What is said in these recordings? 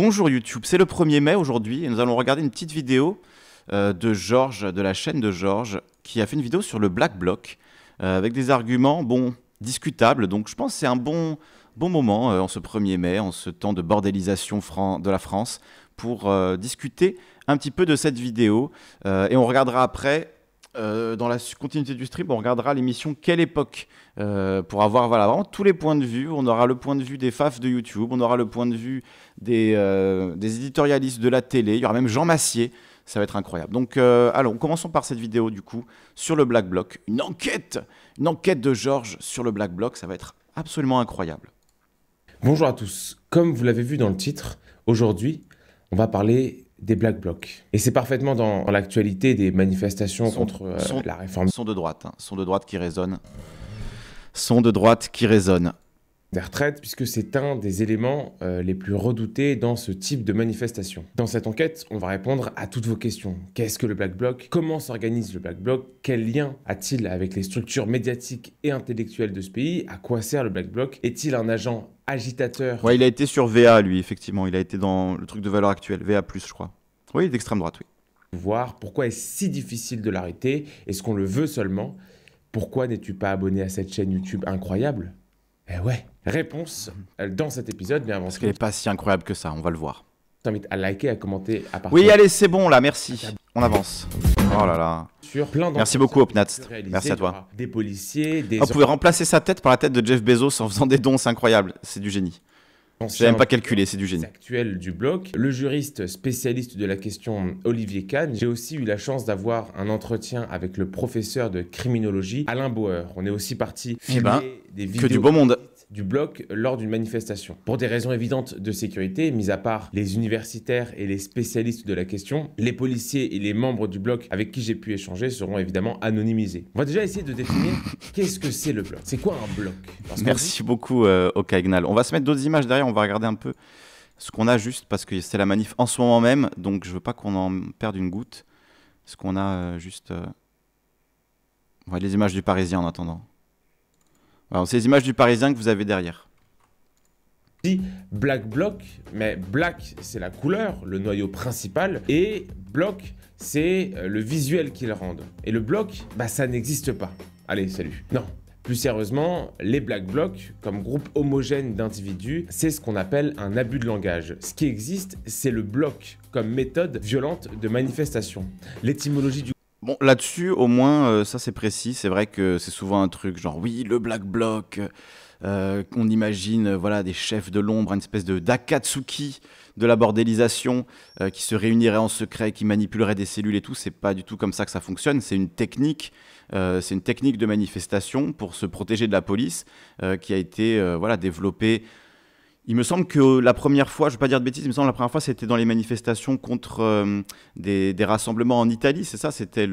Bonjour YouTube, c'est le 1er mai aujourd'hui et nous allons regarder une petite vidéo euh, de Georges, de la chaîne de Georges, qui a fait une vidéo sur le Black Bloc euh, avec des arguments, bon, discutables. Donc je pense que c'est un bon, bon moment euh, en ce 1er mai, en ce temps de bordélisation de la France, pour discuter un petit peu de cette vidéo. et on regardera après euh, dans la continuité du stream, on regardera l'émission Quelle époque euh, pour avoir voilà, vraiment tous les points de vue. On aura le point de vue des faf de YouTube, on aura le point de vue des, euh, des éditorialistes de la télé. Il y aura même Jean Massier. Ça va être incroyable. Donc, allons commençons par cette vidéo du coup sur le Black Bloc. Une enquête, une enquête de Georges sur le Black Bloc. Ça va être absolument incroyable. Bonjour à tous. Comme vous l'avez vu dans le titre, aujourd'hui, on va parler des Black Blocs. Et c'est parfaitement dans, l'actualité des manifestations contre euh, la réforme. Sont de droite, hein. sont de droite qui résonne. Sont de droite qui résonnent. Des retraites, puisque c'est un des éléments euh, les plus redoutés dans ce type de manifestation. Dans cette enquête, on va répondre à toutes vos questions. Qu'est-ce que le Black Bloc Comment s'organise le Black Bloc Quel lien a-t-il avec les structures médiatiques et intellectuelles de ce pays À quoi sert le Black Bloc Est-il un agent agitateur il a été sur VA, lui, effectivement. Il a été dans le truc de valeur actuelle, VA, je crois. Oui, d'extrême droite, oui. Voir pourquoi est si difficile de l'arrêter Est-ce qu'on le veut seulement Pourquoi n'es-tu pas abonné à cette chaîne YouTube incroyable Eh ouais. Réponse euh, dans cet épisode, mais avant ce n'est pas si incroyable que ça, on va le voir. T'invite à liker, à commenter, à partager. Oui, allez, c'est bon là, merci. On avance. Oh là là. Merci beaucoup, Opnats. Merci à toi. Des policiers, des. on pouvait remplacer sa tête par la tête de Jeff Bezos en faisant des dons, c'est incroyable. C'est du génie. C'est même pas calculé, c'est du génie. Actuel du bloc, le juriste spécialiste de la question Olivier Kahn. J'ai aussi eu la chance d'avoir un entretien avec le professeur de criminologie Alain Bauer. On est aussi parti eh ben, filmer des vidéos. Que du beau monde du bloc lors d'une manifestation. Pour des raisons évidentes de sécurité, mis à part les universitaires et les spécialistes de la question, les policiers et les membres du bloc avec qui j'ai pu échanger seront évidemment anonymisés. On va déjà essayer de définir qu'est-ce que c'est le bloc. C'est quoi un bloc Merci beaucoup euh, Okagnal. On va se mettre d'autres images derrière, on va regarder un peu ce qu'on a juste parce que c'est la manif en ce moment même, donc je veux pas qu'on en perde une goutte. Ce qu'on a euh, juste... Euh, on va les images du Parisien en attendant. Alors, ces images du Parisien que vous avez derrière. Dit Black Bloc, mais Black c'est la couleur, le noyau principal, et Bloc c'est euh, le visuel qu'ils rendent. Et le bloc, bah ça n'existe pas. Allez, salut. Non, plus sérieusement, les Black Blocs, comme groupe homogène d'individus, c'est ce qu'on appelle un abus de langage. Ce qui existe, c'est le bloc comme méthode violente de manifestation. L'étymologie du Bon, là-dessus, au moins, euh, ça c'est précis. C'est vrai que c'est souvent un truc genre, oui, le Black Bloc, euh, qu'on imagine euh, voilà des chefs de l'ombre, une espèce de d'Akatsuki de la bordélisation, qui se réunirait en secret, qui manipulerait des cellules et tout. C'est pas du tout comme ça que ça fonctionne. C'est une technique, c'est une technique de manifestation pour se protéger de la police qui a été voilà développée il me semble que la première fois, je ne vais pas dire de bêtises, il la première fois c'était dans les manifestations contre euh, des, rassemblements en Italie, c'est ça C'était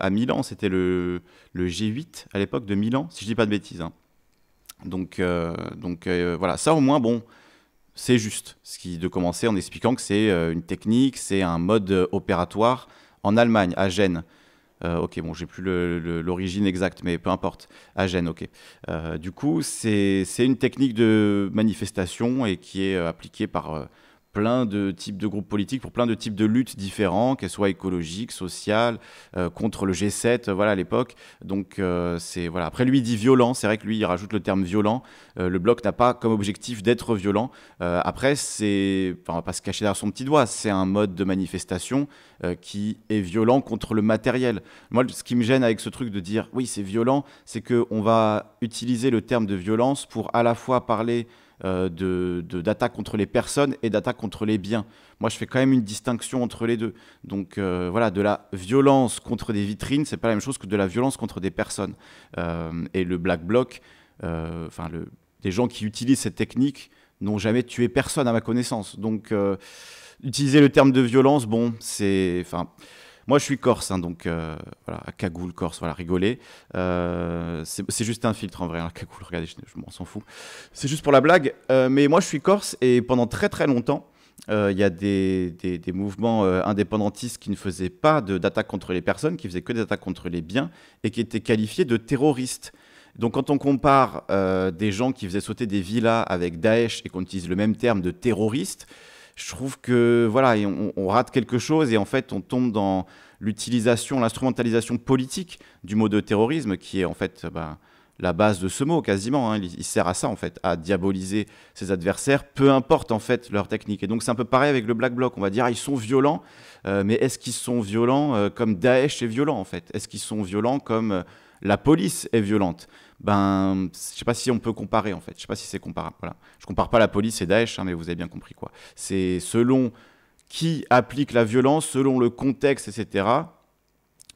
à Milan, c'était le, G8 à l'époque de Milan, si je ne dis pas de bêtises. Hein. Donc, euh, donc euh, voilà, ça au moins, bon, c'est juste. Ce qui de commencer en expliquant que c'est une technique, c'est un mode opératoire en Allemagne, à Gênes. Euh, ok, bon, j'ai plus l'origine exacte, mais peu importe. À ok. Euh, du coup, c'est une technique de manifestation et qui est euh, appliquée par plein de types de groupes politiques, pour plein de types de luttes différents, qu'elles soient écologiques, sociales, euh, contre le G7, euh, voilà, à l'époque. Donc, euh, c'est, voilà. Après, lui, il dit violent. C'est vrai que lui, il rajoute le terme violent. le bloc n'a pas comme objectif d'être violent. après, c'est, enfin, va pas se cacher derrière son petit doigt, c'est un mode de manifestation qui est violent contre le matériel. Moi, ce qui me gêne avec ce truc de dire oui, c'est violent, c'est qu'on va utiliser le terme de violence pour à la fois parler euh, d'attaque de, contre les personnes et d'attaque contre les biens. Moi, je fais quand même une distinction entre les deux. Donc euh, voilà, de la violence contre des vitrines, ce n'est pas la même chose que de la violence contre des personnes. Euh, et le black bloc, enfin les gens qui utilisent cette technique n'ont jamais tué personne à ma connaissance. Donc utiliser le terme de violence, bon, c'est, enfin. Moi, je suis corse, hein, donc euh, voilà, cagoule, corse, voilà, rigoler. Euh, c'est juste un filtre en vrai, hein, cagoule, regardez, je, m'en s'en fous. C'est juste pour la blague, euh, mais moi, je suis corse et pendant très très longtemps, il y a des, des, mouvements indépendantistes qui ne faisaient pas d'attaques contre les personnes, qui faisaient que des attaques contre les biens et qui étaient qualifiés de terroristes. Donc quand on compare des gens qui faisaient sauter des villas avec Daesh et qu'on utilise le même terme de terroristes, je trouve que voilà, on, rate quelque chose et en fait on tombe dans l'utilisation, l'instrumentalisation politique du mot de terrorisme qui est en fait eh ben, la base de ce mot quasiment. Hein. Il, sert à ça en fait, à diaboliser ses adversaires, peu importe en fait leur technique. Et donc c'est un peu pareil avec le black bloc. On va dire ah, ils sont violents, euh, mais est-ce qu'ils sont violents euh, comme Daesh est violent en fait Est-ce qu'ils sont violents comme euh, la police est violente ben, je sais pas si on peut comparer en fait. Je sais pas si c'est comparable. Voilà. Je compare pas la police et Daesh, hein, mais vous avez bien compris quoi. C'est selon qui applique la violence, selon le contexte, etc.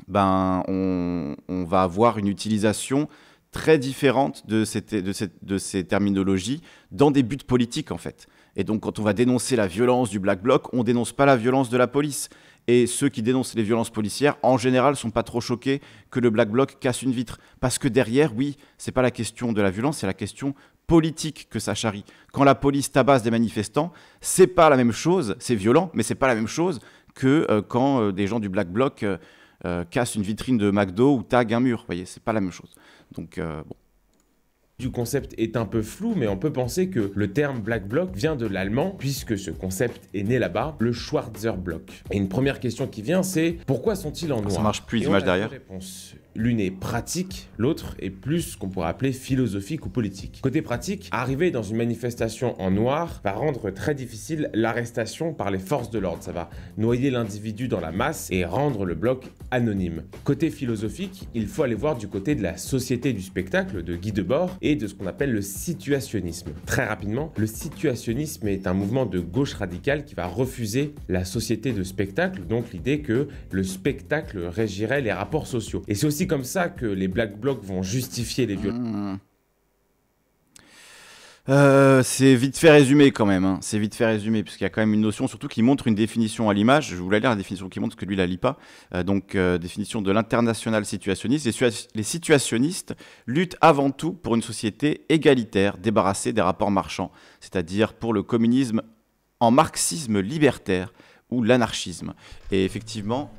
Ben, on, va avoir une utilisation très différente de, ces, de ces terminologies dans des buts politiques en fait. Et donc quand on va dénoncer la violence du Black Bloc, on dénonce pas la violence de la police. Et ceux qui dénoncent les violences policières, en général, ne sont pas trop choqués que le Black Bloc casse une vitre. Parce que derrière, oui, c'est pas la question de la violence, c'est la question politique que ça charrie. Quand la police tabasse des manifestants, c'est pas la même chose, c'est violent, mais c'est pas la même chose que euh, quand euh, des gens du Black Bloc euh, cassent une vitrine de McDo ou taguent un mur. Vous voyez, c'est pas la même chose. Donc, bon concept est un peu flou, mais on peut penser que le terme Black Bloc vient de l'allemand, puisque ce concept est né là-bas, le Schwarzer Block. Et une première question qui vient, c'est pourquoi sont-ils en ah, noir Ça marche plus, l'image derrière. L'une est pratique, l'autre est plus ce qu'on pourrait appeler philosophique ou politique. Côté pratique, arriver dans une manifestation en noir va rendre très difficile l'arrestation par les forces de l'ordre. Ça va noyer l'individu dans la masse et rendre le bloc anonyme. Côté philosophique, il faut aller voir du côté de la société du spectacle de Guy Debord et de ce qu'on appelle le situationnisme. Très rapidement, le situationnisme est un mouvement de gauche radicale qui va refuser la société de spectacle, donc l'idée que le spectacle régirait les rapports sociaux. Et c'est comme ça que les Black Blocs vont justifier les violences. Mmh. Euh, c'est vite fait résumé quand même. Hein. C'est vite fait résumé, puisqu'il y a quand même une notion surtout qui montre une définition à l'image. Je voulais lire la définition qui montre, parce que lui, la lit pas. Euh, donc, euh, définition de l'international situationniste. les, situationnistes luttent avant tout pour une société égalitaire, débarrassée des rapports marchands, c'est-à-dire pour le communisme en marxisme libertaire ou l'anarchisme. Et effectivement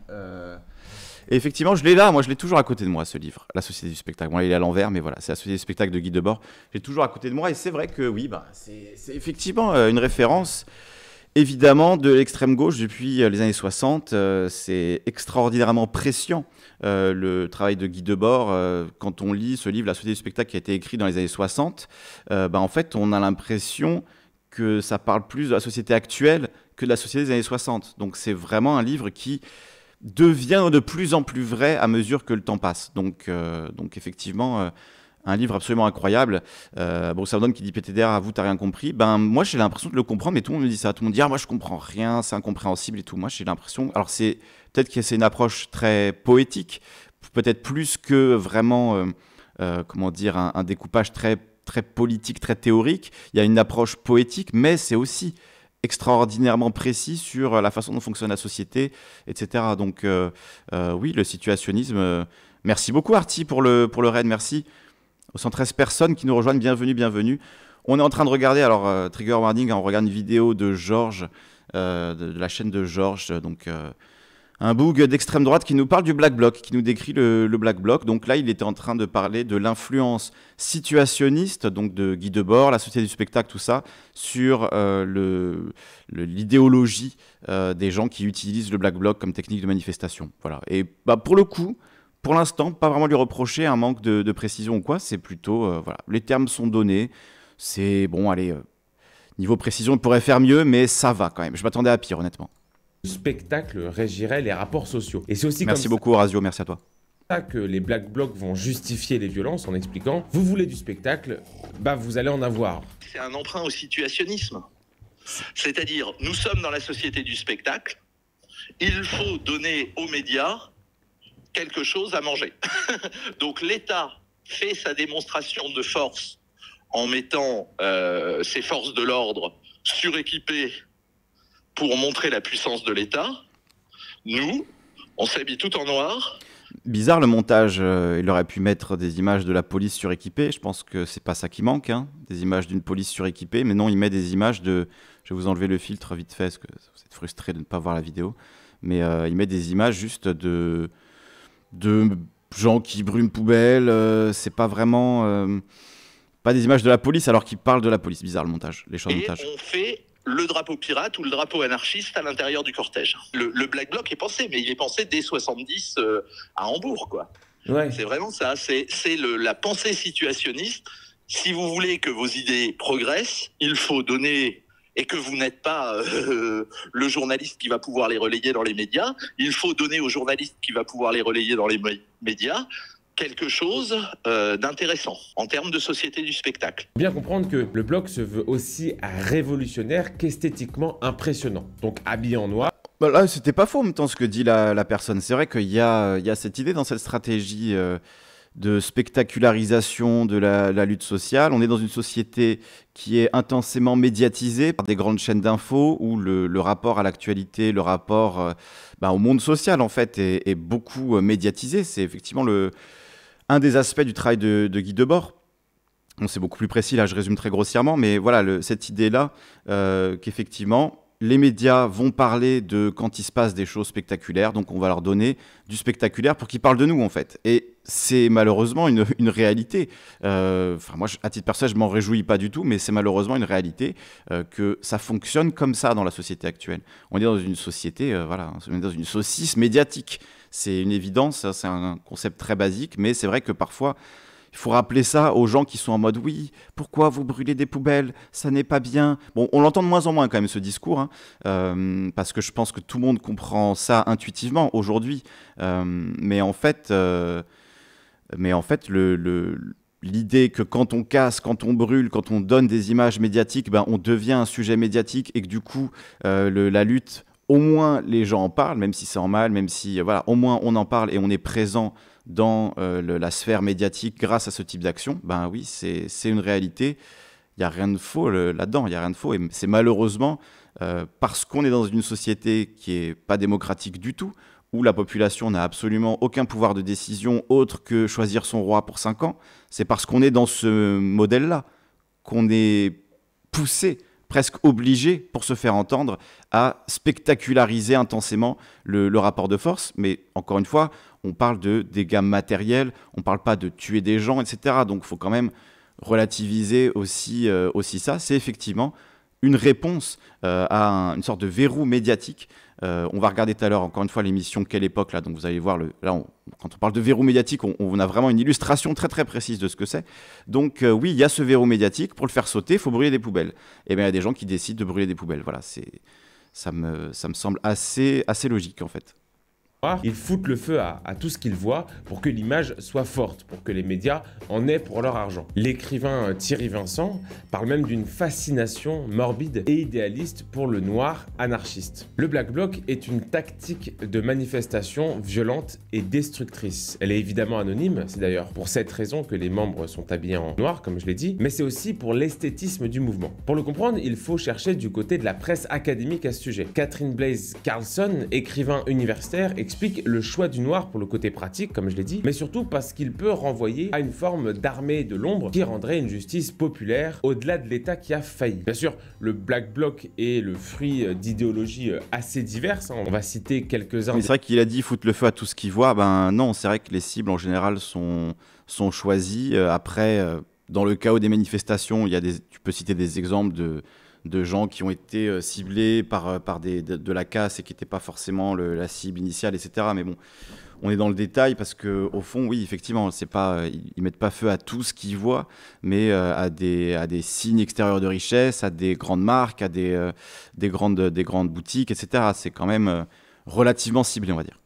effectivement, je l'ai là, moi je l'ai toujours à côté de moi ce livre, La Société du spectacle. Moi, il est à l'envers, mais voilà, c'est La Société du spectacle de Guy Debord. J'ai toujours à côté de moi et c'est vrai que oui, bah, c'est effectivement euh, une référence évidemment de l'extrême gauche depuis euh, les années 60. Euh, c'est extraordinairement pressant, le travail de Guy Debord. quand on lit ce livre, La Société du spectacle, qui a été écrit dans les années 60, bah, en fait, on a l'impression que ça parle plus de la société actuelle que de la société des années 60. Donc c'est vraiment un livre qui devient de plus en plus vrai à mesure que le temps passe. Donc, euh, donc effectivement, euh, un livre absolument incroyable. Euh, Bruce qui dit PTDR à vous, t'as rien compris. Ben, moi, j'ai l'impression de le comprendre, mais tout le monde me dit ça. Tout le monde dit, ah, moi, je comprends rien, c'est incompréhensible et tout. Moi, j'ai l'impression. Alors, c'est peut-être que c'est une approche très poétique, peut-être plus que vraiment, euh, comment dire, un, découpage très très politique, très théorique. Il y a une approche poétique, mais c'est aussi extraordinairement précis sur la façon dont fonctionne la société, etc. Donc euh, euh, oui, le situationnisme. Euh, merci beaucoup Arti pour le, pour le raid, merci aux 113 personnes qui nous rejoignent, bienvenue, bienvenue. On est en train de regarder, alors trigger warning, hein, on regarde une vidéo de Georges, de, de, la chaîne de Georges, donc un bug d'extrême droite qui nous parle du Black Bloc, qui nous décrit le, Black Bloc. Donc là, il était en train de parler de l'influence situationniste, donc de Guy Debord, la société du spectacle, tout ça, sur euh, l'idéologie euh, des gens qui utilisent le Black Bloc comme technique de manifestation. Voilà. Et bah, pour le coup, pour l'instant, pas vraiment lui reprocher un manque de, précision ou quoi, c'est plutôt, euh, voilà, les termes sont donnés, c'est bon, allez, niveau précision, il pourrait faire mieux, mais ça va quand même. Je m'attendais à pire, honnêtement spectacle régirait les rapports sociaux. Et c'est aussi Merci beaucoup Radio, merci à toi que les Black Blocs vont justifier les violences en expliquant vous voulez du spectacle, bah vous allez en avoir. C'est un emprunt au situationnisme. C'est-à-dire, nous sommes dans la société du spectacle, il faut donner aux médias quelque chose à manger. Donc l'État fait sa démonstration de force en mettant euh, ses forces de l'ordre suréquipées pour montrer la puissance de l'État. Nous, on s'habille tout en noir. Bizarre le montage. Euh, il aurait pu mettre des images de la police suréquipée. Je pense que c'est pas ça qui manque, hein. des images d'une police suréquipée. Mais non, il met des images de. Je vais vous enlever le filtre vite fait parce que vous êtes frustré de ne pas voir la vidéo. Mais euh, il met des images juste de de gens qui brûlent poubelles. poubelle. Euh, c'est pas vraiment. Pas des images de la police alors qu'il parle de la police. Bizarre le montage, les choses de montage. fait le drapeau pirate ou le drapeau anarchiste à l'intérieur du cortège. Le, Black Bloc est pensé, mais il est pensé dès 70 euh, à Hambourg, quoi. Ouais. C'est vraiment ça. C'est la pensée situationniste. Si vous voulez que vos idées progressent, il faut donner et que vous n'êtes pas euh, le journaliste qui va pouvoir les relayer dans les médias, il faut donner au journaliste qui va pouvoir les relayer dans les médias quelque chose euh, d'intéressant en termes de société du spectacle. Bien comprendre que le bloc se veut aussi révolutionnaire qu'esthétiquement impressionnant. Donc habillé en noir. Bah là, c'était pas faux en même temps ce que dit la, personne. C'est vrai qu'il y, a, cette idée dans cette stratégie euh, de spectacularisation de la, lutte sociale. On est dans une société qui est intensément médiatisée par des grandes chaînes d'infos où le, rapport à l'actualité, le rapport euh, bah, au monde social en fait est beaucoup médiatisé. C'est effectivement le un des aspects du travail de, de Guy Debord, c'est beaucoup plus précis, là je résume très grossièrement, mais voilà, cette idée-là euh, qu'effectivement, les médias vont parler de quand il se passe des choses spectaculaires, donc on va leur donner du spectaculaire pour qu'ils parlent de nous en fait. Et c'est malheureusement une, réalité. Euh, enfin moi, à titre personnel, je m'en réjouis pas du tout, mais c'est malheureusement une réalité euh, que ça fonctionne comme ça dans la société actuelle. On est dans une société, voilà, on est dans une saucisse médiatique c'est une évidence, hein, c'est un concept très basique, mais c'est vrai que parfois, il faut rappeler ça aux gens qui sont en mode oui, pourquoi vous brûlez des poubelles Ça n'est pas bien. Bon, on l'entend de moins en moins quand même ce discours, hein, euh, parce que je pense que tout le monde comprend ça intuitivement aujourd'hui. Euh, mais en fait, euh, mais en fait, l'idée que quand on casse, quand on brûle, quand on donne des images médiatiques, ben, on devient un sujet médiatique et que du coup, la lutte au moins les gens en parlent, même si c'est en mal, même si voilà, au moins on en parle et on est présent dans euh, la sphère médiatique grâce à ce type d'action, ben oui, c'est une réalité. Il n'y a rien de faux là-dedans, il n'y a rien de faux. Et c'est malheureusement euh, parce qu'on est dans une société qui n'est pas démocratique du tout, où la population n'a absolument aucun pouvoir de décision autre que choisir son roi pour cinq ans, c'est parce qu'on est dans ce modèle-là qu'on est poussé presque obligé pour se faire entendre à spectaculariser intensément le, rapport de force. Mais encore une fois, on parle de dégâts matériels, on ne parle pas de tuer des gens, etc. Donc il faut quand même relativiser aussi, euh, aussi ça. C'est effectivement une réponse euh, à une sorte de verrou médiatique euh, on va regarder tout à l'heure, encore une fois, l'émission Quelle époque là. Donc vous allez voir, le, là, quand on parle de verrou médiatique, on, a vraiment une illustration très très précise de ce que c'est. Donc euh, oui, il y a ce verrou médiatique. Pour le faire sauter, il faut brûler des poubelles. Et eh bien il y a des gens qui décident de brûler des poubelles. Voilà, c'est ça me, ça me semble assez, assez logique en fait ils foutent le feu à, tout ce qu'ils voient pour que l'image soit forte, pour que les médias en aient pour leur argent. L'écrivain euh, Thierry Vincent parle même d'une fascination morbide et idéaliste pour le noir anarchiste. Le Black Bloc est une tactique de manifestation violente et destructrice. Elle est évidemment anonyme, c'est d'ailleurs pour cette raison que les membres sont habillés en noir, comme je l'ai dit, mais c'est aussi pour l'esthétisme du mouvement. Pour le comprendre, il faut chercher du côté de la presse académique à ce sujet. Catherine Blaise Carlson, écrivain universitaire, et explique le choix du noir pour le côté pratique, comme je l'ai dit, mais surtout parce qu'il peut renvoyer à une forme d'armée de l'ombre qui rendrait une justice populaire au-delà de l'État qui a failli. Bien sûr, le Black Bloc est le fruit euh, d'idéologies euh, assez diverses, hein. on va citer quelques-uns. C'est vrai qu'il a dit foutre le feu à tout ce qu'il voit, ben non, c'est vrai que les cibles en général sont, sont choisies. Euh, après, dans le chaos des manifestations, il y a des, tu peux citer des exemples de de gens qui ont été euh, ciblés par, euh, par des, de, la casse et qui n'étaient pas forcément la cible initiale, etc. Mais bon, on est dans le détail parce que au fond, oui, effectivement, c'est pas, euh, ils mettent pas feu à tout ce qu'ils voient, mais à des à des signes extérieurs de richesse, à des grandes marques, à des des grandes des grandes boutiques, etc. C'est quand même relativement ciblé, on va dire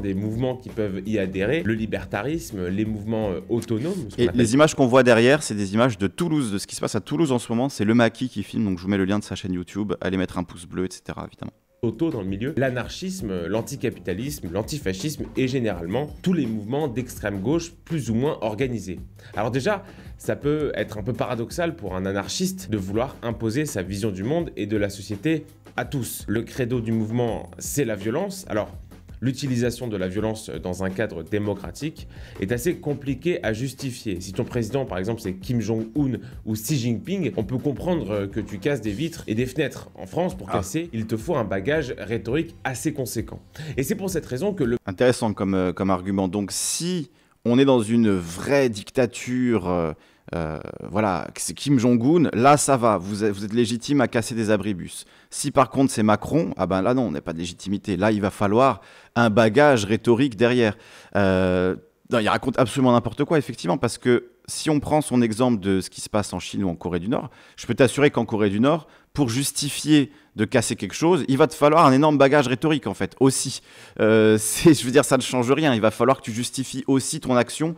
des mouvements qui peuvent y adhérer, le libertarisme, les mouvements euh, autonomes. Et les images qu'on voit derrière, c'est des images de Toulouse, de ce qui se passe à Toulouse en ce moment. C'est le maquis qui filme, donc je vous mets le lien de sa chaîne YouTube. Allez mettre un pouce bleu, etc. Évidemment auto dans le milieu, l'anarchisme, l'anticapitalisme, l'antifascisme et généralement tous les mouvements d'extrême gauche plus ou moins organisés. Alors déjà, ça peut être un peu paradoxal pour un anarchiste de vouloir imposer sa vision du monde et de la société à tous. Le credo du mouvement, c'est la violence. Alors, l'utilisation de la violence dans un cadre démocratique est assez compliqué à justifier. Si ton président, par exemple, c'est Kim Jong-un ou Xi Jinping, on peut comprendre que tu casses des vitres et des fenêtres. En France, pour ah. casser, il te faut un bagage rhétorique assez conséquent. Et c'est pour cette raison que le... Intéressant comme, euh, comme argument. Donc si on est dans une vraie dictature... Euh, euh, voilà, c'est Kim Jong-un, là ça va, vous êtes, légitime à casser des abribus. Si par contre c'est Macron, ah ben là non, on n'a pas de légitimité. Là il va falloir un bagage rhétorique derrière. Euh, non, il raconte absolument n'importe quoi, effectivement, parce que si on prend son exemple de ce qui se passe en Chine ou en Corée du Nord, je peux t'assurer qu'en Corée du Nord, pour justifier de casser quelque chose, il va te falloir un énorme bagage rhétorique en fait aussi. Euh, je veux dire, ça ne change rien. Il va falloir que tu justifies aussi ton action.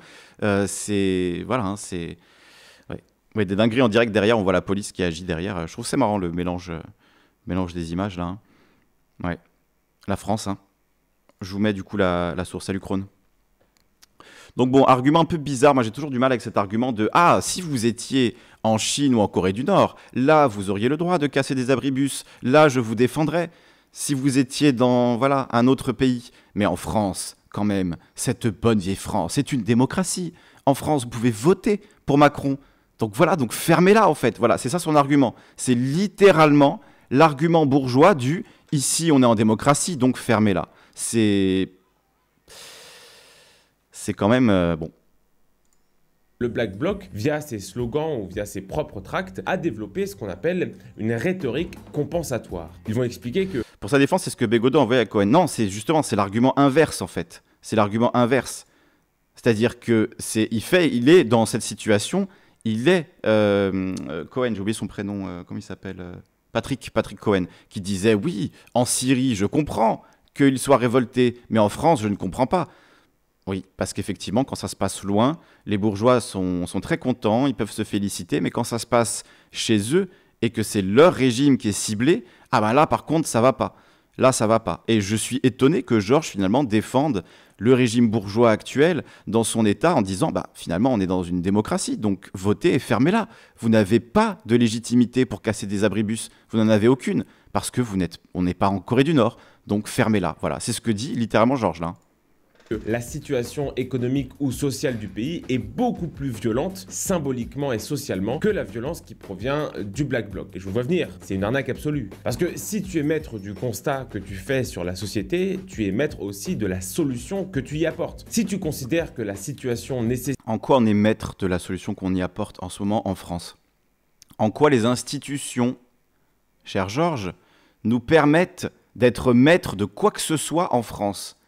c'est voilà, hein, c'est oui, des dingueries en direct derrière, on voit la police qui agit derrière. Je trouve c'est marrant le mélange, euh, mélange des images là. Hein. Ouais. La France, hein. Je vous mets du coup la, source, salut Krone. Donc bon, argument un peu bizarre, moi j'ai toujours du mal avec cet argument de Ah, si vous étiez en Chine ou en Corée du Nord, là vous auriez le droit de casser des abribus, là je vous défendrais. Si vous étiez dans, voilà, un autre pays, mais en France, quand même, cette bonne vieille France, c'est une démocratie. En France, vous pouvez voter pour Macron, donc voilà, donc fermez-la en fait. Voilà, c'est ça son argument. C'est littéralement l'argument bourgeois du ici on est en démocratie, donc fermez-la. C'est c'est quand même euh, bon. Le Black Bloc, via ses slogans ou via ses propres tracts, a développé ce qu'on appelle une rhétorique compensatoire. Ils vont expliquer que... Pour sa défense, c'est ce que Bégodeau envoyait à Cohen. Non, c'est justement, c'est l'argument inverse en fait. C'est l'argument inverse. C'est-à-dire que c'est, il fait, il est dans cette situation il est euh, euh, Cohen, j'ai oublié son prénom, euh, comment il s'appelle Patrick, Patrick Cohen, qui disait oui, en Syrie, je comprends qu'il soit révolté, mais en France, je ne comprends pas. Oui, parce qu'effectivement, quand ça se passe loin, les bourgeois sont, très contents, ils peuvent se féliciter, mais quand ça se passe chez eux et que c'est leur régime qui est ciblé, ah ben là, par contre, ça va pas. Là, ça va pas. Et je suis étonné que Georges, finalement, défende le régime bourgeois actuel dans son État en disant bah, finalement on est dans une démocratie, donc votez et fermez-la. Vous n'avez pas de légitimité pour casser des abribus, vous n'en avez aucune, parce que vous n'êtes, on n'est pas en Corée du Nord, donc fermez-la. Voilà, c'est ce que dit littéralement Georges là la situation économique ou sociale du pays est beaucoup plus violente symboliquement et socialement que la violence qui provient du Black Bloc. Et je vous vois venir, c'est une arnaque absolue. Parce que si tu es maître du constat que tu fais sur la société, tu es maître aussi de la solution que tu y apportes. Si tu considères que la situation nécessite... En quoi on est maître de la solution qu'on y apporte en ce moment en France En quoi les institutions, cher Georges, nous permettent d'être maître de quoi que ce soit en France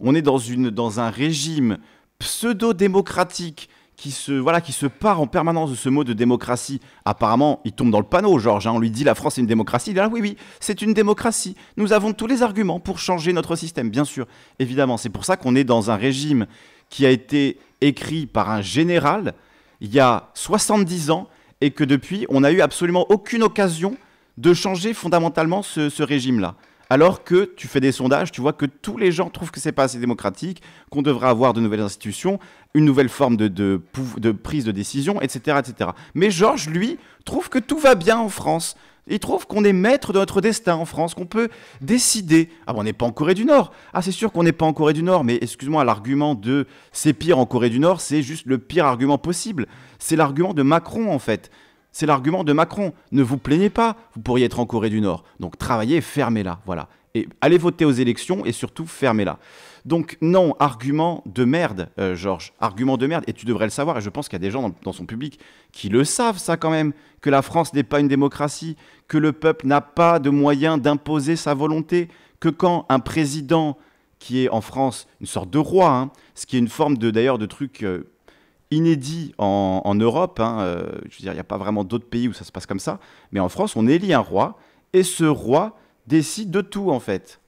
on est dans, une, dans un régime pseudo-démocratique qui se, voilà, qui se part en permanence de ce mot de démocratie. Apparemment, il tombe dans le panneau, Georges. Hein. On lui dit la France est une démocratie. Il dit ah oui, oui, c'est une démocratie. Nous avons tous les arguments pour changer notre système, bien sûr, évidemment. C'est pour ça qu'on est dans un régime qui a été écrit par un général il y a 70 ans et que depuis, on n'a eu absolument aucune occasion de changer fondamentalement ce régime-là alors que tu fais des sondages, tu vois que tous les gens trouvent que ce n'est pas assez démocratique, qu'on devrait avoir de nouvelles institutions, une nouvelle forme de, prise de décision, etc., etc. Mais Georges, lui, trouve que tout va bien en France. Il trouve qu'on est maître de notre destin en France, qu'on peut décider. Ah, on n'est pas en Corée du Nord. Ah, c'est sûr qu'on n'est pas en Corée du Nord, mais excuse-moi, l'argument de c'est pire en Corée du Nord, c'est juste le pire argument possible. C'est l'argument de Macron, en fait. C'est l'argument de Macron. Ne vous plaignez pas, vous pourriez être en Corée du Nord. Donc travaillez, fermez-la, voilà. Et allez voter aux élections et surtout fermez-la. Donc non, argument de merde, euh, Georges, argument de merde, et tu devrais le savoir, et je pense qu'il y a des gens dans, son public qui le savent ça quand même, que la France n'est pas une démocratie, que le peuple n'a pas de moyens d'imposer sa volonté, que quand un président qui est en France une sorte de roi, hein, ce qui est une forme de d'ailleurs de truc... Euh, inédit en, Europe. Hein, euh, je veux dire, il n'y a pas vraiment d'autres pays où ça se passe comme ça. Mais en France, on élit un roi et ce roi décide de tout, en fait.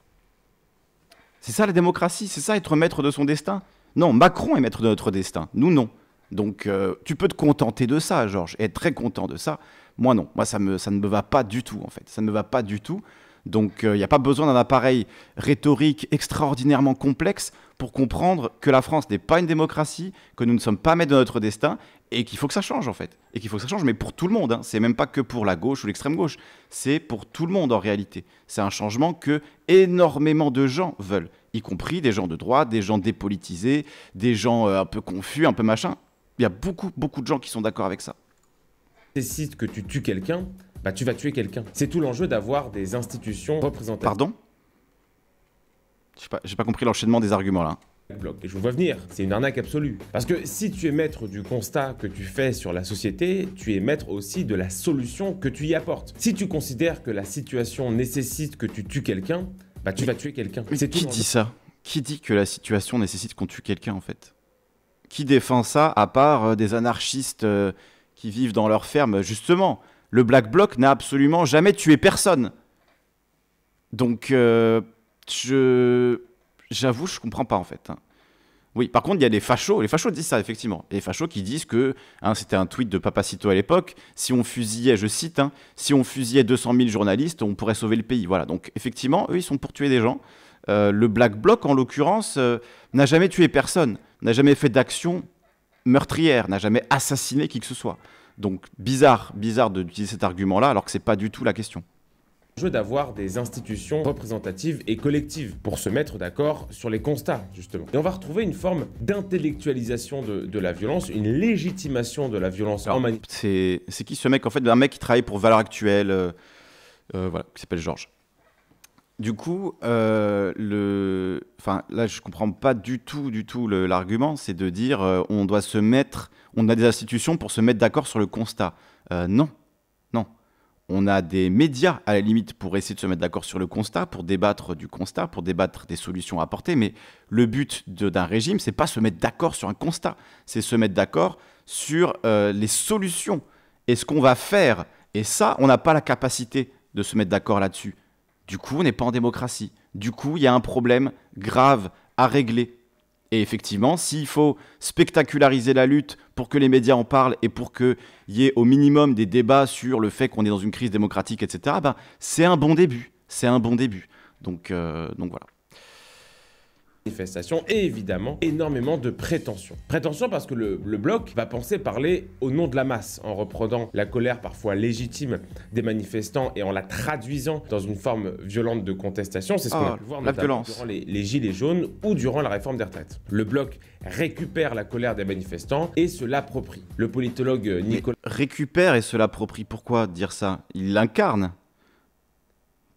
C'est ça la démocratie, c'est ça être maître de son destin. Non, Macron est maître de notre destin, nous non. Donc euh, tu peux te contenter de ça, Georges, être très content de ça. Moi non, moi ça, me, ça ne me va pas du tout, en fait. Ça ne me va pas du tout. Donc il euh, n'y a pas besoin d'un appareil rhétorique extraordinairement complexe pour comprendre que la France n'est pas une démocratie, que nous ne sommes pas maîtres de notre destin et qu'il faut que ça change en fait. Et qu'il faut que ça change, mais pour tout le monde. Hein. C'est même pas que pour la gauche ou l'extrême gauche. C'est pour tout le monde en réalité. C'est un changement que énormément de gens veulent, y compris des gens de droite, des gens dépolitisés, des gens euh, un peu confus, un peu machin. Il y a beaucoup, beaucoup de gens qui sont d'accord avec ça. décides que tu tues quelqu'un, bah tu vas tuer quelqu'un. C'est tout l'enjeu d'avoir des institutions représentatives. Pardon J'ai pas, compris l'enchaînement des arguments là. je vous vois venir, c'est une arnaque absolue. Parce que si tu es maître du constat que tu fais sur la société, tu es maître aussi de la solution que tu y apportes. Si tu considères que la situation nécessite que tu tues quelqu'un, bah tu vas tuer quelqu'un. C'est qui dit ça Qui dit que la situation nécessite qu'on tue quelqu'un en fait Qui défend ça à part euh, des anarchistes euh, qui vivent dans leur ferme justement le Black Bloc n'a absolument jamais tué personne. Donc, euh, je. J'avoue, je comprends pas en fait. Oui, par contre, il y a des fachos, les fachos disent ça, effectivement. les fachos qui disent que, hein, c'était un tweet de Papacito à l'époque, si on fusillait, je cite, hein, si on fusillait 200 000 journalistes, on pourrait sauver le pays. Voilà, donc effectivement, eux, ils sont pour tuer des gens. Euh, le Black Bloc, en l'occurrence, euh, n'a jamais tué personne, n'a jamais fait d'action meurtrière, n'a jamais assassiné qui que ce soit. Donc bizarre, bizarre d'utiliser cet argument-là alors que c'est pas du tout la question d'avoir des institutions représentatives et collectives pour se mettre d'accord sur les constats, justement. Et on va retrouver une forme d'intellectualisation de, la violence, une légitimation de la violence en manière... C'est qui ce mec En fait, un mec qui travaille pour Valeurs Actuelles, euh, euh, voilà, qui s'appelle Georges du coup, euh, enfin, là, je ne comprends pas du tout, du tout l'argument, c'est de dire euh, on doit se mettre, on a des institutions pour se mettre d'accord sur le constat. Euh, non, non. On a des médias, à la limite, pour essayer de se mettre d'accord sur le constat, pour débattre du constat, pour débattre des solutions à apporter, mais le but d'un régime, c'est pas se mettre d'accord sur un constat, c'est se mettre d'accord sur les solutions et ce qu'on va faire. Et ça, on n'a pas la capacité de se mettre d'accord là-dessus. Du coup, on n'est pas en démocratie. Du coup, il y a un problème grave à régler. Et effectivement, s'il faut spectaculariser la lutte pour que les médias en parlent et pour qu'il y ait au minimum des débats sur le fait qu'on est dans une crise démocratique, etc., bah, c'est un bon début. C'est un bon début. Donc, euh, donc voilà et évidemment énormément de prétentions. Prétentions parce que le, bloc va penser parler au nom de la masse en reprenant la colère parfois légitime des manifestants et en la traduisant dans une forme violente de contestation. C'est ce qu'on ah, a pu voir notamment durant les, Gilets jaunes ou durant la réforme des retraites. Le bloc récupère la colère des manifestants et se l'approprie. Le politologue Nicolas... récupère et se l'approprie, pourquoi dire ça Il l'incarne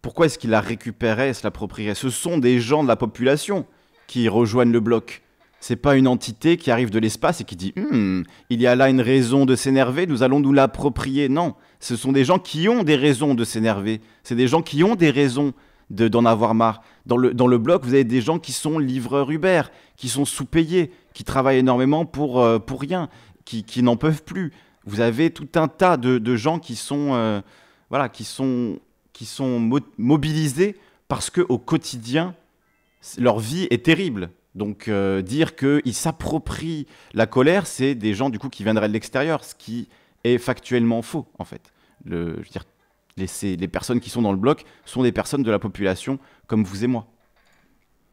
pourquoi est-ce qu'il la récupérait et se l'approprierait Ce sont des gens de la population qui rejoignent le bloc. C'est pas une entité qui arrive de l'espace et qui dit hmm, il y a là une raison de s'énerver, nous allons nous l'approprier. Non, ce sont des gens qui ont des raisons de s'énerver. C'est des gens qui ont des raisons d'en avoir marre. Dans le, dans le bloc, vous avez des gens qui sont livreurs Uber, qui sont sous-payés, qui travaillent énormément pour, euh, pour rien, qui, qui n'en peuvent plus. Vous avez tout un tas de, de gens qui sont, euh, voilà, qui sont, qui sont mobilisés parce qu'au quotidien, leur vie est terrible. Donc euh, dire qu'ils s'approprient la colère, c'est des gens du coup qui viendraient de l'extérieur, ce qui est factuellement faux en fait. Le, je dire, les personnes qui sont dans le bloc sont des personnes de la population comme vous et moi.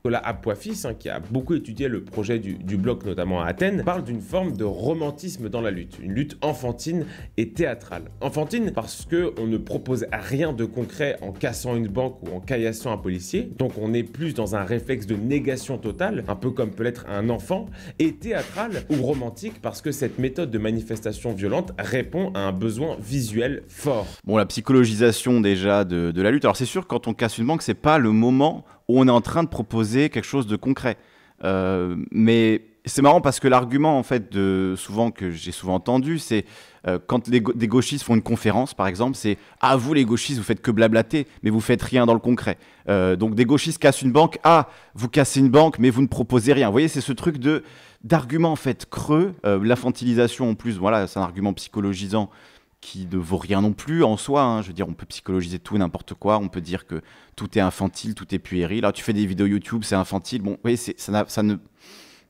Nicolas Apoifis, hein, qui a beaucoup étudié le projet du, bloc, notamment à Athènes, parle d'une forme de romantisme dans la lutte, une lutte enfantine et théâtrale. Enfantine parce que on ne propose rien de concret en cassant une banque ou en caillassant un policier, donc on est plus dans un réflexe de négation totale, un peu comme peut l'être un enfant, et théâtrale ou romantique parce que cette méthode de manifestation violente répond à un besoin visuel fort. Bon, la psychologisation déjà de, de la lutte, alors c'est sûr, quand on casse une banque, c'est pas le moment on est en train de proposer quelque chose de concret. Euh, mais c'est marrant parce que l'argument en fait de souvent que j'ai souvent entendu, c'est euh, quand des gauchistes font une conférence par exemple, c'est ah vous les gauchistes vous faites que blablater, mais vous faites rien dans le concret. Euh, donc des gauchistes cassent une banque, ah vous cassez une banque, mais vous ne proposez rien. Vous voyez, c'est ce truc de d'argument en fait creux, l'infantilisation en plus. Voilà, c'est un argument psychologisant qui ne vaut rien non plus en soi. Hein. Je veux dire, on peut psychologiser tout, n'importe quoi. On peut dire que tout est infantile, tout est puéril. Là, tu fais des vidéos YouTube, c'est infantile. Bon, oui, ça, ça, ne,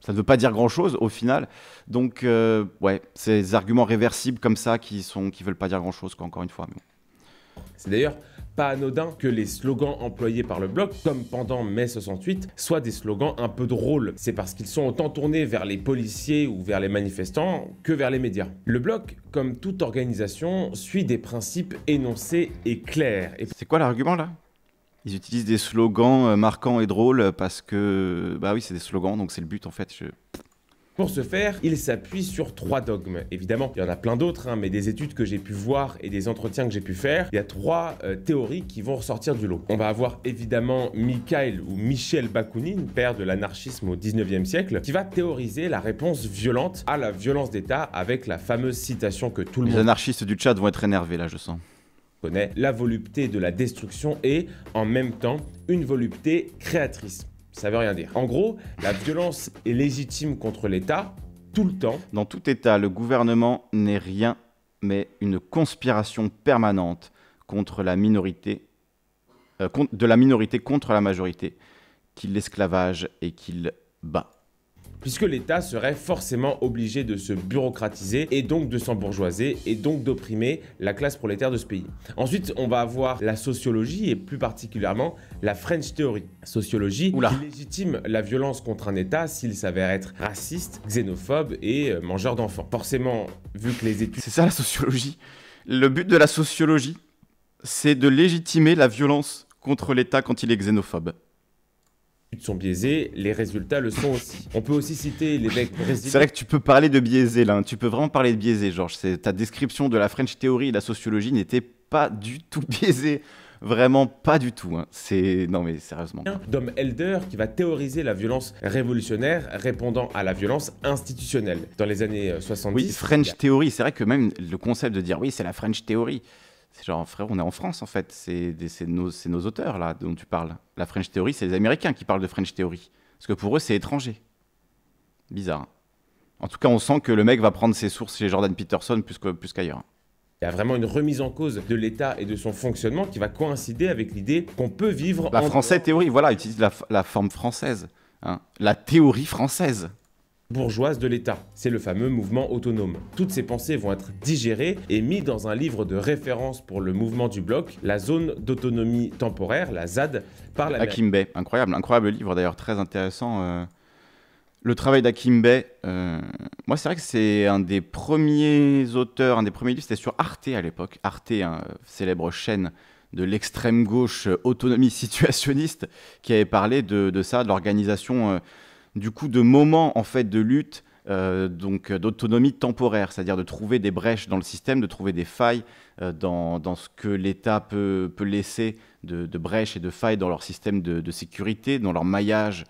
ça ne veut pas dire grand-chose au final. Donc, euh, ouais, ces arguments réversibles comme ça qui sont qui veulent pas dire grand-chose, encore une fois. C'est d'ailleurs pas anodin que les slogans employés par le bloc, comme pendant mai 68, soient des slogans un peu drôles. C'est parce qu'ils sont autant tournés vers les policiers ou vers les manifestants que vers les médias. Le bloc, comme toute organisation, suit des principes énoncés et clairs. Et... C'est quoi l'argument là ils utilisent des slogans euh, marquants et drôles parce que, bah oui, c'est des slogans, donc c'est le but en fait. Je... Pour ce faire, il s'appuie sur trois dogmes. Évidemment, il y en a plein d'autres, hein, mais des études que j'ai pu voir et des entretiens que j'ai pu faire, il y a trois euh, théories qui vont ressortir du lot. On va avoir évidemment Mikhail ou Michel Bakounine, père de l'anarchisme au 19e siècle, qui va théoriser la réponse violente à la violence d'État avec la fameuse citation que tout le Les monde... Les anarchistes du Tchad vont être énervés là, je sens connaît la volupté de la destruction et, en même temps, une volupté créatrice ça veut rien dire. En gros, la violence est légitime contre l'État tout le temps. Dans tout État, le gouvernement n'est rien mais une conspiration permanente contre la minorité, euh, de la minorité contre la majorité, qui l'esclavage et qu'il bat puisque l'État serait forcément obligé de se bureaucratiser et donc de s'embourgeoiser et donc d'opprimer la classe prolétaire de ce pays. Ensuite, on va avoir la sociologie et plus particulièrement la French Theory. Sociologie qui légitime la violence contre un État s'il s'avère être raciste, xénophobe et euh, mangeur d'enfants. Forcément, vu que les études... C'est ça la sociologie Le but de la sociologie, c'est de légitimer la violence contre l'État quand il est xénophobe sont biaisés, les résultats le sont aussi. On peut aussi citer l'évêque brésilien. C'est vrai que tu peux parler de biaisé là, hein. tu peux vraiment parler de biaisé, Georges. Ta description de la French Theory et de la sociologie n'était pas du tout biaisée. Vraiment pas du tout. Hein. C'est non mais sérieusement. D'homme Elder qui va théoriser la violence révolutionnaire répondant à la violence institutionnelle dans les années 70. Euh, oui, French Theory. C'est vrai que même le concept de dire oui c'est la French Theory c'est genre, frère, on est en France en fait, c'est nos, auteurs là dont tu parles. La French Theory, c'est les Américains qui parlent de French Theory. Parce que pour eux, c'est étranger. Bizarre. Hein. En tout cas, on sent que le mec va prendre ses sources chez Jordan Peterson plus qu'ailleurs. il y a vraiment une remise en cause de l'État et de son fonctionnement qui va coïncider avec l'idée qu'on peut vivre. La française théorie, voilà, utilise la, la forme française, hein. la théorie française bourgeoise de l'État. C'est le fameux mouvement autonome. Toutes ces pensées vont être digérées et mises dans un livre de référence pour le mouvement du bloc, la zone d'autonomie temporaire, la ZAD, par la... Hakim Bey, incroyable, incroyable livre d'ailleurs, très intéressant. Euh. Le travail d'Hakim Bey, euh, moi c'est vrai que c'est un des premiers auteurs, un des premiers livres, c'était sur Arte à l'époque, Arte, un euh, célèbre chaîne de l'extrême gauche autonomie situationniste, qui avait parlé de, ça, de l'organisation du coup de moments en fait de lutte euh, donc euh, d'autonomie temporaire, c'est-à-dire de trouver des brèches dans le système, de trouver des failles euh, dans, ce que l'État peut, laisser de, brèches et de failles dans leur système de, sécurité, dans leur maillage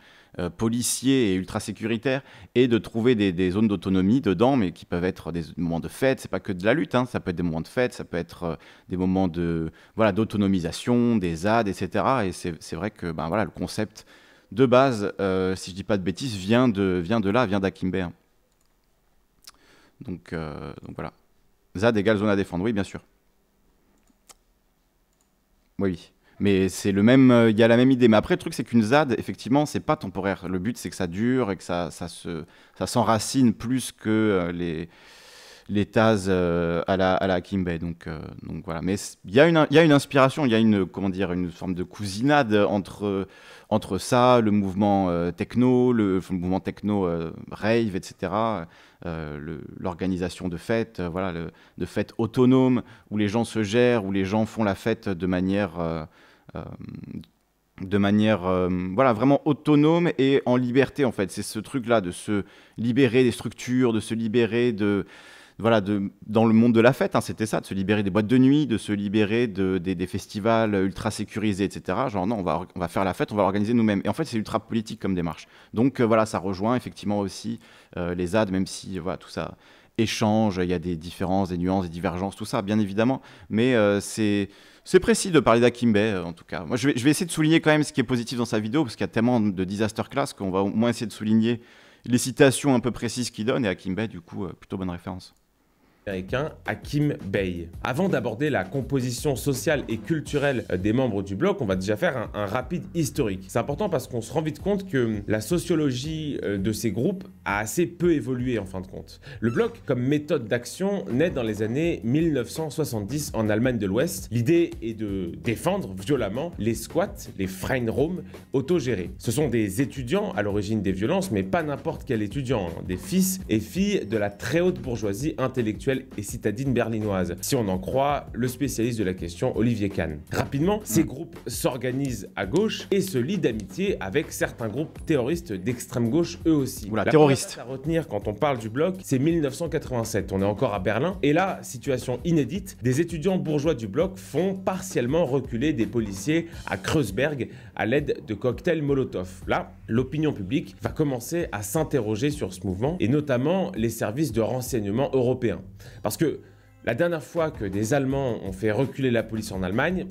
policier et ultra sécuritaire, et de trouver des, zones d'autonomie dedans, mais qui peuvent être des moments de fête, c'est pas que de la lutte, hein. ça peut être des moments de fête, ça peut être des moments de voilà d'autonomisation, des aides, etc. Et c'est vrai que ben, voilà, le concept de base, euh, si je dis pas de bêtises, vient de, vient de là, vient d'Akimber. Euh, donc, voilà. ZAD égale zone à défendre, oui, bien sûr. Oui, Mais c'est le même, euh, il y a la même idée. Mais après, le truc, c'est qu'une ZAD, effectivement, c'est pas temporaire. Le but, c'est que ça dure et que ça, se, ça s'enracine plus que les, les euh, à la à la Donc euh, donc voilà. Mais il y a une il y a une inspiration, il y a une comment dire une forme de cousinade entre entre ça, le mouvement euh, techno, le, mouvement techno rave, etc. l'organisation de fêtes, voilà, le, de fêtes autonomes où les gens se gèrent, où les gens font la fête de manière de manière voilà vraiment autonome et en liberté en fait c'est ce truc là de se libérer des structures de se libérer de voilà, dans le monde de la fête, hein, c'était ça, de se libérer des boîtes de nuit, de se libérer des, festivals ultra sécurisés, etc. Genre, non, on va, on va faire la fête, on va l'organiser nous-mêmes. Et en fait, c'est ultra politique comme démarche. Donc, euh, voilà, ça rejoint effectivement aussi euh, les ZAD, même si voilà, tout ça échange, il y a des différences, des nuances, des divergences, tout ça, bien évidemment. Mais euh, c'est. précis de parler d'Akimbe, en tout cas. Moi, je vais, je vais, essayer de souligner quand même ce qui est positif dans sa vidéo, parce qu'il y a tellement de disaster class qu'on va au moins essayer de souligner les citations un peu précises qu'il donne, et Akimbe, du coup, plutôt bonne référence américain Hakim Bey. Avant d'aborder la composition sociale et culturelle euh, des membres du bloc, on va déjà faire un, rapide historique. C'est important parce qu'on se rend vite compte que hum, la sociologie euh, de ces groupes a assez peu évolué en fin de compte. Le bloc, comme méthode d'action, naît dans les années 1970 en Allemagne de l'Ouest. L'idée est de défendre violemment les squats, les Freiraum autogérés. Ce sont des étudiants à l'origine des violences, mais pas n'importe quel étudiant, hein, des fils et filles de la très haute bourgeoisie intellectuelle et citadine berlinoise, si on en croit le spécialiste de la question Olivier Kahn. Rapidement, ces hmm. groupes s'organisent à gauche et se lient d'amitié avec certains groupes terroristes d'extrême gauche eux aussi. Oula, la terroriste. à retenir quand on parle du bloc, c'est 1987, on est encore à Berlin, et là, situation inédite, des étudiants bourgeois du bloc font partiellement reculer des policiers à Kreuzberg à l'aide de cocktails Molotov. Là, l'opinion publique va commencer à s'interroger sur ce mouvement et notamment les services de renseignement européens. Parce que la dernière fois que des Allemands ont fait reculer la police en Allemagne,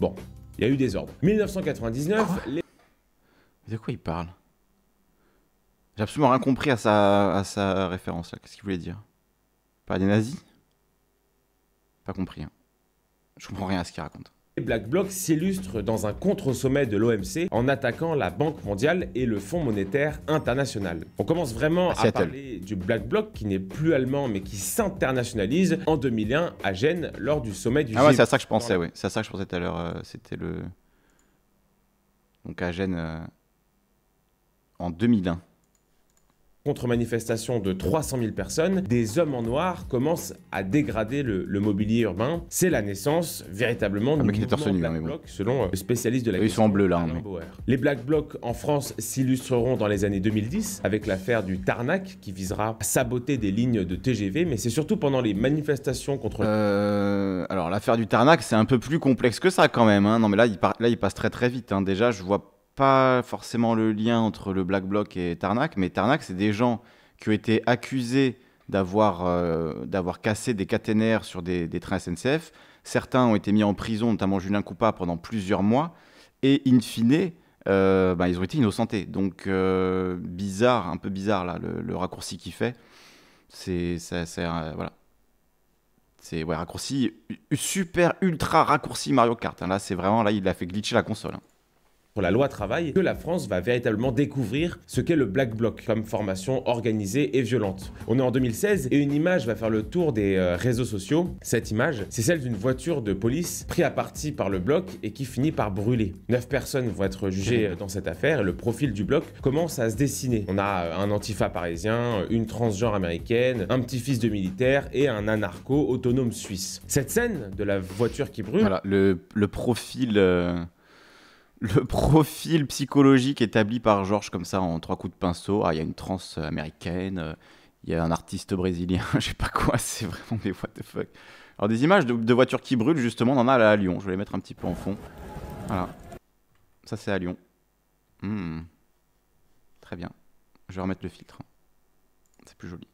bon, il y a eu des ordres. 1999, les... De quoi il parle J'ai absolument rien compris à sa, à sa référence là. Qu'est-ce qu'il voulait dire Pas des nazis Pas compris. Hein. Je comprends rien à ce qu'il raconte. Black Bloc s'illustre dans un contre-sommet de l'OMC en attaquant la Banque mondiale et le Fonds monétaire international. On commence vraiment à, parler du Black Bloc qui n'est plus allemand mais qui s'internationalise en 2001 à Gênes lors du sommet du Ah ouais, c'est à ça que je pensais, oui. C'est à ça que je pensais tout à l'heure. Euh, c'était le. Donc à Gênes euh, en 2001 contre-manifestation de 300 000 personnes, des hommes en noir commencent à dégrader le, mobilier urbain. C'est la naissance véritablement ah, du hein, Black Bloc, selon le euh, spécialiste de la Ils sont en bleu là. Hein, les Black Blocs en France s'illustreront dans les années 2010 avec l'affaire du Tarnac qui visera à saboter des lignes de TGV, mais c'est surtout pendant les manifestations contre... Euh, alors l'affaire du Tarnac, c'est un peu plus complexe que ça quand même. Hein. Non mais là il, là, il passe très très vite. Déjà, je vois pas forcément le lien entre le Black Bloc et Tarnac, mais Tarnac, c'est des gens qui ont été accusés d'avoir euh, d'avoir cassé des caténaires sur des, des, trains SNCF. Certains ont été mis en prison, notamment Julien Coupa, pendant plusieurs mois. Et in fine, euh, bah, ils ont été innocentés. Donc, euh, bizarre, un peu bizarre, là, le, raccourci qu'il fait. C'est. voilà. C'est ouais, raccourci, super, ultra raccourci Mario Kart. Hein. Là, c'est vraiment, là, il a fait glitcher la console. Hein pour la loi travail que la France va véritablement découvrir ce qu'est le Black Bloc comme formation organisée et violente. On est en 2016 et une image va faire le tour des euh, réseaux sociaux. Cette image, c'est celle d'une voiture de police prise à partie par le bloc et qui finit par brûler. Neuf personnes vont être jugées euh, dans cette affaire et le profil du bloc commence à se dessiner. On a euh, un antifa parisien, une transgenre américaine, un petit-fils de militaire et un anarcho autonome suisse. Cette scène de la voiture qui brûle. Voilà, le, le profil le profil psychologique établi par Georges comme ça en trois coups de pinceau. Ah, il y a une transe américaine, euh, il y a un artiste brésilien, je sais pas quoi, c'est vraiment des what the fuck. Alors des images de, voitures qui brûlent, justement, on en a à Lyon. Je vais les mettre un petit peu en fond. Voilà. Ça, c'est à Lyon. Hmm. Très bien. Je vais remettre le filtre. C'est plus joli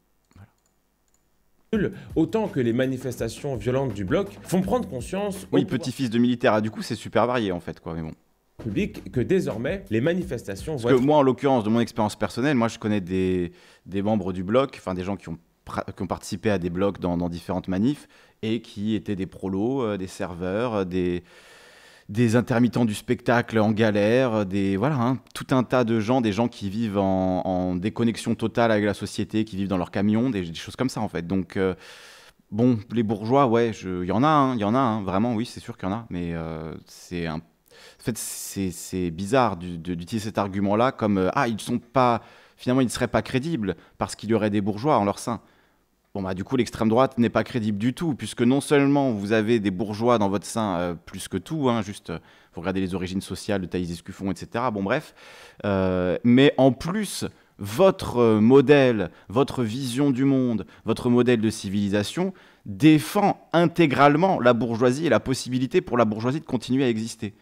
autant que les manifestations violentes du bloc font prendre conscience. Oui, petit-fils de militaire. Ah, du coup, c'est super varié en fait, quoi. Mais bon public que désormais les manifestations. Parce que moi, en l'occurrence, de mon expérience personnelle, moi je connais des, des membres du bloc, enfin des gens qui ont, participé à des blocs dans, différentes manifs et qui étaient des prolos, euh, des serveurs, euh, des des intermittents du spectacle en galère, euh, des voilà, hein, tout un tas de gens, des gens qui vivent en, déconnexion totale avec la société, qui vivent dans leur camion, des, choses comme ça en fait. Donc bon, les bourgeois, ouais, il y en a, hein, il y en a, hein, vraiment, oui, c'est sûr qu'il y en a, mais c'est un en fait, c'est bizarre d'utiliser cet argument-là comme euh, ah ils sont pas finalement ils ne seraient pas crédibles parce qu'il y aurait des bourgeois en leur sein. Bon bah du coup l'extrême droite n'est pas crédible du tout puisque non seulement vous avez des bourgeois dans votre sein euh, plus que tout, hein, juste vous regardez les origines sociales de Thaïs Escuffon, etc. Bon bref, euh, mais en plus votre modèle, votre vision du monde, votre modèle de civilisation défend intégralement la bourgeoisie et la possibilité pour la bourgeoisie de continuer à exister.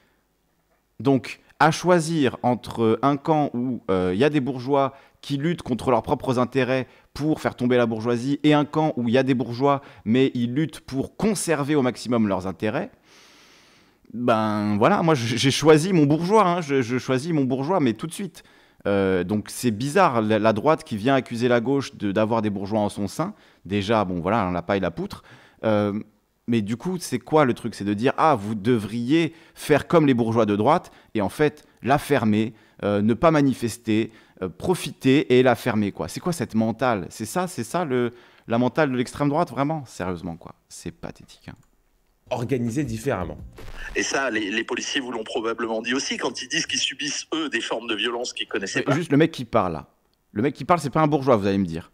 Donc, à choisir entre un camp où il euh, y a des bourgeois qui luttent contre leurs propres intérêts pour faire tomber la bourgeoisie et un camp où il y a des bourgeois mais ils luttent pour conserver au maximum leurs intérêts. Ben voilà, moi j'ai choisi mon bourgeois, hein. je, choisis mon bourgeois, mais tout de suite. Euh, donc c'est bizarre, la, droite qui vient accuser la gauche d'avoir des bourgeois en son sein, déjà, bon voilà, on n'a pas la poutre. Euh, mais du coup, c'est quoi le truc C'est de dire, ah, vous devriez faire comme les bourgeois de droite, et en fait, la fermer, euh, ne pas manifester, euh, profiter et la fermer, quoi. C'est quoi cette mentale C'est ça, c'est ça le, la mentale de l'extrême droite, vraiment Sérieusement, quoi. C'est pathétique. Hein. Organiser différemment. Et ça, les, policiers vous l'ont probablement dit aussi quand ils disent qu'ils subissent, eux, des formes de violence qu'ils connaissaient pas. Juste le mec qui parle là. Le mec qui parle, c'est pas un bourgeois, vous allez me dire.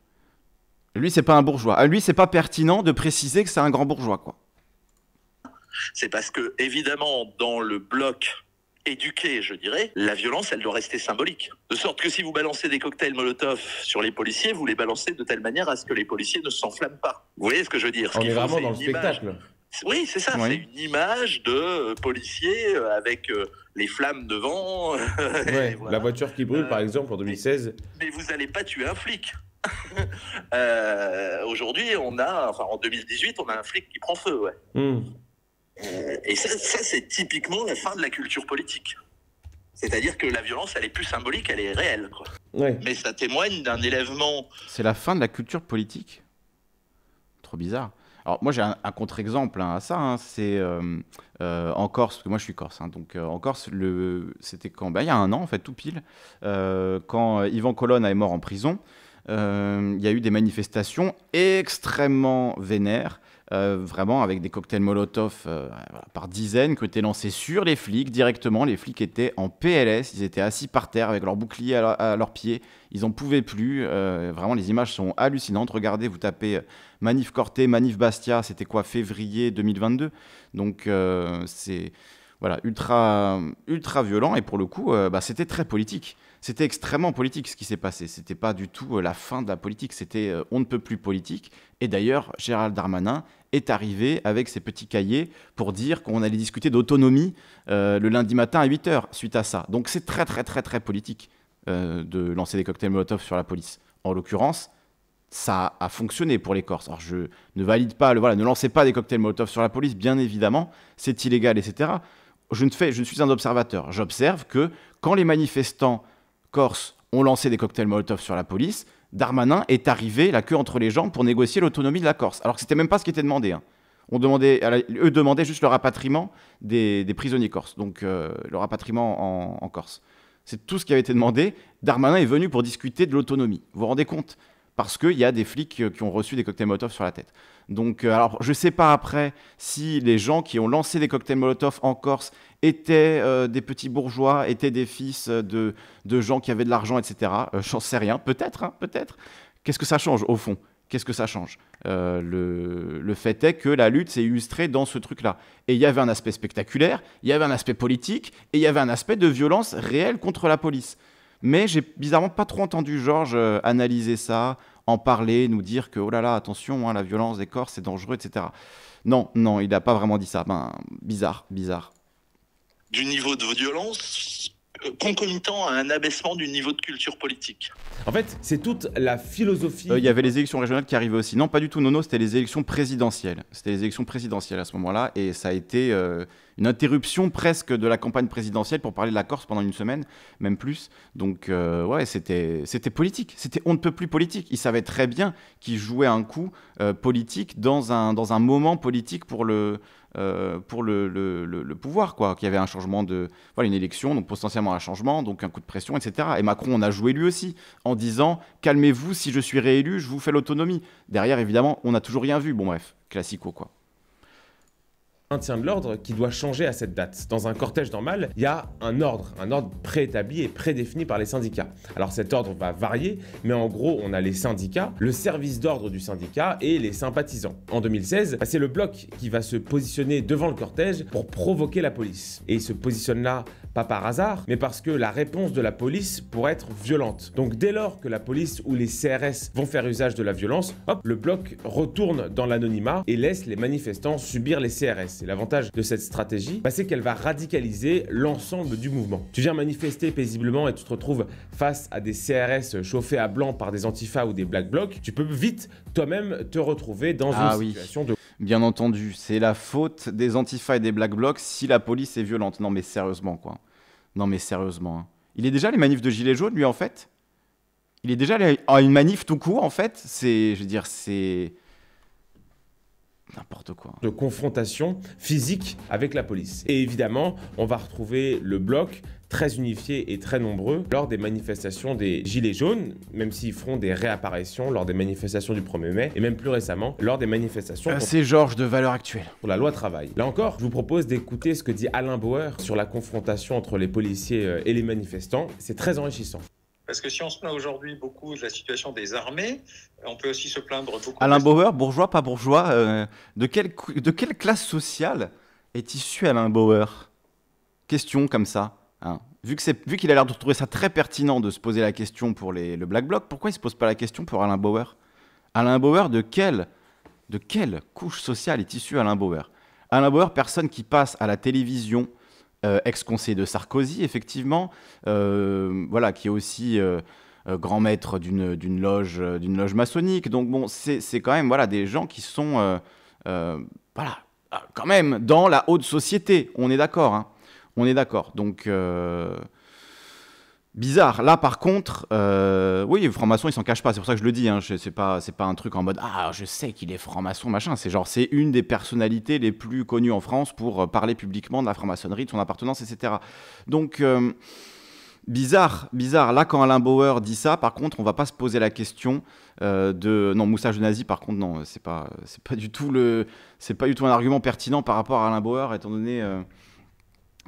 Lui, c'est pas un bourgeois. À euh, lui, c'est pas pertinent de préciser que c'est un grand bourgeois, quoi. C'est parce que, évidemment, dans le bloc éduqué, je dirais, la violence, elle doit rester symbolique. De sorte que si vous balancez des cocktails Molotov sur les policiers, vous les balancez de telle manière à ce que les policiers ne s'enflamment pas. Vous voyez ce que je veux dire ce On est vraiment dans le spectacle. Oui, c'est ça, c'est une image de euh, policiers euh, avec euh, les flammes devant. La voiture qui brûle, par exemple, en 2016. Mais, vous n'allez pas tuer un flic. Aujourd'hui, on a, enfin en 2018, on a un flic qui prend feu, ouais. Hmm. Euh, et ça, c'est typiquement la fin de la culture politique. C'est-à-dire que la violence, elle est plus symbolique, elle est réelle. Mais ça témoigne d'un élèvement. C'est la fin de la culture politique Trop bizarre. Alors moi j'ai un, contre-exemple hein, à ça, hein. c'est euh, euh, en Corse, parce que moi je suis corse, hein. donc en Corse c'était quand bah, Il y a un an en fait, tout pile, quand Yvan Colonne est mort en prison, il y a eu des manifestations extrêmement vénères euh, vraiment avec des cocktails Molotov euh, par dizaines qui ont été lancés sur les flics directement. Les flics étaient en PLS, ils étaient assis par terre avec leur bouclier à, leurs pieds, ils n'en pouvaient plus. Euh, vraiment, les images sont hallucinantes. Regardez, vous tapez Manif Corté, Manif Bastia, c'était quoi Février 2022. Donc c'est voilà ultra ultra violent et pour le coup, bah, c'était très politique. C'était extrêmement politique ce qui s'est passé. Ce C'était pas du tout euh, la fin de la politique. C'était euh, on ne peut plus politique. Et d'ailleurs, Gérald Darmanin est arrivé avec ses petits cahiers pour dire qu'on allait discuter d'autonomie euh, le lundi matin à 8h suite à ça. Donc c'est très très très très politique de lancer des cocktails Molotov sur la police. En l'occurrence, ça a fonctionné pour les Corses. Alors je ne valide pas, voilà, ne lancez pas des cocktails Molotov sur la police, bien évidemment, c'est illégal, etc. Je ne, fais, je ne suis un observateur. J'observe que quand les manifestants Corse, ont lancé des cocktails Molotov sur la police, Darmanin est arrivé la queue entre les jambes pour négocier l'autonomie de la Corse. Alors que c'était même pas ce qui était demandé. Hein. On demandait, eux demandaient juste le rapatriement des, prisonniers corses, donc euh, le rapatriement en, en Corse. C'est tout ce qui avait été demandé. Darmanin est venu pour discuter de l'autonomie. Vous vous rendez compte parce qu'il y a des flics qui ont reçu des cocktails Molotov sur la tête. Donc, euh, alors, je ne sais pas après si les gens qui ont lancé des cocktails Molotov en Corse étaient euh, des petits bourgeois, étaient des fils de, gens qui avaient de l'argent, etc. Je euh, J'en sais rien, peut-être, hein, peut-être. Qu'est-ce que ça change au fond Qu'est-ce que ça change le, le, fait est que la lutte s'est illustrée dans ce truc-là. Et il y avait un aspect spectaculaire, il y avait un aspect politique, et il y avait un aspect de violence réelle contre la police. Mais j'ai bizarrement pas trop entendu Georges euh, analyser ça, en parler, nous dire que oh là là, attention, hein, la violence des corps, c'est dangereux, etc. Non, non, il n'a pas vraiment dit ça. Ben, bizarre, bizarre. Du niveau de violence, concomitant à un abaissement du niveau de culture politique. En fait, c'est toute la philosophie. Euh, il y avait les élections régionales qui arrivaient aussi. Non, pas du tout, non, c'était les élections présidentielles. C'était les élections présidentielles à ce moment-là, et ça a été euh, une interruption presque de la campagne présidentielle pour parler de la Corse pendant une semaine, même plus. Donc, euh, ouais, c'était politique. C'était on ne peut plus politique. Ils savaient très bien qu'ils jouaient un coup politique dans un, dans un moment politique pour le, euh, pour le, pouvoir, quoi. Qu'il y avait un changement de. Voilà, une élection, donc potentiellement un changement, donc un coup de pression, etc. Et Macron on a joué lui aussi, en disant calmez-vous, si je suis réélu, je vous fais l'autonomie. Derrière, évidemment, on n'a toujours rien vu. Bon, bref, classico, quoi maintien de l'ordre qui doit changer à cette date. Dans un cortège normal, il y a un ordre, un ordre préétabli et prédéfini par les syndicats. Alors cet ordre va varier, mais en gros, on a les syndicats, le service d'ordre du syndicat et les sympathisants. En 2016, bah, c'est le bloc qui va se positionner devant le cortège pour provoquer la police. Et il se positionne là pas par hasard, mais parce que la réponse de la police pourrait être violente. Donc dès lors que la police ou les CRS vont faire usage de la violence, hop, le bloc retourne dans l'anonymat et laisse les manifestants subir les CRS c'est l'avantage de cette stratégie, bah, c'est qu'elle va radicaliser l'ensemble du mouvement. Tu viens manifester paisiblement et tu te retrouves face à des CRS chauffés à blanc par des antifas ou des black blocs, tu peux vite toi-même te retrouver dans ah une situation de Bien entendu, c'est la faute des antifas et des black blocs si la police est violente. Non mais sérieusement quoi. Non mais sérieusement. Hein. Il est déjà les manifs de gilets jaunes lui en fait. Il est déjà à ah, une manif tout court en fait. C'est je veux dire c'est N'importe quoi. De confrontation physique avec la police. Et évidemment, on va retrouver le bloc très unifié et très nombreux lors des manifestations des Gilets jaunes, même s'ils feront des réapparitions lors des manifestations du 1er mai et même plus récemment lors des manifestations. C'est Georges de valeur actuelle. Pour la loi travail. Là encore, je vous propose d'écouter ce que dit Alain Bauer sur la confrontation entre les policiers euh, et les manifestants. C'est très enrichissant. Parce que si on se plaint aujourd'hui beaucoup de la situation des armées, on peut aussi se plaindre beaucoup. Alain Bauer, bourgeois, pas bourgeois, euh, de, quelle, de quelle classe sociale est issu Alain Bauer Question comme ça. Hein. Vu qu'il a l'air de trouver ça très pertinent de se poser la question pour le Black Bloc, pourquoi il ne se pose pas la question pour Alain Bauer Alain Bauer, de quelle, de quelle couche sociale est issu Alain Bauer Alain Bauer, personne qui passe à la télévision euh, ex conseil de Sarkozy, effectivement, euh, voilà, qui est aussi euh, grand maître d'une loge, d'une loge maçonnique. Donc bon, c'est quand même voilà des gens qui sont voilà quand même dans la haute société. On est d'accord, hein. on est d'accord. Donc bizarre. Là, par contre, euh, oui, les francs il ils s'en cache pas. C'est pour ça que je le dis. Hein. C'est pas, c'est pas un truc en mode ah, je sais qu'il est franc-maçon, machin. C'est genre, c'est une des personnalités les plus connues en France pour euh, parler publiquement de la franc-maçonnerie, de son appartenance, etc. Donc euh, Bizarre, bizarre. Là, quand Alain Bauer dit ça, par contre, on va pas se poser la question de non Moussa Genazi. Par contre, non, c'est pas, c'est pas du tout le, c'est pas du tout un argument pertinent par rapport à Alain Bauer, étant donné,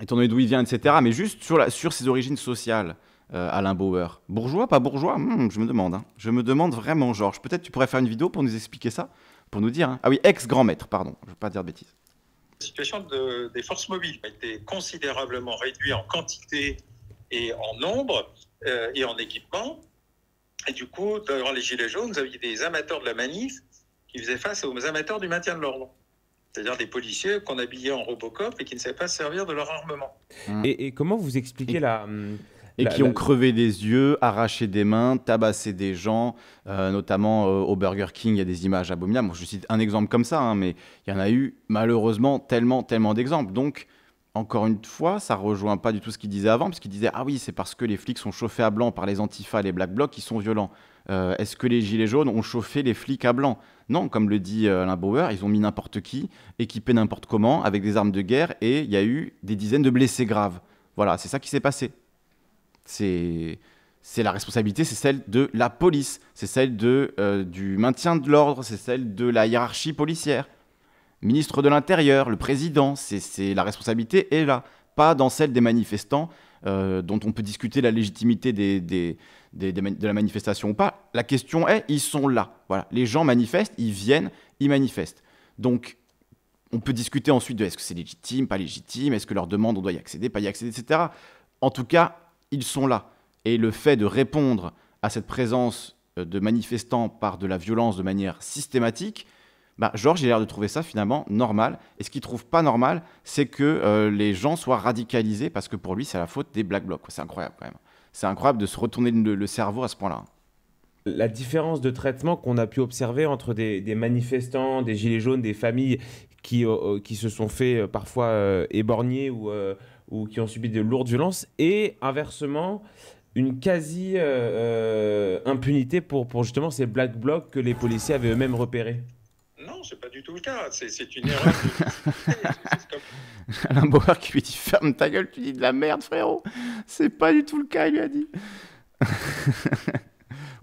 étant donné d'où il vient, etc. Mais juste sur la, sur ses origines sociales. Euh, Alain Bauer. Bourgeois, pas bourgeois hmm, Je me demande. Hein. Je me demande vraiment, Georges. Peut-être tu pourrais faire une vidéo pour nous expliquer ça, pour nous dire. Hein. Ah oui, ex-grand maître, pardon, je ne veux pas dire de bêtises. La situation des forces mobiles a été considérablement réduite en quantité et en nombre euh, et en équipement. Et du coup, dans les Gilets jaunes, vous aviez des amateurs de la manif qui faisaient face aux amateurs du maintien de l'ordre. C'est-à-dire des policiers qu'on habillait en Robocop et qui ne savaient pas servir de leur armement. Et, comment vous expliquez la et qui ont crevé des yeux, arraché des mains, tabassé des gens, euh, notamment euh, au Burger King, il y a des images abominables. je cite un exemple comme ça, hein, mais il y en a eu malheureusement tellement, tellement d'exemples. Donc, encore une fois, ça rejoint pas du tout ce qu'il disait avant, parce qu'il disait ah oui, c'est parce que les flics sont chauffés à blanc par les antifas, les black blocs, qui sont violents. Euh, est-ce que les gilets jaunes ont chauffé les flics à blanc Non, comme le dit Alain Bauer, ils ont mis n'importe qui, équipé n'importe comment, avec des armes de guerre, et il y a eu des dizaines de blessés graves. Voilà, c'est ça qui s'est passé c'est c'est la responsabilité, c'est celle de la police, c'est celle de, euh, du maintien de l'ordre, c'est celle de la hiérarchie policière. Ministre de l'Intérieur, le président, c'est la responsabilité est là, pas dans celle des manifestants, euh, dont on peut discuter la légitimité des, des, des, de la manifestation ou pas. La question est, ils sont là. Voilà, les gens manifestent, ils viennent, ils manifestent. Donc, on peut discuter ensuite de est-ce que c'est légitime, pas légitime, est-ce que leur demande on doit y accéder, pas y accéder, etc. En tout cas, ils sont là. Et le fait de répondre à cette présence euh, de manifestants par de la violence de manière systématique, bah, Georges, il a l'air de trouver ça finalement normal. Et ce qu'il trouve pas normal, c'est que euh, les gens soient radicalisés parce que pour lui, c'est la faute des Black Blocs. C'est incroyable quand même. C'est incroyable de se retourner le, cerveau à ce point-là. La différence de traitement qu'on a pu observer entre des, manifestants, des gilets jaunes, des familles qui, euh, qui se sont fait parfois éborgner ou, ou qui ont subi de lourdes violences, et inversement, une quasi-impunité euh, euh, pour, pour justement ces black blocs que les policiers avaient eux-mêmes repérés non, c'est pas du tout le cas. C'est une erreur. Alain Bauer qui lui dit Ferme ta gueule, tu dis de la merde, frérot. C'est pas du tout le cas, il lui a dit.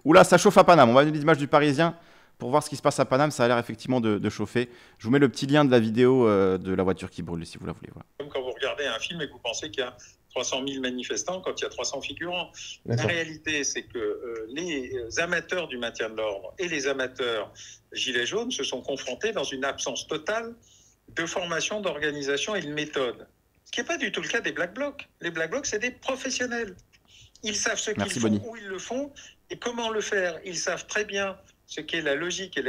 Oula, ça chauffe à Paname. On va donner l'image du Parisien pour voir ce qui se passe à Paname. Ça a l'air effectivement de, chauffer. Je vous mets le petit lien de la vidéo euh, de la voiture qui brûle si vous la voulez. voir. Comme quand vous regardez un film et que vous pensez qu'il y a 300 000 manifestants quand il y a 300 figurants. La réalité, c'est que euh, les euh, amateurs du maintien de l'ordre et les amateurs gilets jaunes se sont confrontés dans une absence totale de formation, d'organisation et de méthode. Ce qui n'est pas du tout le cas des Black Blocs. Les Black Blocs, c'est des professionnels. Ils savent ce qu'ils font, où ils le font et comment le faire. Ils savent très bien ce qu'est la logique et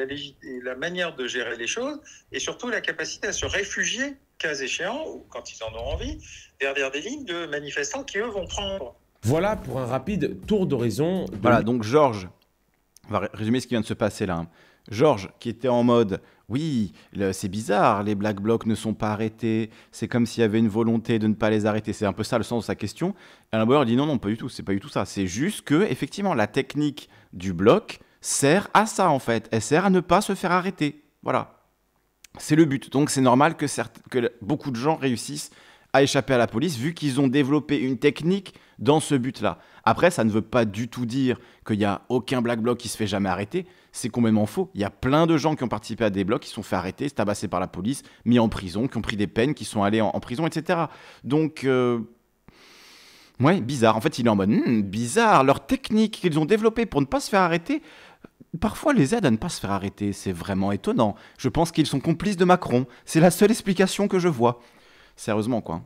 la, manière de gérer les choses, et surtout la capacité à se réfugier, cas échéant, ou quand ils en ont envie, derrière des lignes de manifestants qui, eux, vont prendre. Voilà pour un rapide tour d'horizon. Voilà, donc Georges, on va résumer ce qui vient de se passer là. Hein. Georges, qui était en mode oui, c'est bizarre, les Black Blocs ne sont pas arrêtés, c'est comme s'il y avait une volonté de ne pas les arrêter, c'est un peu ça le sens de sa question. Alain Bauer dit non, non, pas du tout, c'est pas du tout ça, c'est juste que, effectivement, la technique du bloc sert à ça en fait. Elle sert à ne pas se faire arrêter. Voilà. C'est le but. Donc c'est normal que, certes, que beaucoup de gens réussissent à échapper à la police vu qu'ils ont développé une technique dans ce but-là. Après, ça ne veut pas du tout dire qu'il n'y a aucun black bloc qui se fait jamais arrêter. C'est complètement faux. Il y a plein de gens qui ont participé à des blocs, qui sont fait arrêter, tabassés par la police, mis en prison, qui ont pris des peines, qui sont allés en, prison, etc. Donc... Euh, ouais, bizarre. En fait, il est en mode hmm, bizarre. Leur technique qu'ils ont développée pour ne pas se faire arrêter, Parfois, les aides à ne pas se faire arrêter, c'est vraiment étonnant. Je pense qu'ils sont complices de Macron, c'est la seule explication que je vois. Sérieusement, quoi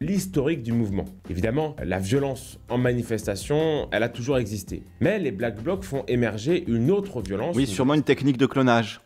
l'historique du mouvement. Évidemment, la violence en manifestation, elle a toujours existé. Mais les Black Blocs font émerger une autre violence. Oui, sûrement une technique de clonage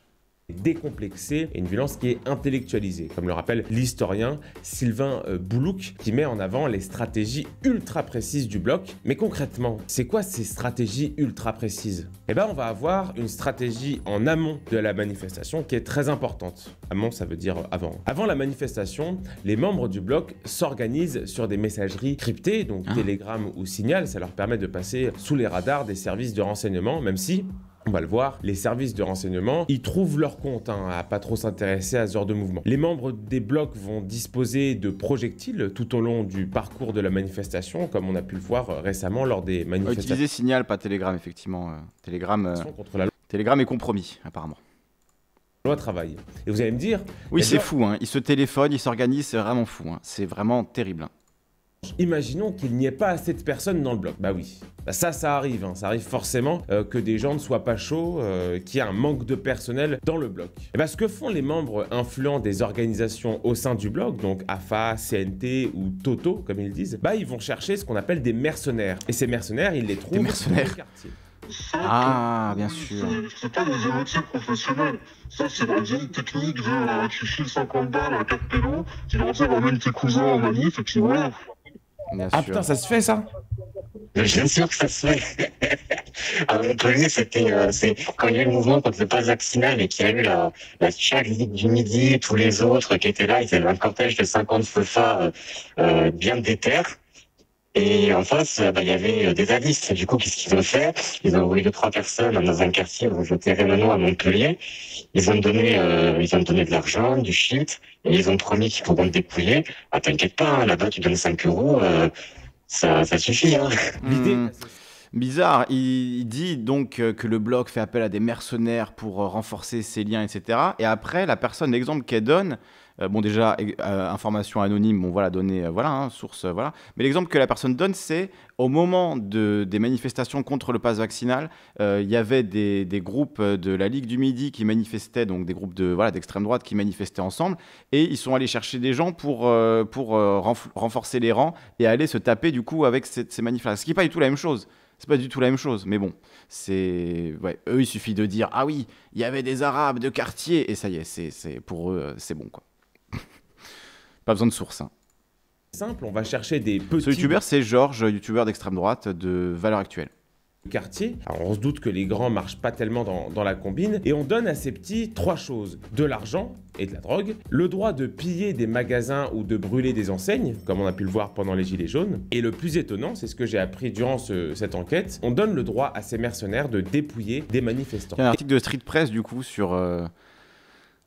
décomplexée et une violence qui est intellectualisée, comme le rappelle l'historien Sylvain euh, Boulouk, qui met en avant les stratégies ultra précises du bloc. Mais concrètement, c'est quoi ces stratégies ultra précises Eh bien, on va avoir une stratégie en amont de la manifestation qui est très importante. Amont, ça veut dire avant. Avant la manifestation, les membres du bloc s'organisent sur des messageries cryptées, donc télégrammes ah. Telegram ou Signal. Ça leur permet de passer sous les radars des services de renseignement, même si on va le voir, les services de renseignement, ils trouvent leur compte hein, à pas trop s'intéresser à ce genre de mouvement. Les membres des blocs vont disposer de projectiles tout au long du parcours de la manifestation, comme on a pu le voir euh, récemment lors des manifestations. Utiliser signal, pas télégramme, effectivement. Euh, télégramme, euh, télégramme est compromis, apparemment loi travail. Et vous allez me dire... Oui, c'est fou, hein. ils se téléphonent, ils s'organisent, c'est vraiment fou, hein. c'est vraiment terrible. Hein. Imaginons qu'il n'y ait pas assez de personnes dans le bloc. Bah oui, bah ça, ça arrive. Hein. Ça arrive forcément euh, que des gens ne soient pas chauds, euh, qu'il y ait un manque de personnel dans le bloc. Et bah, ce que font les membres influents des organisations au sein du bloc, donc AFA, CNT ou Toto, comme ils disent, bah ils vont chercher ce qu'on appelle des mercenaires. Et ces mercenaires, ils les trouvent dans le quartier. ah, bien sûr. C'est pas des émotions professionnelles Ça, c'est la une technique de euh, tu files 50 balles à 4 pélos, tu les retires à tes cousins en manif et puis voilà ah putain, ça se fait ça Bien sûr que ça se fait. à premier, c'était euh, quand il y a eu le mouvement contre le pass vaccinal et qu'il y a eu la, la chaque ligue du midi, tous les autres qui étaient là, ils avaient un cortège de 50 FEFA euh, euh, bien déter. Et en face, euh, bah, il y avait euh, des zadistes. Du coup, qu'est-ce qu'ils ont fait Ils ont envoyé deux, trois personnes dans un quartier où j'étais maintenant à Montpellier. Ils ont donné, euh, ils ont donné de l'argent, du shit, et ils ont promis qu'ils pourront me dépouiller. Ah, t'inquiète pas, hein, là-bas, tu donnes 5 euros, ça, suffit. Hein. Hmm. Bizarre, il dit donc que le bloc fait appel à des mercenaires pour renforcer ses liens, etc. Et après, la personne, l'exemple qu'elle donne, euh, bon, déjà, euh, information anonyme, bon, voilà, donnée, euh, voilà, hein, source, voilà. Mais l'exemple que la personne donne, c'est au moment de, des manifestations contre le pass vaccinal, il y avait des, groupes de la Ligue du Midi qui manifestaient, donc des groupes de voilà d'extrême droite qui manifestaient ensemble, et ils sont allés chercher des gens pour, pour renforcer les rangs et aller se taper du coup avec ces, ces Ce qui n'est pas du tout la même chose. C'est pas du tout la même chose, mais bon, c'est. eux, il suffit de dire Ah oui, il y avait des Arabes de quartier, et ça y est, c'est pour eux, c'est bon, quoi. Pas besoin de source. Hein. Simple, on va chercher des petits... Ce youtubeur, c'est Georges, youtubeur d'extrême droite de valeur actuelle. ...quartier. Alors on se doute que les grands marchent pas tellement dans, la combine et on donne à ces petits trois choses de l'argent et de la drogue, le droit de piller des magasins ou de brûler des enseignes, comme on a pu le voir pendant les gilets jaunes. Et le plus étonnant, c'est ce que j'ai appris durant cette enquête, on donne le droit à ces mercenaires de dépouiller des manifestants. Il y a un article de Street Press du coup sur euh,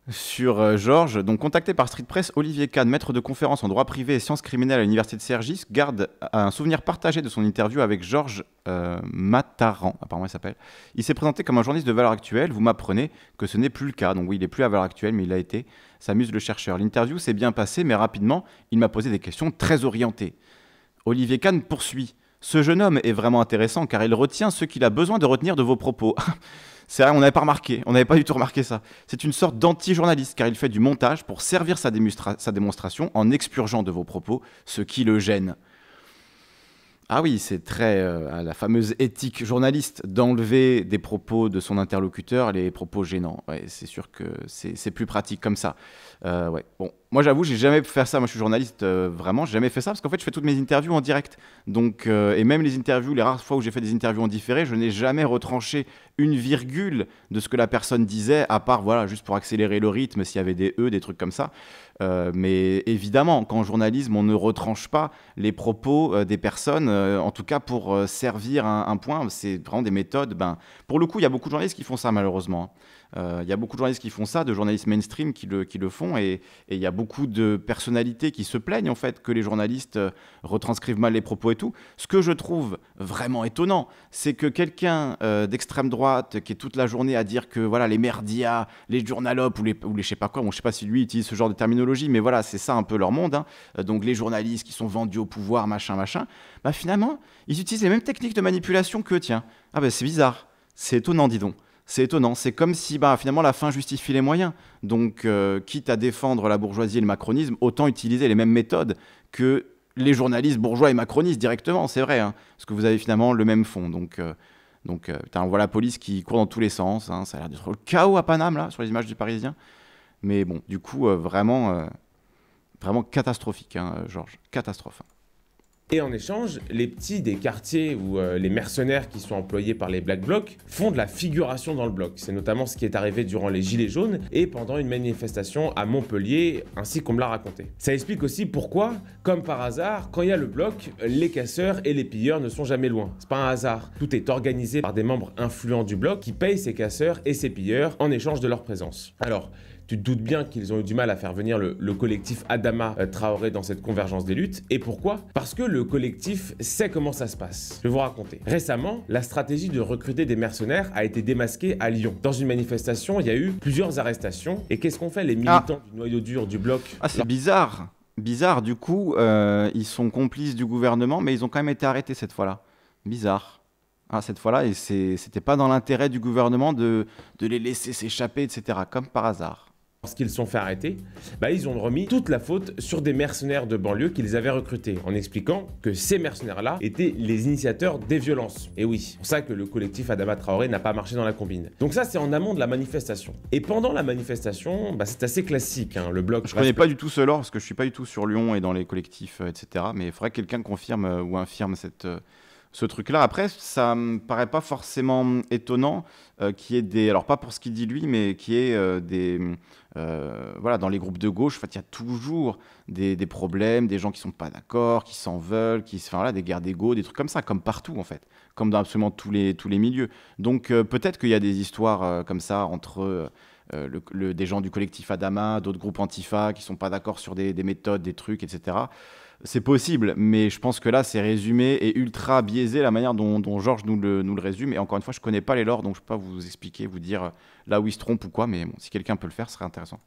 sur euh, Georges. Donc contacté par Street Press, Olivier Kahn, maître de conférence en droit privé et sciences criminelles à l'université de Sergis, garde un souvenir partagé de son interview avec Georges euh, Mataran, apparemment il s'appelle. Il s'est présenté comme un journaliste de valeur actuelle. Vous m'apprenez que ce n'est plus le cas. Donc oui, il n'est plus à valeur actuelle, mais il a été. S'amuse le chercheur. L'interview s'est bien passée, mais rapidement, il m'a posé des questions très orientées. Olivier Kahn poursuit. Ce jeune homme est vraiment intéressant car il retient ce qu'il a besoin de retenir de vos propos. C'est vrai, on n'avait pas remarqué, on n'avait pas du tout remarqué ça. C'est une sorte d'anti-journaliste, car il fait du montage pour servir sa, sa démonstration en expurgeant de vos propos ce qui le gêne. Ah oui, c'est très euh, à la fameuse éthique journaliste d'enlever des propos de son interlocuteur les propos gênants. c'est sûr que c'est plus pratique comme ça. Euh, bon, moi j'avoue, j'ai jamais faire ça. Moi, je suis journaliste, euh, vraiment, j'ai jamais fait ça parce qu'en fait, je fais toutes mes interviews en direct. Donc, et même les interviews, les rares fois où j'ai fait des interviews en différé, je n'ai jamais retranché une virgule de ce que la personne disait, à part voilà, juste pour accélérer le rythme, s'il y avait des e, des trucs comme ça. Euh, mais évidemment, qu'en journalisme, on ne retranche pas les propos euh, des personnes, euh, en tout cas pour servir un, point. C'est vraiment des méthodes. Ben, pour le coup, il y a beaucoup de journalistes qui font ça, malheureusement. Hein. Il y a beaucoup de journalistes qui font ça, de journalistes mainstream qui le, qui le font, et il y a beaucoup de personnalités qui se plaignent en fait que les journalistes retranscrivent mal les propos et tout. Ce que je trouve vraiment étonnant, c'est que quelqu'un d'extrême droite qui est toute la journée à dire que voilà les merdias, les journalopes ou les, ou les je sais pas quoi, bon, je sais pas si lui utilise ce genre de terminologie mais voilà, c'est ça un peu leur monde. Hein. Euh, donc les journalistes qui sont vendus au pouvoir, machin, machin, bah finalement, ils utilisent les mêmes techniques de manipulation que tiens. Ah ben c'est bizarre, c'est étonnant, dis donc. C'est étonnant, c'est comme si bah, finalement la fin justifie les moyens. Donc, euh, quitte à défendre la bourgeoisie et le macronisme, autant utiliser les mêmes méthodes que les journalistes bourgeois et macronistes directement, c'est vrai, hein, parce que vous avez finalement le même fond. Donc, euh, donc on voit la police qui court dans tous les sens, hein. ça a l'air d'être le chaos à Paname, là, sur les images du Parisien. Mais bon, du coup, euh, vraiment, euh, vraiment catastrophique, hein, Georges. Catastrophe. Et en échange, les petits des quartiers ou euh, les mercenaires qui sont employés par les Black Blocs font de la figuration dans le bloc. C'est notamment ce qui est arrivé durant les Gilets jaunes et pendant une manifestation à Montpellier, ainsi qu'on me l'a raconté. Ça explique aussi pourquoi, comme par hasard, quand il y a le bloc, les casseurs et les pilleurs ne sont jamais loin. C'est pas un hasard. Tout est organisé par des membres influents du bloc qui payent ces casseurs et ces pilleurs en échange de leur présence. Alors, tu doutes bien qu'ils ont eu du mal à faire venir le, collectif Adama euh, Traoré dans cette convergence des luttes. Et pourquoi Parce que le collectif sait comment ça se passe. Je vais vous raconter. Récemment, la stratégie de recruter des mercenaires a été démasquée à Lyon. Dans une manifestation, il y a eu plusieurs arrestations. Et qu'est-ce qu'on fait les militants ah. du noyau dur du bloc Ah, c'est bizarre Bizarre, du coup, euh, ils sont complices du gouvernement, mais ils ont quand même été arrêtés cette fois-là. Bizarre. Ah, cette fois-là, et c'était pas dans l'intérêt du gouvernement de les laisser s'échapper, etc., comme par hasard lorsqu'ils sont fait arrêter, bah, ils ont remis toute la faute sur des mercenaires de banlieue qu'ils avaient recrutés, en expliquant que ces mercenaires-là étaient les initiateurs des violences. Et oui, c'est pour ça que le collectif Adama Traoré n'a pas marché dans la combine. Donc ça, c'est en amont de la manifestation. Et pendant la manifestation, bah, c'est assez classique, hein, le bloc... Je connais pas du tout ce lore, parce que je suis pas du tout sur Lyon et dans les collectifs, euh, etc. Mais il faudrait que quelqu'un confirme euh, ou infirme cette... Euh, ce truc-là. Après, ça me paraît pas forcément étonnant qui qu'il y ait des. Alors, pas pour ce qu'il dit lui, mais qu'il y ait des euh, voilà, dans les groupes de gauche, il y a toujours des, problèmes, des gens qui sont pas d'accord, qui s'en veulent, qui, des guerres d'ego, des trucs comme ça, comme partout en fait, comme dans absolument tous les tous les milieux. Donc euh, peut-être qu'il y a des histoires euh, comme ça entre des gens du collectif Adama, d'autres groupes Antifa qui sont pas d'accord sur des, méthodes, des trucs, etc c'est possible, mais je pense que là, c'est résumé et ultra biaisé la manière dont, Georges nous le, nous le, résume. Et encore une fois, je ne connais pas les lords, donc je peux pas vous expliquer, vous dire euh, là où il se trompe ou quoi, mais si quelqu'un peut le faire, ce serait intéressant.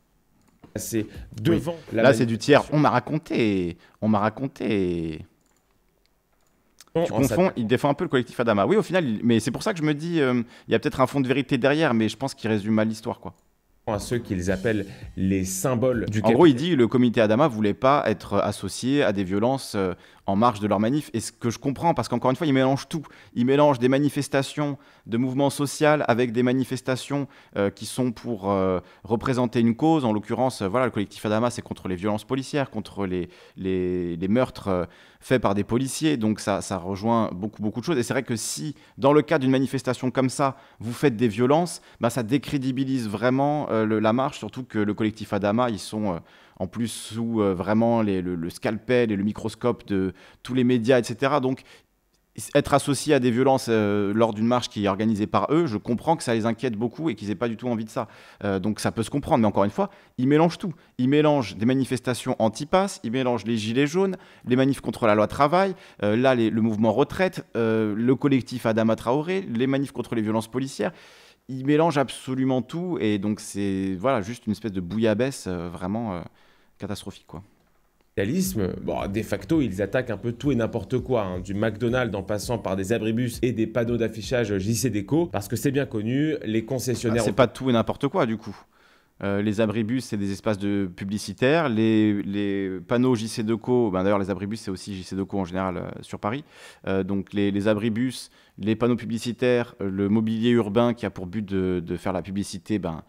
C'est devant. là, c'est du tiers. On m'a raconté. On m'a raconté. tu confonds, il défend un peu le collectif Adama. Oui, au final, mais c'est pour ça que je me dis, euh, il y a peut-être un fond de vérité derrière, mais je pense qu'il résume mal l'histoire, quoi à ceux qu'ils appellent les symboles du En gros, il dit le comité Adama voulait pas être associé à des violences euh, en marge de leur manif. Et ce que je comprends, parce qu'encore une fois, ils mélangent tout. Ils mélangent des manifestations de mouvements sociaux avec des manifestations euh, qui sont pour euh, représenter une cause. En l'occurrence, voilà, le collectif Adama, c'est contre les violences policières, contre les, les meurtres fait par des policiers. Donc ça, ça rejoint beaucoup, beaucoup de choses. Et c'est vrai que si, dans le cas d'une manifestation comme ça, vous faites des violences, bah, ça décrédibilise vraiment euh, la marche, surtout que le collectif Adama, ils sont... Euh, en plus sous euh, vraiment le, scalpel et le microscope de tous les médias, etc. Donc être associé à des violences euh, lors d'une marche qui est organisée par eux, je comprends que ça les inquiète beaucoup et qu'ils n'aient pas du tout envie de ça. Euh, donc ça peut se comprendre, mais encore une fois, ils mélangent tout. Ils mélangent des manifestations anti-pass, ils mélangent les gilets jaunes, les manifs contre la loi travail, euh, là le mouvement retraite, le collectif Adama Traoré, les manifs contre les violences policières. Ils mélangent absolument tout et donc c'est voilà juste une espèce de bouillabaisse vraiment catastrophique quoi capitalisme, bon, de facto, ils attaquent un peu tout et n'importe quoi, hein, du McDonald's en passant par des abribus et des panneaux d'affichage JC parce que c'est bien connu, les concessionnaires... Ah, c'est pas tout et n'importe quoi, du coup. Euh, les abribus, c'est des espaces de publicitaires. Les, panneaux JC ben, d'ailleurs, les abribus, c'est aussi JC en général euh, sur Paris. Euh, donc, les, abribus, les panneaux publicitaires, le mobilier urbain qui a pour but de, de faire la publicité, ben,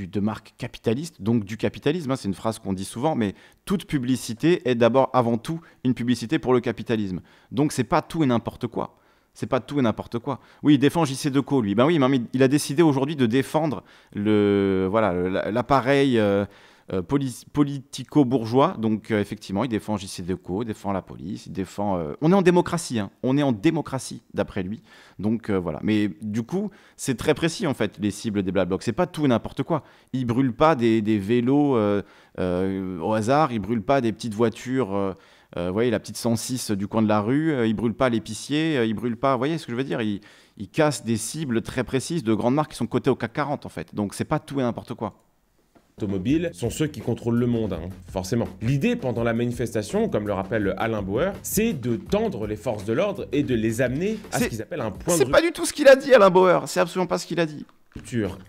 de marque capitaliste, donc du capitalisme. Hein, c'est une phrase qu'on dit souvent, mais toute publicité est d'abord, avant tout, une publicité pour le capitalisme. Donc c'est pas tout et n'importe quoi. C'est pas tout et n'importe quoi. Oui, il défend JC Decaux, lui. Ben oui, mais il a décidé aujourd'hui de défendre le voilà l'appareil euh, euh, politico-bourgeois. Donc, euh, effectivement, il défend JC Decaux, défend la police, il défend. Euh, on est en démocratie, hein. on est en démocratie, d'après lui. Donc, voilà. Mais du coup, c'est très précis, en fait, les cibles des Black C'est pas tout et n'importe quoi. Ils brûlent pas des, vélos au hasard, ils brûlent pas des petites voitures. voyez, la petite 106 du coin de la rue, ils il brûle pas l'épicier, ils il brûle pas, vous voyez ce que je veux dire il, cassent casse des cibles très précises de grandes marques qui sont cotées au CAC 40 en fait. Donc c'est pas tout et n'importe quoi automobiles sont ceux qui contrôlent le monde, hein, forcément. L'idée pendant la manifestation, comme le rappelle Alain Bauer, c'est de tendre les forces de l'ordre et de les amener à ce qu'ils appellent un point de... C'est pas du tout ce qu'il a dit Alain Bauer, c'est absolument pas ce qu'il a dit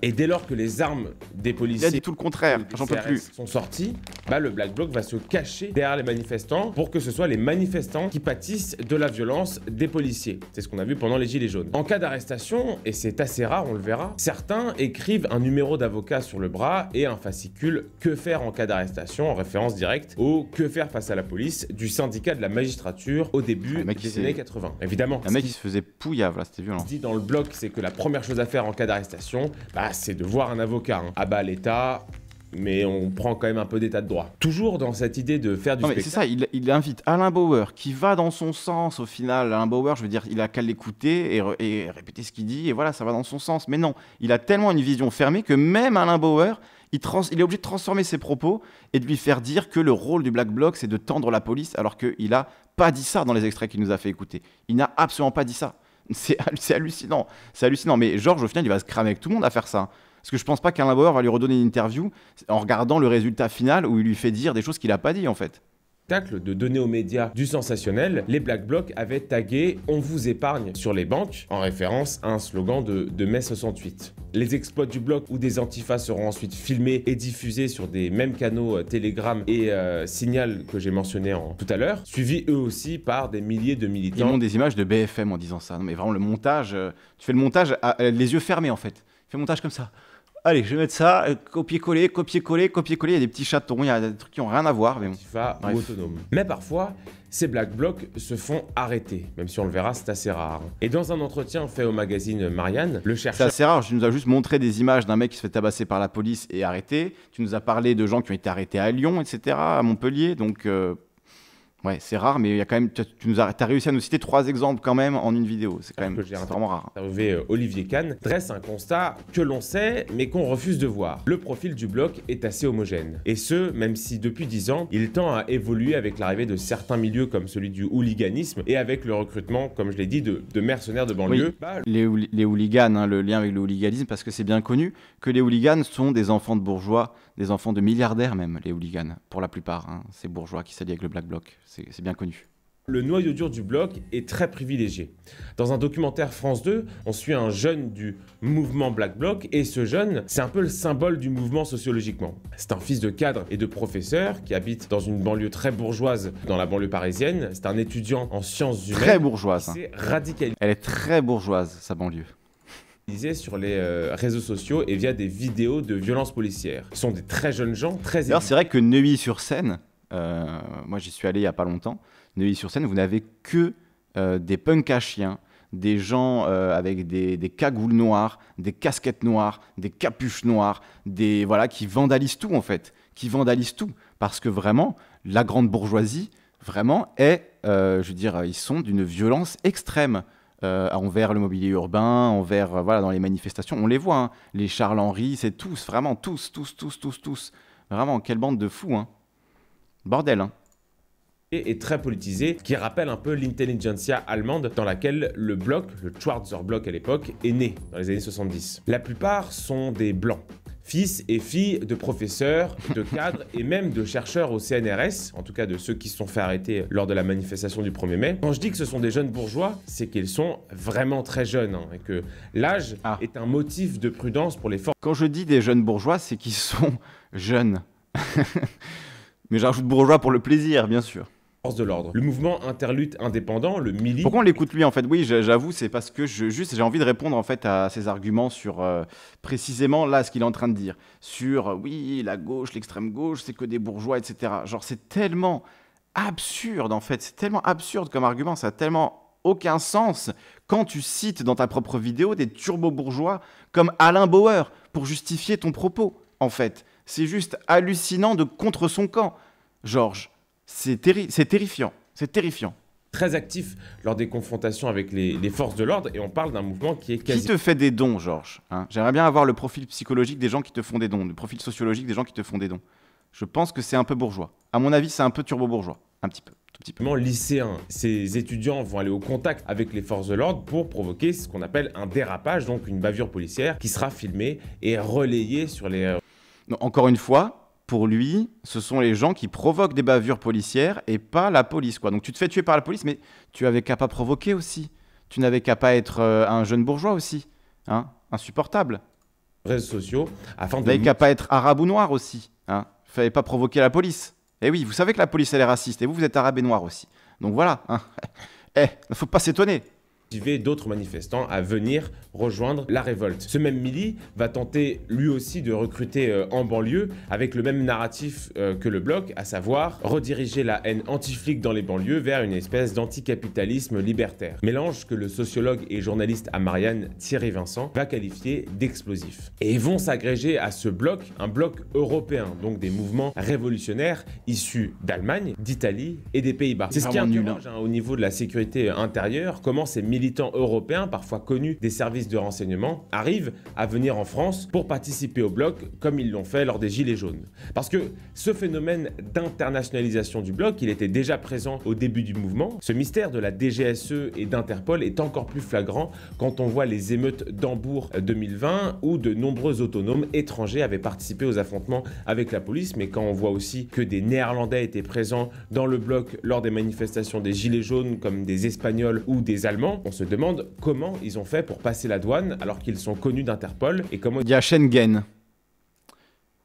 et dès lors que les armes des policiers Il tout le contraire, j'en peux plus. sont sorties, bah le Black Bloc va se cacher derrière les manifestants pour que ce soit les manifestants qui pâtissent de la violence des policiers. C'est ce qu'on a vu pendant les Gilets jaunes. En cas d'arrestation, et c'est assez rare, on le verra, certains écrivent un numéro d'avocat sur le bras et un fascicule Que faire en cas d'arrestation en référence directe au Que faire face à la police du syndicat de la magistrature au début des années 80. Évidemment. Un mec qui se faisait pouillave là, c'était violent. Ce dit dans le bloc, c'est que la première chose à faire en cas d'arrestation, bah, c'est de voir un avocat. à hein. ah bas l'État, mais on prend quand même un peu d'état de droit. Toujours dans cette idée de faire du C'est ça, il, invite Alain Bauer, qui va dans son sens au final. Alain Bauer, je veux dire, il a qu'à l'écouter et, répéter ce qu'il dit, et voilà, ça va dans son sens. Mais non, il a tellement une vision fermée que même Alain Bauer, il, il est obligé de transformer ses propos et de lui faire dire que le rôle du Black Bloc, c'est de tendre la police, alors qu'il a pas dit ça dans les extraits qu'il nous a fait écouter. Il n'a absolument pas dit ça. C'est hallucinant. C'est hallucinant. Mais Georges, au final, il va se cramer avec tout le monde à faire ça. Parce que je pense pas qu'un laboratoire va lui redonner une interview en regardant le résultat final où il lui fait dire des choses qu'il n'a pas dit, en fait de donner aux médias du sensationnel, les Black Blocs avaient tagué On vous épargne sur les banques en référence à un slogan de, mai 68. Les exploits du bloc ou des antifas seront ensuite filmés et diffusés sur des mêmes canaux euh, Telegram et euh, Signal que j'ai mentionné tout à l'heure, suivis eux aussi par des milliers de militants. Ils ont des images de BFM en disant ça. mais vraiment, le montage, euh, tu fais le montage les yeux fermés en fait. Tu fais le montage comme ça allez, je vais mettre ça, euh, copier-coller, copier-coller, copier-coller. Il y a des petits chatons, il y a des trucs qui n'ont rien à voir. Mais bon. autonome. Mais parfois, ces black blocs se font arrêter, même si on le verra, c'est assez rare. Et dans un entretien fait au magazine Marianne, le chercheur. C'est assez rare, tu nous as juste montré des images d'un mec qui se fait tabasser par la police et arrêté. Tu nous as parlé de gens qui ont été arrêtés à Lyon, etc., à Montpellier, donc. Euh, Ouais, c'est rare, mais il y a quand même, tu, nous as, réussi à nous citer trois exemples quand même en une vidéo. C'est quand ah, même vraiment rare. Euh, Olivier Kahn dresse un constat que l'on sait, mais qu'on refuse de voir. Le profil du bloc est assez homogène. Et ce, même si depuis dix ans, il tend à évoluer avec l'arrivée de certains milieux comme celui du hooliganisme et avec le recrutement, comme je l'ai dit, de, mercenaires de banlieue. Bah, les, hooligans, hein, le lien avec le hooliganisme, parce que c'est bien connu que les hooligans sont des enfants de bourgeois des enfants de milliardaires même, les hooligans, pour la plupart. Hein. Ces bourgeois qui s'allient avec le Black Bloc, c'est bien connu. Le noyau dur du bloc est très privilégié. Dans un documentaire France 2, on suit un jeune du mouvement Black Bloc et ce jeune, c'est un peu le symbole du mouvement sociologiquement. C'est un fils de cadre et de professeur qui habite dans une banlieue très bourgeoise dans la banlieue parisienne. C'est un étudiant en sciences humaines. Très bourgeoise. Hein. C'est radical. Elle est très bourgeoise, sa banlieue sur les euh, réseaux sociaux et via des vidéos de violences policières. Ce sont des très jeunes gens, très Alors c'est vrai que Neuilly-sur-Seine, euh, moi j'y suis allé il n'y a pas longtemps, Neuilly-sur-Seine, vous n'avez que euh, des punks à chiens, des gens avec des, des, cagoules noires, des casquettes noires, des capuches noires, des voilà qui vandalisent tout en fait, qui vandalisent tout parce que vraiment la grande bourgeoisie vraiment est, je veux ils sont d'une violence extrême. Euh, envers le mobilier urbain, envers euh, voilà dans les manifestations, on les voit, hein. les Charles henri c'est tous, vraiment tous, tous, tous, tous, tous, vraiment quelle bande de fous, hein. bordel. Hein est très politisé, qui rappelle un peu l'intelligentsia allemande dans laquelle le bloc, le Schwarzer Block à l'époque, est né dans les années 70. La plupart sont des blancs, fils et filles de professeurs, de cadres et même de chercheurs au CNRS, en tout cas de ceux qui se sont fait arrêter lors de la manifestation du 1er mai. Quand je dis que ce sont des jeunes bourgeois, c'est qu'ils sont vraiment très jeunes hein, et que l'âge ah. est un motif de prudence pour les forces. Quand je dis des jeunes bourgeois, c'est qu'ils sont jeunes. Mais j'ajoute bourgeois pour le plaisir, bien sûr de l'ordre. Le mouvement interlute indépendant, le MILI. Pourquoi on l'écoute lui en fait Oui, j'avoue, c'est parce que je, juste j'ai envie de répondre en fait à ses arguments sur euh, précisément là ce qu'il est en train de dire sur euh, oui la gauche, l'extrême gauche, c'est que des bourgeois, etc. Genre c'est tellement absurde en fait, c'est tellement absurde comme argument, ça a tellement aucun sens quand tu cites dans ta propre vidéo des turbo-bourgeois comme Alain Bauer pour justifier ton propos, en fait. C'est juste hallucinant de contre son camp, Georges c'est terrifiant. C'est terrifiant. Très actif lors des confrontations avec les, forces de l'ordre, et on parle d'un mouvement qui est Qui te fait des dons, Georges hein J'aimerais bien avoir le profil psychologique des gens qui te font des dons, le profil sociologique des gens qui te font des dons. Je pense que c'est un peu bourgeois. À mon avis, c'est un peu turbo-bourgeois. Un petit peu. Tout petit peu. Lycéens, ces étudiants vont aller au contact avec les forces de l'ordre pour provoquer ce qu'on appelle un dérapage, donc une bavure policière, qui sera filmée et relayée sur les. encore une fois, pour lui, ce sont les gens qui provoquent des bavures policières et pas la police. quoi. Donc tu te fais tuer par la police, mais tu avais qu'à pas provoquer aussi. Tu n'avais qu'à pas être euh, un jeune bourgeois aussi. Hein Insupportable. Réseaux sociaux, Tu n'avais qu'à pas être arabe ou noir aussi. Hein Fallait pas provoquer la police. Et eh oui, vous savez que la police, elle est raciste. Et vous, vous êtes arabe et noir aussi. Donc voilà. Hein. eh, faut pas s'étonner d'autres manifestants à venir rejoindre la révolte. Ce même Mili va tenter lui aussi de recruter euh, en banlieue avec le même narratif euh, que le bloc, à savoir rediriger la haine anti-flic dans les banlieues vers une espèce d'anticapitalisme libertaire. Mélange que le sociologue et journaliste à Marianne Thierry Vincent va qualifier d'explosif. Et vont s'agréger à ce bloc, un bloc européen, donc des mouvements révolutionnaires issus d'Allemagne, d'Italie et des Pays-Bas. C'est ce qui est hein. hein, au niveau de la sécurité intérieure, comment ces milliers militants européens, parfois connus des services de renseignement, arrivent à venir en France pour participer au bloc comme ils l'ont fait lors des Gilets jaunes. Parce que ce phénomène d'internationalisation du bloc, il était déjà présent au début du mouvement. Ce mystère de la DGSE et d'Interpol est encore plus flagrant quand on voit les émeutes d'Hambourg 2020 où de nombreux autonomes étrangers avaient participé aux affrontements avec la police, mais quand on voit aussi que des Néerlandais étaient présents dans le bloc lors des manifestations des Gilets jaunes comme des Espagnols ou des Allemands, on se demande comment ils ont fait pour passer la douane alors qu'ils sont connus d'Interpol et comment... Il y a Schengen.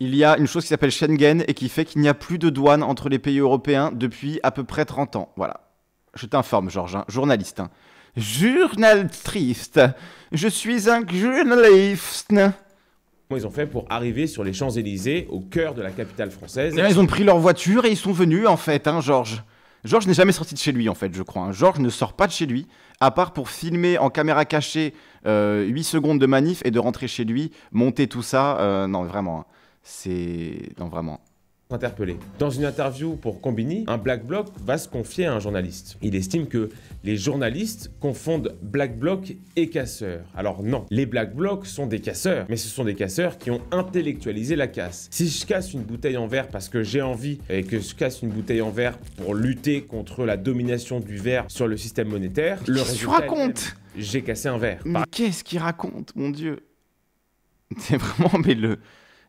Il y a une chose qui s'appelle Schengen et qui fait qu'il n'y a plus de douane entre les pays européens depuis à peu près 30 ans. Voilà. Je t'informe, Georges, hein, journaliste. Hein. journaliste. Je suis un journaliste. Comment ils ont fait pour arriver sur les Champs-Élysées, au cœur de la capitale française eh Ils ont pris leur voiture et ils sont venus, en fait, hein, Georges. Georges n'est jamais sorti de chez lui, en fait, je crois. Hein. Georges ne sort pas de chez lui, à part pour filmer en caméra cachée 8 euh, secondes de manif et de rentrer chez lui, monter tout ça. Euh, non, vraiment. Hein. C'est. Non, vraiment interpellé. Dans une interview pour Combini, un Black Bloc va se confier à un journaliste. Il estime que les journalistes confondent Black Bloc et casseurs. Alors non, les Black Blocs sont des casseurs, mais ce sont des casseurs qui ont intellectualisé la casse. Si je casse une bouteille en verre parce que j'ai envie et que je casse une bouteille en verre pour lutter contre la domination du verre sur le système monétaire, le raconte J'ai cassé un verre. Mais qu'est-ce qu'il raconte, mon dieu C'est vraiment mais le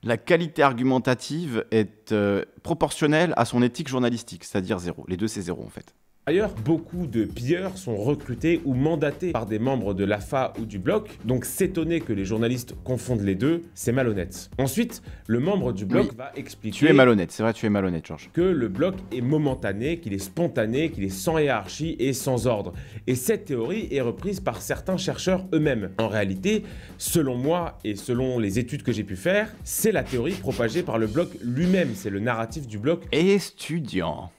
la qualité argumentative est euh, proportionnelle à son éthique journalistique, c'est-à-dire zéro. Les deux, c'est zéro en fait. Ailleurs, beaucoup de pilleurs sont recrutés ou mandatés par des membres de l'AFA ou du bloc, donc s'étonner que les journalistes confondent les deux, c'est malhonnête. Ensuite, le membre du bloc va expliquer... Tu es malhonnête, c'est vrai, tu es malhonnête, Georges. Que le bloc est momentané, qu'il est spontané, qu'il est sans hiérarchie et sans ordre. Et cette théorie est reprise par certains chercheurs eux-mêmes. En réalité, selon moi et selon les études que j'ai pu faire, c'est la théorie propagée par le bloc lui-même, c'est le narratif du bloc. Et Étudiant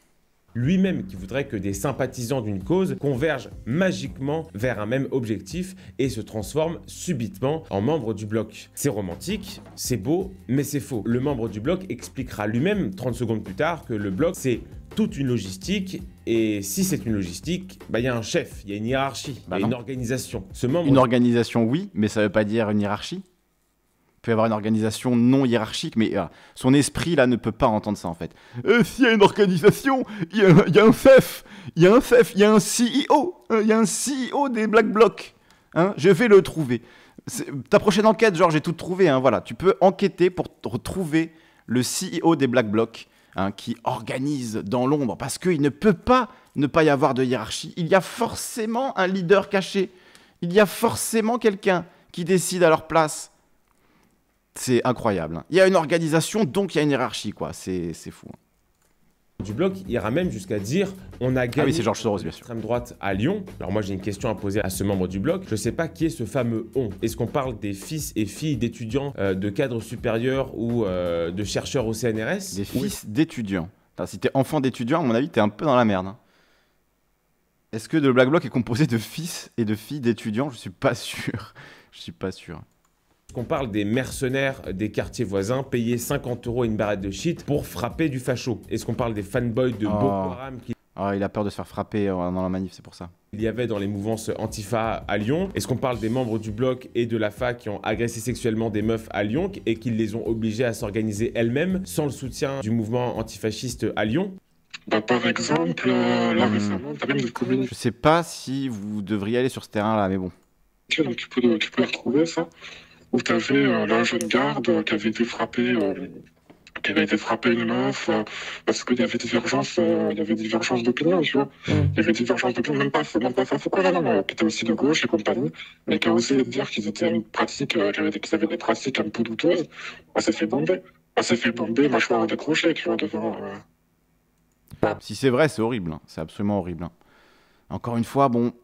lui-même qui voudrait que des sympathisants d'une cause convergent magiquement vers un même objectif et se transforment subitement en membres du bloc. C'est romantique, c'est beau, mais c'est faux. Le membre du bloc expliquera lui-même 30 secondes plus tard que le bloc c'est toute une logistique et si c'est une logistique, bah, il y a un chef, il y a une hiérarchie, bah y a une organisation. Une organisation oui, mais ça ne veut pas dire une hiérarchie peut y avoir une organisation non hiérarchique, mais euh, son esprit, là, ne peut pas entendre ça, en fait. Euh, s'il y a une organisation, il y, a un chef, il y a un chef, il y a un CEO, euh, il y a un CEO des Black Blocs. Hein, je vais le trouver. Ta prochaine enquête, genre, j'ai tout trouvé, hein, voilà. Tu peux enquêter pour retrouver le CEO des Black Blocs, hein, qui organise dans l'ombre, parce qu'il ne peut pas ne pas y avoir de hiérarchie. Il y a forcément un leader caché. Il y a forcément quelqu'un qui décide à leur place. C'est incroyable. Hein. Il y a une organisation, donc il y a une hiérarchie, quoi. C'est fou hein. du bloc ira même jusqu'à dire on a gagné ah oui, c'est Georges Soros bien sûr. Extrême droite à Lyon. Alors moi j'ai une question à poser à ce membre du bloc. Je ne sais pas qui est ce fameux on. Est-ce qu'on parle des fils et filles d'étudiants euh, de cadres supérieurs ou euh, de chercheurs au CNRS Des fils d'étudiants. Si t'es enfant d'étudiant, à mon avis, t'es un peu dans la merde. Hein. Est-ce que le Black Bloc est composé de fils et de filles d'étudiants Je ne suis pas sûr. Je ne suis pas sûr qu'on parle des mercenaires des quartiers voisins payés 50 euros une barrette de shit pour frapper du facho Est-ce qu'on parle des fanboys de ah. Boko Haram qui... Ah, il a peur de se faire frapper euh, dans la manif, c'est pour ça il y avait dans les mouvances Antifa à Lyon Est-ce qu'on parle des membres du bloc et de la FA qui ont agressé sexuellement des meufs à Lyon et qui les ont obligés à s'organiser elles-mêmes sans le soutien du mouvement antifasciste à Lyon bah, par exemple, euh, là récemment, même des Je sais pas si vous devriez aller sur ce terrain-là, mais bon. tu peux, retrouver, ça où tu avais euh, euh la jeune garde qui euh, avait été frappée euh, qu'il avait été frappé une meuf parce qu'il y avait divergence, il y avait divergence d'opinion, tu vois. Mm. Il y avait divergence d'opinion, même pas, même pas quoi non, non, qui était aussi de gauche et compagnie, mais qui a osé dire qu'ils étaient pratique, qu'ils avaient, des pratiques un peu douteuses. On s'est fait bomber. On s'est fait bomber, mâchoire décrochée, tu vois, devant. si c'est vrai, c'est horrible. Hein. C'est absolument horrible. Hein. Encore une fois, bon,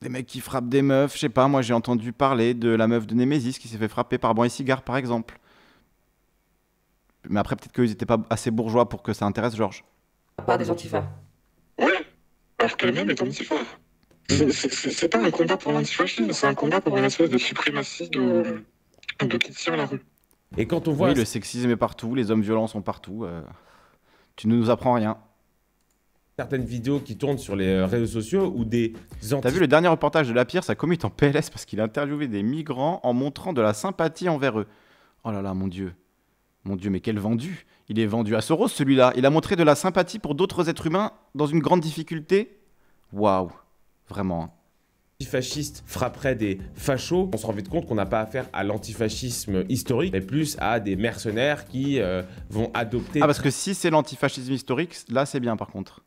des mecs qui frappent des meufs. Je sais pas, moi j'ai entendu parler de la meuf de Nemesis qui s'est fait frapper par Bon et Cigare, par exemple. Mais après, peut-être qu'ils étaient pas assez bourgeois pour que ça intéresse Georges. Pas des antifas. Oui, alors que même est antifa. C'est pas un combat pour l'antifascisme, c'est un combat pour une espèce de suprématie de, qui tire la rue. Et quand on voit. Oui, le sexisme est partout, les hommes violents sont partout. Euh, tu ne nous apprends rien certaines vidéos qui tournent sur les euh, réseaux sociaux ou des T'as vu le dernier reportage de La Pierre, ça est en PLS parce qu'il a interviewé des migrants en montrant de la sympathie envers eux. Oh là là, mon Dieu. Mon Dieu, mais quel vendu Il est vendu à Soros, celui-là. Il a montré de la sympathie pour d'autres êtres humains dans une grande difficulté. Waouh. Vraiment hein. Anti-fasciste frapperait des fachos, on se vite compte qu'on n'a pas affaire à l'antifascisme historique, mais plus à des mercenaires qui euh, vont adopter... Ah parce que si c'est l'antifascisme historique, là c'est bien par contre.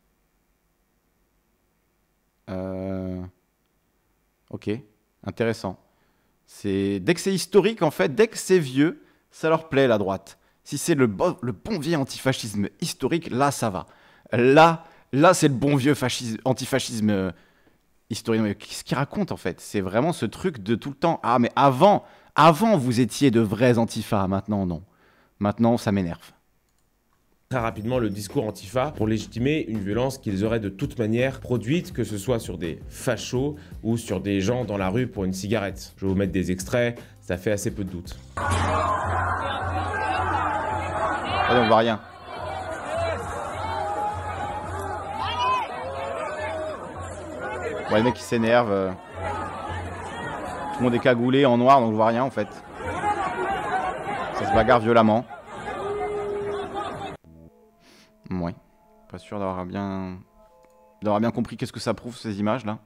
Euh, ok, intéressant. C'est dès que c'est historique, en fait, dès que c'est vieux, ça leur plaît la droite. Si c'est le, bon vieux antifascisme historique, là ça va. Là, là c'est le bon vieux antifascisme euh, historique. ce qui raconte en fait C'est vraiment ce truc de tout le temps. Ah mais avant, avant vous étiez de vrais antifas, maintenant non. Maintenant ça m'énerve rapidement le discours antifa pour légitimer une violence qu'ils auraient de toute manière produite, que ce soit sur des fachos ou sur des gens dans la rue pour une cigarette. Je vais vous mettre des extraits, ça fait assez peu de doute. Allez, on voit rien. le mec qui s'énerve. Euh. Tout le monde est cagoulé en noir, donc je vois rien en fait. Ça se bagarre violemment. pas sûr d'avoir bien, d'avoir bien compris qu'est-ce que ça prouve ces images là.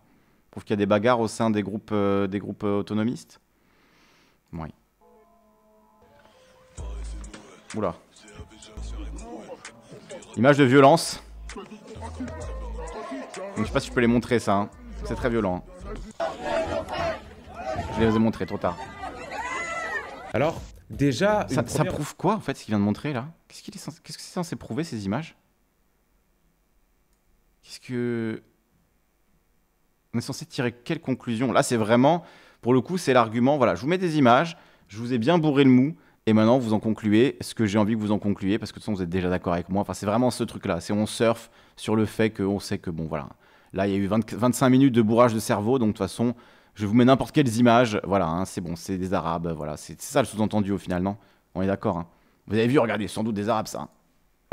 Prouve qu'il y a des bagarres au sein des groupes, euh, des groupes euh, autonomistes. Oui. Oula. Image de violence. je sais pas si je peux les montrer ça. Hein. C'est très violent. Hein. Je les ai montrés trop tard. Alors, déjà. Ça, prouve quoi en fait ce qu'il vient de montrer là Qu'est-ce qu'il que est censé prouver ces images Qu'est-ce que. On est censé tirer quelle conclusion Là, c'est vraiment, pour le coup, c'est l'argument. Voilà, je vous mets des images, je vous ai bien bourré le mou, et maintenant, vous en concluez ce que j'ai envie que vous en concluiez, parce que de toute façon, vous êtes déjà d'accord avec moi. Enfin, c'est vraiment ce truc-là. C'est on surfe sur le fait qu'on sait que, bon, voilà. Là, il y a eu 25 minutes de bourrage de cerveau, donc de toute façon, je vous mets n'importe quelles images. Voilà, hein, c'est bon, c'est des Arabes, voilà. C'est ça le sous-entendu au final, non On est d'accord. Hein vous avez vu, regardez, sans doute des Arabes, ça. Hein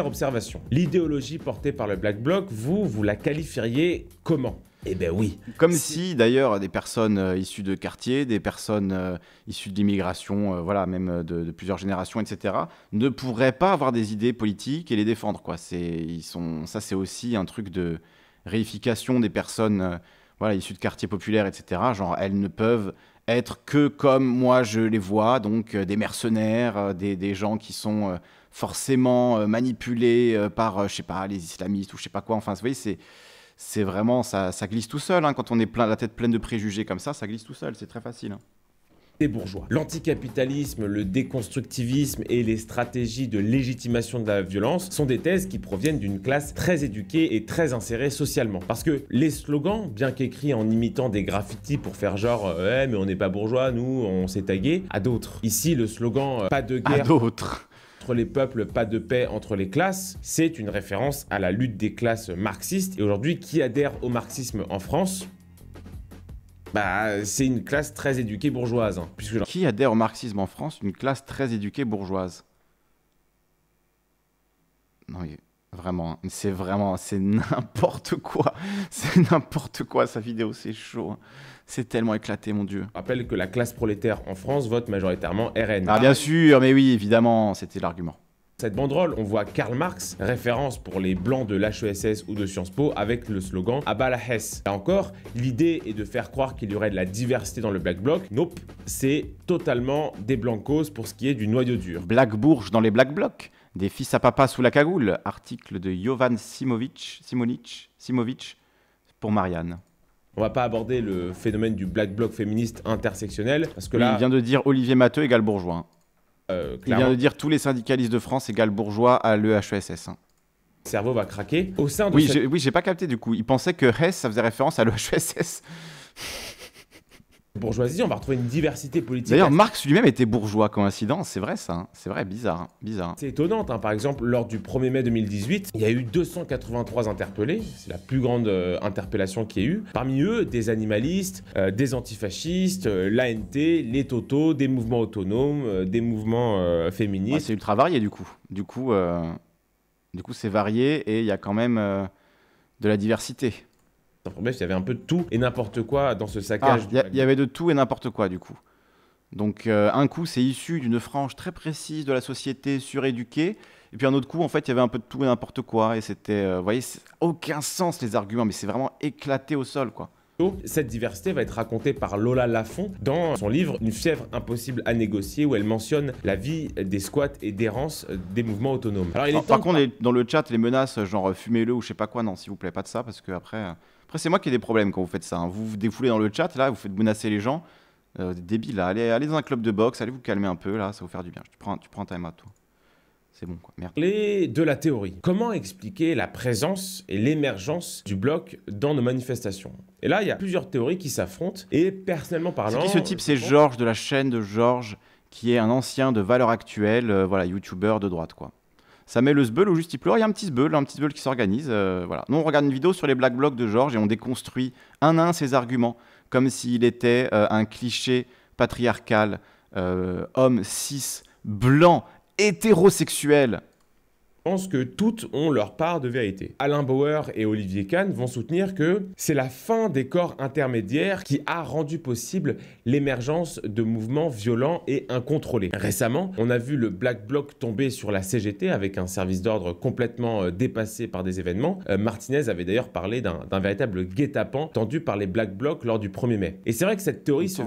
observation. L'idéologie portée par le Black Bloc, vous, vous la qualifieriez comment eh bien oui. Comme si d'ailleurs des personnes euh, issues de quartiers, des personnes euh, issues de l'immigration, euh, voilà, même de, plusieurs générations, etc., ne pourraient pas avoir des idées politiques et les défendre. Quoi. Ils sont, ça, c'est aussi un truc de réification des personnes voilà, issues de quartiers populaires, etc. Genre, elles ne peuvent être que comme moi je les vois, donc des mercenaires, des gens qui sont forcément euh, manipulé euh, par, euh, je sais pas, les islamistes ou je sais pas quoi. Enfin, vous voyez, c'est c'est vraiment ça, ça, glisse tout seul. Hein. Quand on est plein la tête pleine de préjugés comme ça, ça glisse tout seul. C'est très facile. Hein. bourgeois. L'anticapitalisme, le déconstructivisme et les stratégies de légitimation de la violence sont des thèses qui proviennent d'une classe très éduquée et très insérée socialement. Parce que les slogans, bien qu'écrits en imitant des graffitis pour faire genre Ouais, eh, mais on n'est pas bourgeois, nous on s'est tagué », à d'autres. Ici, le slogan Pas de guerre » à d'autres les peuples, pas de paix entre les classes, c'est une référence à la lutte des classes marxistes. Et aujourd'hui, qui adhère au marxisme en France bah, c'est une classe très éduquée bourgeoise. Hein, puisque... Qui adhère au marxisme en France Une classe très éduquée bourgeoise. Non, vraiment, hein, c'est vraiment, c'est n'importe quoi. C'est n'importe quoi, sa vidéo, c'est chaud. Hein. C'est tellement éclaté, mon Dieu. rappelle que la classe prolétaire en France vote majoritairement RN. Ah, bien sûr, mais oui, évidemment, c'était l'argument. Cette banderole, on voit Karl Marx, référence pour les blancs de l'HESS ou de Sciences Po, avec le slogan Abba la Hesse. Là encore, l'idée est de faire croire qu'il y aurait de la diversité dans le Black Bloc. Nope, c'est totalement des blancos pour ce qui est du noyau dur. Black Bourge dans les Black Blocs des fils à papa sous la cagoule, article de Jovan Simovic, Simonic, Simovic pour Marianne on va pas aborder le phénomène du black bloc féministe intersectionnel parce que là. il vient de dire Olivier Matteux égale bourgeois. Euh, il vient de dire tous les syndicalistes de France égale bourgeois à l'EHESS. cerveau va craquer. Au sein de oui, j'ai pas capté du coup. Il pensait que Hess, ça faisait référence à l'EHESS bourgeoisie, on va retrouver une diversité politique. D'ailleurs, Marx lui-même était bourgeois, coïncidence, c'est vrai ça, hein. c'est vrai, bizarre, hein, bizarre. Hein. C'est étonnant, par exemple, lors du 1er mai 2018, il y a eu 283 interpellés, c'est la plus grande euh, interpellation qu'il y ait eu. Parmi eux, des animalistes, euh, des antifascistes, euh, l'ANT, les totos, des mouvements autonomes, des mouvements féministes. Ah, c'est ultra varié du coup. Du coup, du coup c'est varié et il y a quand même de la diversité. Sans problème, il y avait un peu de tout et n'importe quoi dans ce saccage. Il ah, y, avait de tout et n'importe quoi du coup. Donc euh, un coup, c'est issu d'une frange très précise de la société suréduquée. Et puis un autre coup, en fait, il y avait un peu de tout et n'importe quoi. Et c'était, euh, vous voyez, aucun sens les arguments, mais c'est vraiment éclaté au sol, quoi. Cette diversité va être racontée par Lola Lafont dans son livre Une fièvre impossible à négocier où elle mentionne la vie des squats et d'errance des mouvements autonomes. par contre, dans le chat, les menaces genre fumez-le ou je sais pas quoi, non, s'il vous plaît, pas de ça parce que après. Euh, après, c'est moi qui ai des problèmes quand vous faites ça. Hein. Vous vous défoulez dans le chat, là, vous faites menacer les gens. Euh, débile, là. Allez, allez dans un club de boxe, allez vous calmer un peu, là, ça vous faire du bien. Tu prends, tu prends un time out, toi. C'est bon, quoi. Merde. de la théorie. Comment expliquer la présence et l'émergence du bloc dans nos manifestations Et là, il y a plusieurs théories qui s'affrontent. Et personnellement parlant. ce type C'est Georges de la chaîne de Georges, qui est un ancien de valeur actuelle, euh, voilà, youtubeur de droite, quoi ça met le sbeul ou juste il pleure. Il y a un petit sbeul, un petit sbeul qui s'organise. Euh, voilà. Nous, on regarde une vidéo sur les black blocs de Georges et on déconstruit un à un ses arguments, comme s'il était euh, un cliché patriarcal, euh, homme cis, blanc, hétérosexuel, pense que toutes ont leur part de vérité. Alain Bauer et Olivier Kahn vont soutenir que c'est la fin des corps intermédiaires qui a rendu possible l'émergence de mouvements violents et incontrôlés. Récemment, on a vu le Black Bloc tomber sur la CGT avec un service d'ordre complètement euh, dépassé par des événements. Euh, Martinez avait d'ailleurs parlé d'un véritable guet-apens tendu par les Black Blocs lors du 1er mai. Et c'est vrai que cette théorie se... Euh,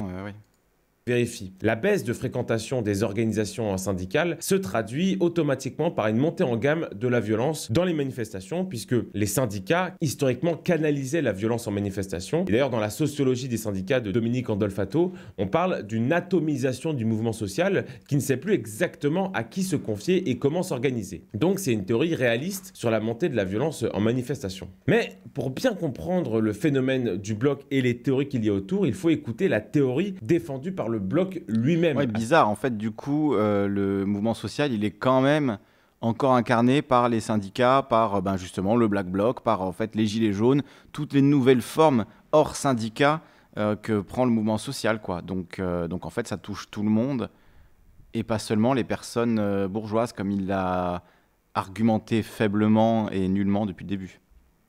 vérifie. La baisse de fréquentation des organisations syndicales se traduit automatiquement par une montée en gamme de la violence dans les manifestations, puisque les syndicats historiquement canalisaient la violence en manifestation. d'ailleurs, dans la sociologie des syndicats de Dominique Andolfato, on parle d'une atomisation du mouvement social qui ne sait plus exactement à qui se confier et comment s'organiser. Donc c'est une théorie réaliste sur la montée de la violence en manifestation. Mais pour bien comprendre le phénomène du bloc et les théories qu'il y a autour, il faut écouter la théorie défendue par le bloc lui-même. Ouais, bizarre. En fait, du coup, euh, le mouvement social, il est quand même encore incarné par les syndicats, par euh, ben, justement le Black Bloc, par en fait les Gilets jaunes, toutes les nouvelles formes hors syndicats euh, que prend le mouvement social. Quoi. Donc, donc en fait, ça touche tout le monde et pas seulement les personnes bourgeoises, comme il l'a argumenté faiblement et nullement depuis le début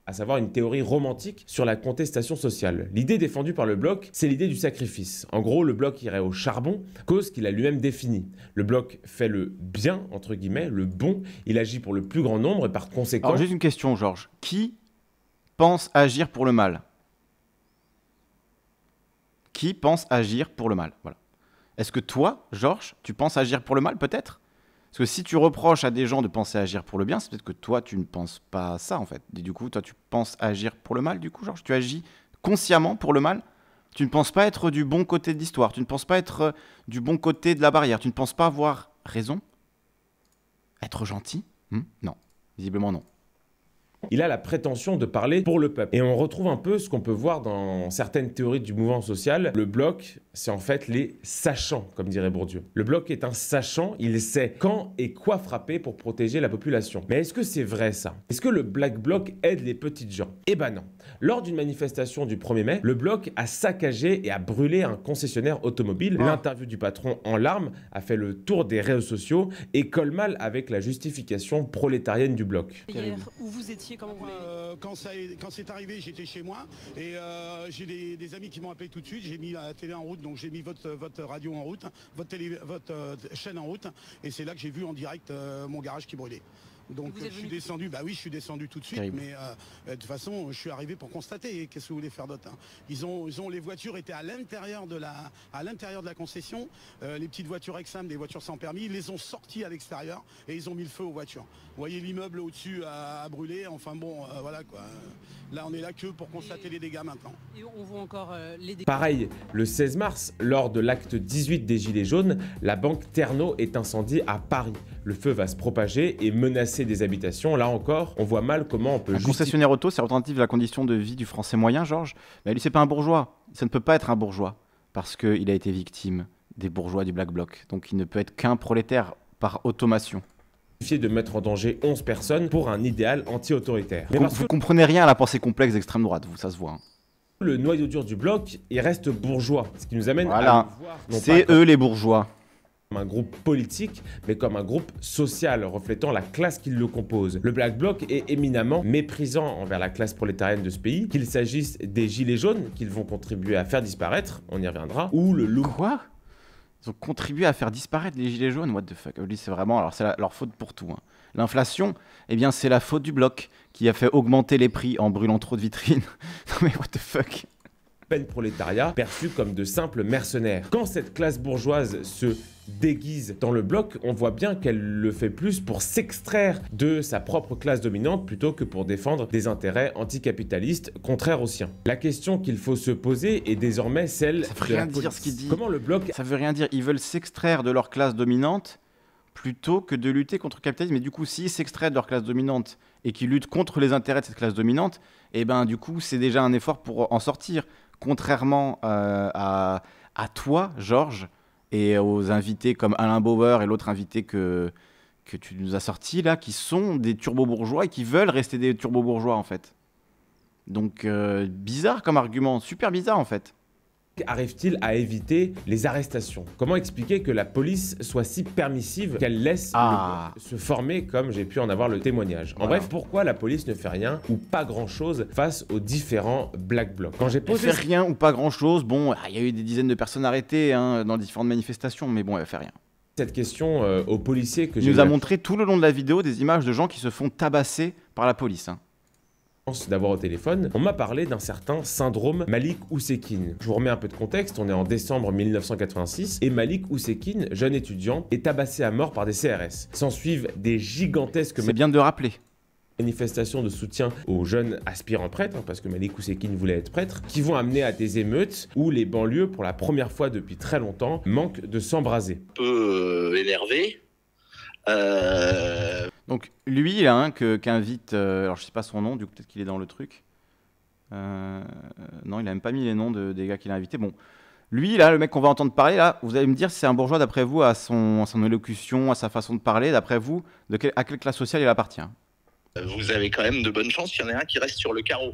à savoir une théorie romantique sur la contestation sociale. L'idée défendue par le bloc, c'est l'idée du sacrifice. En gros, le bloc irait au charbon, cause qu'il a lui-même définie. Le bloc fait le bien, entre guillemets, le bon, il agit pour le plus grand nombre et par conséquent... Alors juste une question, Georges. Qui pense agir pour le mal Qui pense agir pour le mal Voilà. Est-ce que toi, Georges, tu penses agir pour le mal peut-être parce que si tu reproches à des gens de penser agir pour le bien, c'est peut-être que toi, tu ne penses pas ça, en fait. Et du coup, toi, tu penses agir pour le mal, du coup, Georges Tu agis consciemment pour le mal Tu ne penses pas être du bon côté de l'histoire Tu ne penses pas être euh, du bon côté de la barrière Tu ne penses pas avoir raison Être gentil hmm? Non, visiblement non. Il a la prétention de parler pour le peuple. Et on retrouve un peu ce qu'on peut voir dans certaines théories du mouvement social. Le bloc, c'est en fait les sachants, comme dirait Bourdieu. Le bloc est un sachant, il sait quand et quoi frapper pour protéger la population. Mais est-ce que c'est vrai ça Est-ce que le Black Bloc aide les petites gens Eh ben non. Lors d'une manifestation du 1er mai, le bloc a saccagé et a brûlé un concessionnaire automobile. Ah. L'interview du patron en larmes a fait le tour des réseaux sociaux et colle mal avec la justification prolétarienne du bloc. vous étiez euh, quand, ça quand c'est arrivé, j'étais chez moi et euh, j'ai des, amis qui m'ont appelé tout de suite. J'ai mis la télé en route, donc j'ai mis votre, votre radio en route, votre, votre euh, chaîne en route. Et c'est là que j'ai vu en direct mon garage qui brûlait. Donc je suis descendu, bah oui, je suis descendu tout de suite, mais euh, de toute façon, je suis arrivé pour constater. Qu'est-ce que vous voulez faire d'autre hein Ils ont, ont les voitures étaient à l'intérieur de la, à l'intérieur de la concession. Euh, les petites voitures Exam, des voitures sans permis, ils les ont sorties à l'extérieur et ils ont mis le feu aux voitures. Vous voyez l'immeuble au-dessus a brûlé, Enfin bon, euh, voilà quoi. Là, on est là que pour constater les dégâts maintenant. on voit encore Pareil, le 16 mars, lors de l'acte 18 des Gilets jaunes, la banque Terno est incendiée à Paris. Le feu va se propager et menacer des habitations. Là encore, on voit mal comment on peut. Un concessionnaire auto, c'est représentatif de la condition de vie du Français moyen, Georges. Mais lui, c'est pas un bourgeois. Ça ne peut pas être un bourgeois parce qu'il a été victime des bourgeois du Black Bloc. Donc il ne peut être qu'un prolétaire par automation de mettre en danger 11 personnes pour un idéal anti-autoritaire. Vous, vous comprenez rien à la pensée complexe d'extrême droite, vous, ça se voit. Hein. Le noyau dur du bloc, il reste bourgeois, ce qui nous amène à... Voilà, c'est eux les bourgeois comme un groupe politique, mais comme un groupe social, reflétant la classe qui le compose. Le Black Bloc est éminemment méprisant envers la classe prolétarienne de ce pays, qu'il s'agisse des gilets jaunes qu'ils vont contribuer à faire disparaître, on y reviendra, ou le loup. Quoi Ils ont contribué à faire disparaître les gilets jaunes What the fuck c'est vraiment, alors c'est leur faute pour tout. Hein. L'inflation, eh bien c'est la faute du bloc qui a fait augmenter les prix en brûlant trop de vitrines. non mais what the fuck peine prolétariat, perçus comme de simples mercenaires. Quand cette classe bourgeoise se déguise dans le bloc, on voit bien qu'elle le fait plus pour s'extraire de sa propre classe dominante plutôt que pour défendre des intérêts anticapitalistes contraires aux siens. La question qu'il faut se poser est désormais celle de rien dire Comment le bloc Ça veut rien dire, ils veulent s'extraire de leur classe dominante plutôt que de lutter contre le capitalisme. Et du coup, s'ils s'extraient de leur classe dominante et qu'ils luttent contre les intérêts de cette classe dominante, eh ben du coup, c'est déjà un effort pour en sortir contrairement euh, à, toi, Georges, et aux invités comme Alain Bauer et l'autre invité que, que tu nous as sorti là, qui sont des turbo-bourgeois et qui veulent rester des turbo-bourgeois en fait. Donc euh, bizarre comme argument, super bizarre en fait arrive-t-il à éviter les arrestations Comment expliquer que la police soit si permissive qu'elle laisse ah. se former comme j'ai pu en avoir le témoignage En bref, pourquoi la police ne fait rien ou pas grand-chose face aux différents black blocs Quand j'ai posé... fait rien ou pas grand-chose, bon, ah, il y a eu des dizaines de personnes arrêtées hein, dans différentes manifestations, mais bon, elle fait rien cette question euh, aux policiers que j'ai. nous a montré tout le long de la vidéo des images de gens qui se font tabasser par la police. Hein d'avoir au téléphone, on m'a parlé d'un certain syndrome Malik Oussekin. Je vous remets un peu de contexte, on est en décembre 1986 et Malik Oussekin, jeune étudiant, est tabassé à mort par des CRS. S'en suivent des gigantesques... C'est bien de rappeler ...manifestations de soutien aux jeunes aspirants prêtres, hein, parce que Malik Oussekine voulait être prêtre, qui vont amener à des émeutes où les banlieues, pour la première fois depuis très longtemps, manquent de s'embraser. Peu énervé, euh, euh donc lui, là, qu'invite, euh, alors je sais pas son nom, du coup peut-être qu'il est dans le truc. Euh, non, il n'a même pas mis les noms de, des gars qu'il a invités. Bon, lui, là, le mec qu'on va entendre parler, là, vous allez me dire si c'est un bourgeois d'après vous, à son, à son, élocution, à sa façon de parler, d'après vous, de à quelle classe sociale il appartient Vous avez quand même de bonnes chances, il y en a un qui reste sur le carreau.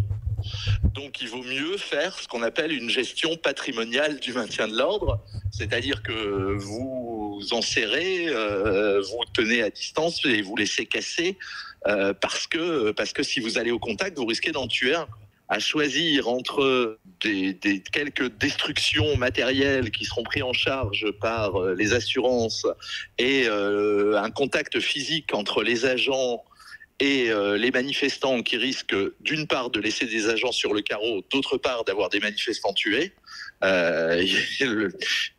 Donc il vaut mieux faire ce qu'on appelle une gestion patrimoniale du maintien de l'ordre, c'est-à-dire que vous en serrez, euh, vous tenez à distance et vous laissez casser, euh, parce, que, parce que si vous allez au contact, vous risquez d'en tuer un à choisir entre des, quelques destructions matérielles qui seront prises en charge par euh, les assurances et un contact physique entre les agents et euh, les manifestants qui risquent d'une part de laisser des agents sur le carreau, d'autre part d'avoir des manifestants tués. Euh,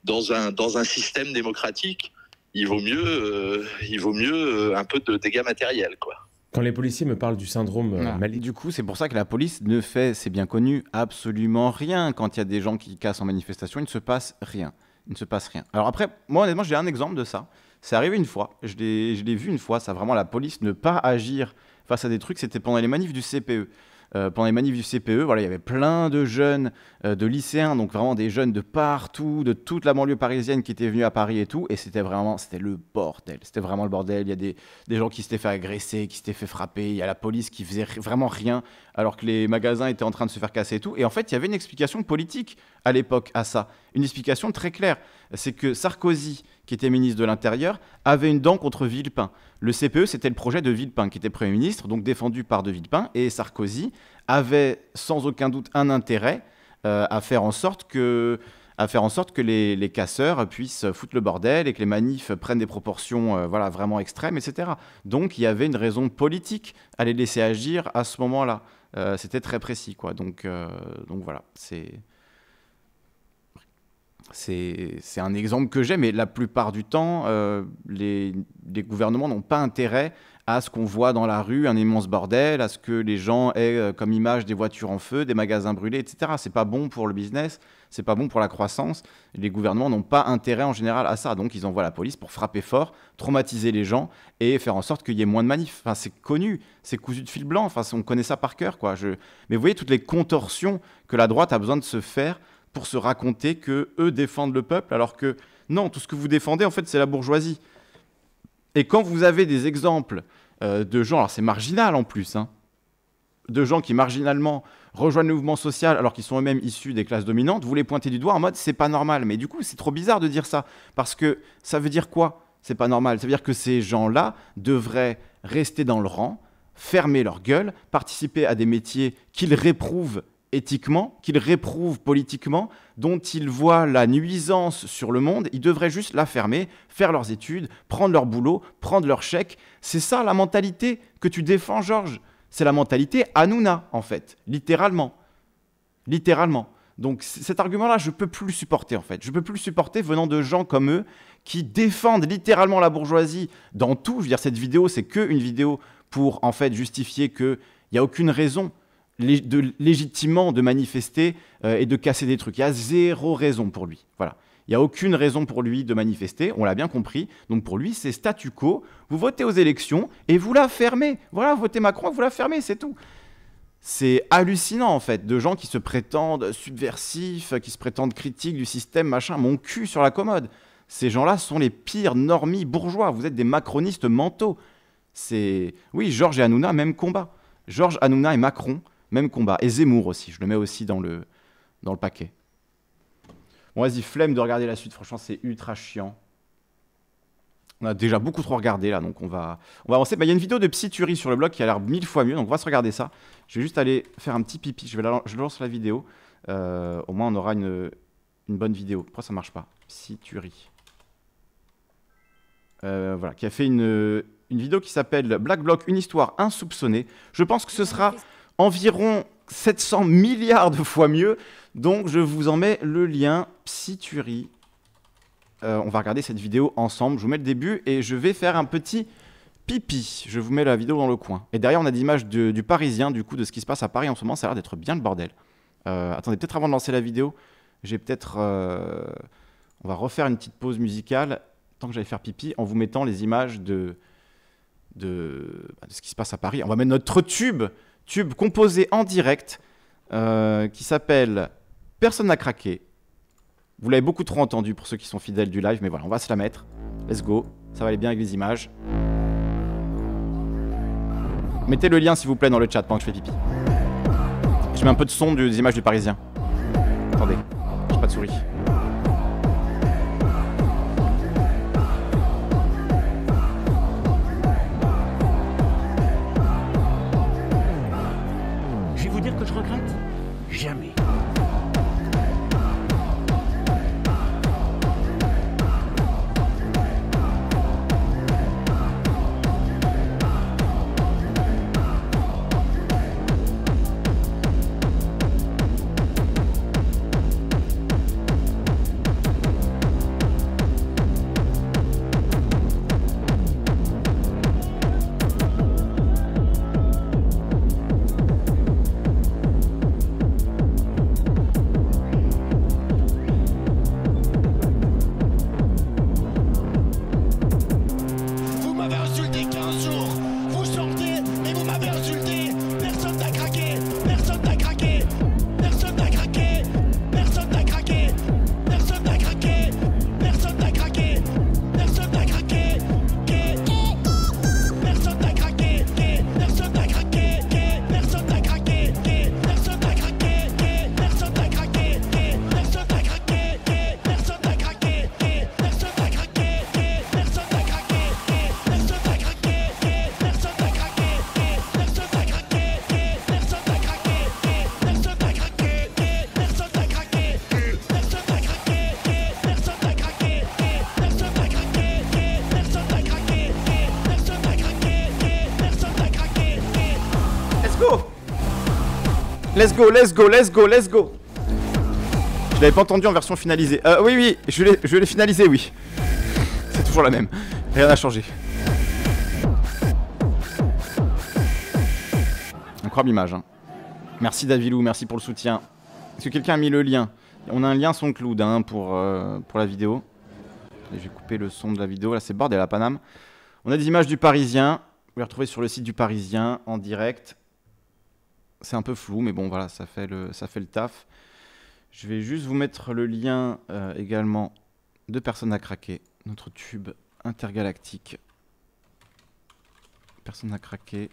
dans, un, dans un système démocratique, il vaut mieux, euh, il vaut mieux un peu de dégâts matériels. Quoi. Quand les policiers me parlent du syndrome Mali... Du coup, c'est pour ça que la police ne fait, c'est bien connu, absolument rien. Quand il y a des gens qui cassent en manifestation, il ne se passe rien. Il ne se passe rien. Alors après, moi honnêtement, j'ai un exemple de ça. C'est arrivé une fois, je l'ai vu une fois, ça vraiment la police ne pas agir face à des trucs, c'était pendant les manifs du CPE. Euh, pendant les manifs du CPE, voilà, il y avait plein de jeunes, euh, de lycéens, donc vraiment des jeunes de partout, de toute la banlieue parisienne qui étaient venus à Paris et tout, et c'était vraiment, c'était le bordel, c'était vraiment le bordel. Il y a des, des gens qui s'étaient fait agresser, qui s'étaient fait frapper, il y a la police qui faisait vraiment rien, alors que les magasins étaient en train de se faire casser et tout. Et en fait, il y avait une explication politique à l'époque à ça, une explication très claire, c'est que Sarkozy qui était ministre de l'Intérieur, avait une dent contre Villepin. Le CPE, c'était le projet de Villepin, qui était Premier ministre, donc défendu par de Villepin, et Sarkozy avait sans aucun doute un intérêt euh, à faire en sorte que les, casseurs puissent foutre le bordel et que les manifs prennent des proportions euh, voilà, vraiment extrêmes, etc. Donc il y avait une raison politique à les laisser agir à ce moment-là. Euh, c'était très précis, quoi. Donc, donc voilà, c'est c'est un exemple que j'ai, mais la plupart du temps, euh, les, gouvernements n'ont pas intérêt à ce qu'on voit dans la rue un immense bordel, à ce que les gens aient euh, comme image des voitures en feu, des magasins brûlés, etc. C'est pas bon pour le business, c'est pas bon pour la croissance. Les gouvernements n'ont pas intérêt en général à ça, donc ils envoient la police pour frapper fort, traumatiser les gens et faire en sorte qu'il y ait moins de manifs. Enfin, c'est connu, c'est cousu de fil blanc. Enfin, on connaît ça par cœur, quoi. Mais vous voyez toutes les contorsions que la droite a besoin de se faire pour se raconter que eux défendent le peuple, alors que non, tout ce que vous défendez, en fait, c'est la bourgeoisie. Et quand vous avez des exemples euh, de gens, alors c'est marginal en plus, hein, de gens qui marginalement rejoignent le mouvement social alors qu'ils sont eux-mêmes issus des classes dominantes, vous les pointez du doigt en mode c'est pas normal. Mais du coup, c'est trop bizarre de dire ça, parce que ça veut dire quoi C'est pas normal. Ça veut dire que ces gens-là devraient rester dans le rang, fermer leur gueule, participer à des métiers qu'ils réprouvent éthiquement, qu'ils réprouvent politiquement, dont ils voient la nuisance sur le monde, ils devraient juste la fermer, faire leurs études, prendre leur boulot, prendre leur chèque. C'est ça la mentalité que tu défends, Georges. C'est la mentalité Hanouna, en fait, littéralement. Littéralement. Donc cet argument-là, je ne peux plus le supporter, en fait. Je ne peux plus le supporter venant de gens comme eux qui défendent littéralement la bourgeoisie dans tout. Je veux dire, cette vidéo, c'est qu'une une vidéo pour, en fait, justifier qu'il n'y a aucune raison de, légitimement de manifester euh, et de casser des trucs. Il y a zéro raison pour lui. Voilà. Il n'y a aucune raison pour lui de manifester, on l'a bien compris. Donc pour lui, c'est statu quo. Vous votez aux élections et vous la fermez. Voilà, votez Macron vous la fermez, c'est tout. C'est hallucinant en fait, de gens qui se prétendent subversifs, qui se prétendent critiques du système, machin, mon cul sur la commode. Ces gens-là sont les pires normies bourgeois, vous êtes des macronistes mentaux. C'est. Oui, Georges et Hanouna, même combat. Georges Hanouna et Macron, même combat. Et Zemmour aussi, je le mets aussi dans le, dans le paquet. Bon, vas-y, flemme de regarder la suite, franchement, c'est ultra chiant. On a déjà beaucoup trop regardé là, donc on va, on va avancer. Bah, il y a une vidéo de Psyturi sur le blog qui a l'air mille fois mieux, donc on va se regarder ça. Je vais juste aller faire un petit pipi, je, vais je lance la vidéo. Euh, au moins, on aura une, bonne vidéo. Pourquoi ça marche pas Psyturi. Euh, voilà, qui a fait une, une vidéo qui s'appelle Black Block, une histoire insoupçonnée. Je pense que ce sera environ 700 milliards de fois mieux. Donc je vous en mets le lien Psyturie. Euh, on va regarder cette vidéo ensemble. Je vous mets le début et je vais faire un petit pipi. Je vous mets la vidéo dans le coin. Et derrière, on a des images du Parisien, du coup, de ce qui se passe à Paris en ce moment. Ça a l'air d'être bien le bordel. Euh, attendez, peut-être avant de lancer la vidéo, j'ai peut-être... Euh, on va refaire une petite pause musicale, tant que j'allais faire pipi, en vous mettant les images de, de bah, ce qui se passe à Paris. On va mettre notre tube tube composé en direct euh, qui s'appelle Personne n'a craqué. Vous l'avez beaucoup trop entendu pour ceux qui sont fidèles du live, mais voilà, on va se la mettre. Let's go, ça va aller bien avec les images. Mettez le lien s'il vous plaît dans le chat pendant que je fais pipi. Je mets un peu de son des images du Parisien. Attendez, j'ai pas de souris. Tiefkühlschrank rein? let's go, let's go, let's go, let's go Je l'avais pas entendu en version finalisée. Euh, oui, oui, je l'ai finalisé, oui. C'est toujours la même. Rien n'a changé. Incroyable image. Hein. Merci Davilou, merci pour le soutien. Est-ce que quelqu'un a mis le lien On a un lien SoundCloud hein, pour, euh, pour la vidéo. Je vais couper le son de la vidéo. Là, c'est bordel à Paname. On a des images du Parisien. Vous les retrouvez sur le site du Parisien en direct. C'est un peu flou, mais bon, voilà, ça fait le, ça fait le taf. Je vais juste vous mettre le lien euh, également de Personne à craquer, notre tube intergalactique. Personne à craquer.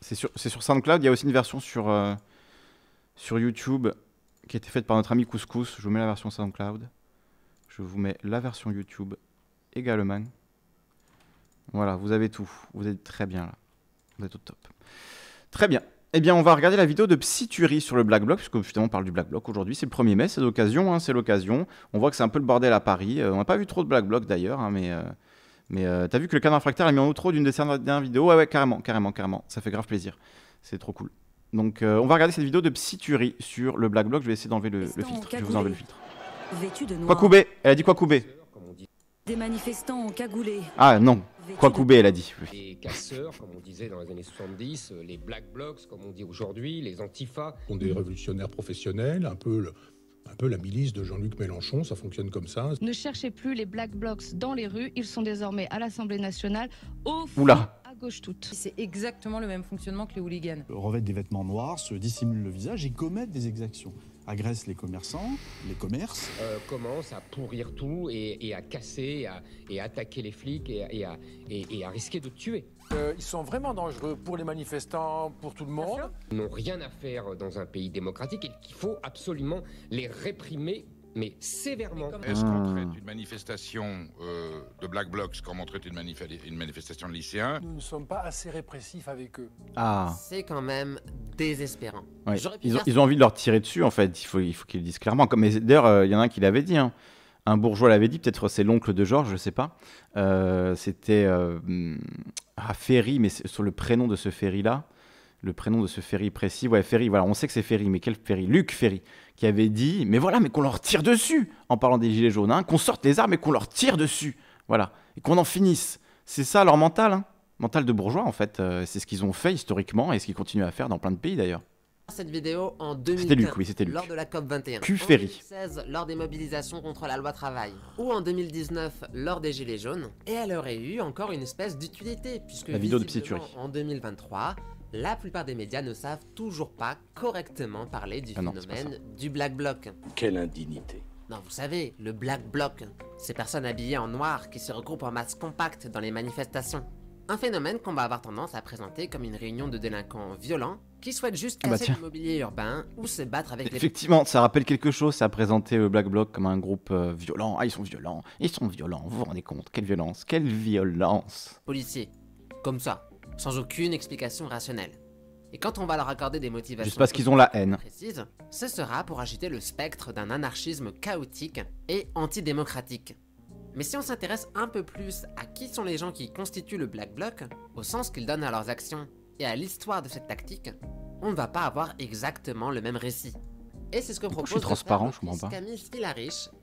C'est sur, sur, SoundCloud, il y a aussi une version sur, euh, sur YouTube qui a été faite par notre ami Couscous. Je vous mets la version SoundCloud. Je vous mets la version YouTube également. Voilà, vous avez tout. Vous êtes très bien là. Vous êtes au top. Très bien. Eh bien, on va regarder la vidéo de Psyturi sur le Black Bloc, puisque justement on parle du Black Bloc aujourd'hui. C'est le 1er mai, c'est l'occasion, hein, c'est l'occasion. On voit que c'est un peu le bordel à Paris. Euh, on n'a pas vu trop de Black Bloc d'ailleurs, hein, mais, euh, mais euh, t'as vu que le canard fractaire a mis en trop d'une des dernières vidéos. Ouais, ouais, carrément, carrément, carrément. Ça fait grave plaisir. C'est trop cool. Donc, on va regarder cette vidéo de Psyturi sur le Black Bloc. Je vais essayer d'enlever le, filtre. Je vais vous enlever le filtre. elle a dit quoi couper des manifestants ont cagoulé. Ah non, quoi couper, elle a dit. Les casseurs, comme on disait dans les années 70, les Black Blocs, comme on dit aujourd'hui, les Antifa. Sont des révolutionnaires professionnels, un peu, un peu la milice de Jean-Luc Mélenchon, ça fonctionne comme ça. Ne cherchez plus les Black Blocs dans les rues, ils sont désormais à l'Assemblée nationale, au fond, à gauche toute. C'est exactement le même fonctionnement que les hooligans. Revêtent des vêtements noirs, se dissimulent le visage et commettent des exactions agresse les commerçants, les commerces. Euh, commencent commence à pourrir tout et, à casser et à, attaquer les flics et, et à, risquer de tuer. Euh, ils sont vraiment dangereux pour les manifestants, pour tout le monde. Ils n'ont rien à faire dans un pays démocratique et qu'il faut absolument les réprimer mais sévèrement. Est-ce qu'on ah. traite une manifestation euh, de Black Blocs comme on traite une, manifestation de lycéens Nous ne sommes pas assez répressifs avec eux. Ah. C'est quand même désespérant. Ils, ont, envie de leur tirer dessus, en fait. Il faut, qu'ils le disent clairement. Mais d'ailleurs, euh, il y en a un qui l'avait dit. Hein. Un bourgeois l'avait dit, peut-être c'est l'oncle de Georges, je ne sais pas. Euh, c'était ah, Ferry, mais sur le prénom de ce Ferry-là le prénom de ce ferry précis. Ouais, Ferry, voilà, on sait que c'est Ferry, mais quel Ferry Luc Ferry qui avait dit Mais voilà, mais qu'on leur tire dessus en parlant des Gilets jaunes, hein, qu'on sorte les armes et qu'on leur tire dessus. Voilà, et qu'on en finisse. C'est ça leur mental, hein. mental de bourgeois en fait. Euh, c'est ce qu'ils ont fait historiquement et ce qu'ils continuent à faire dans plein de pays d'ailleurs. Cette vidéo en 2015, lors de la COP21, en 2016, lors des mobilisations contre la loi travail, ou en 2019, lors des Gilets jaunes, et elle aurait eu encore une espèce d'utilité, puisque la vidéo de en 2023, la plupart des médias ne savent toujours pas correctement parler du ah phénomène du black bloc. Quelle indignité. Non, vous savez, le black bloc, ces personnes habillées en noir qui se regroupent en masse compacte dans les manifestations. Un phénomène qu'on va avoir tendance à présenter comme une réunion de délinquants violents qui souhaitent juste ah bah casser urbain ou se battre avec Effectivement, ça rappelle quelque chose, ça présenter le Black Bloc comme un groupe euh, violent. Ah, ils sont violents, ils sont violents, vous vous rendez compte Quelle violence, quelle violence Policiers, comme ça, sans aucune explication rationnelle. Et quand on va leur accorder des motivations Juste parce qu'ils ont la haine. Précises, ce sera pour agiter le spectre d'un anarchisme chaotique et antidémocratique. Mais si on s'intéresse un peu plus à qui sont les gens qui constituent le Black Bloc, au sens qu'ils donnent à leurs actions et à l'histoire de cette tactique, on ne va pas avoir exactement le même récit. Et c'est ce que propose Camille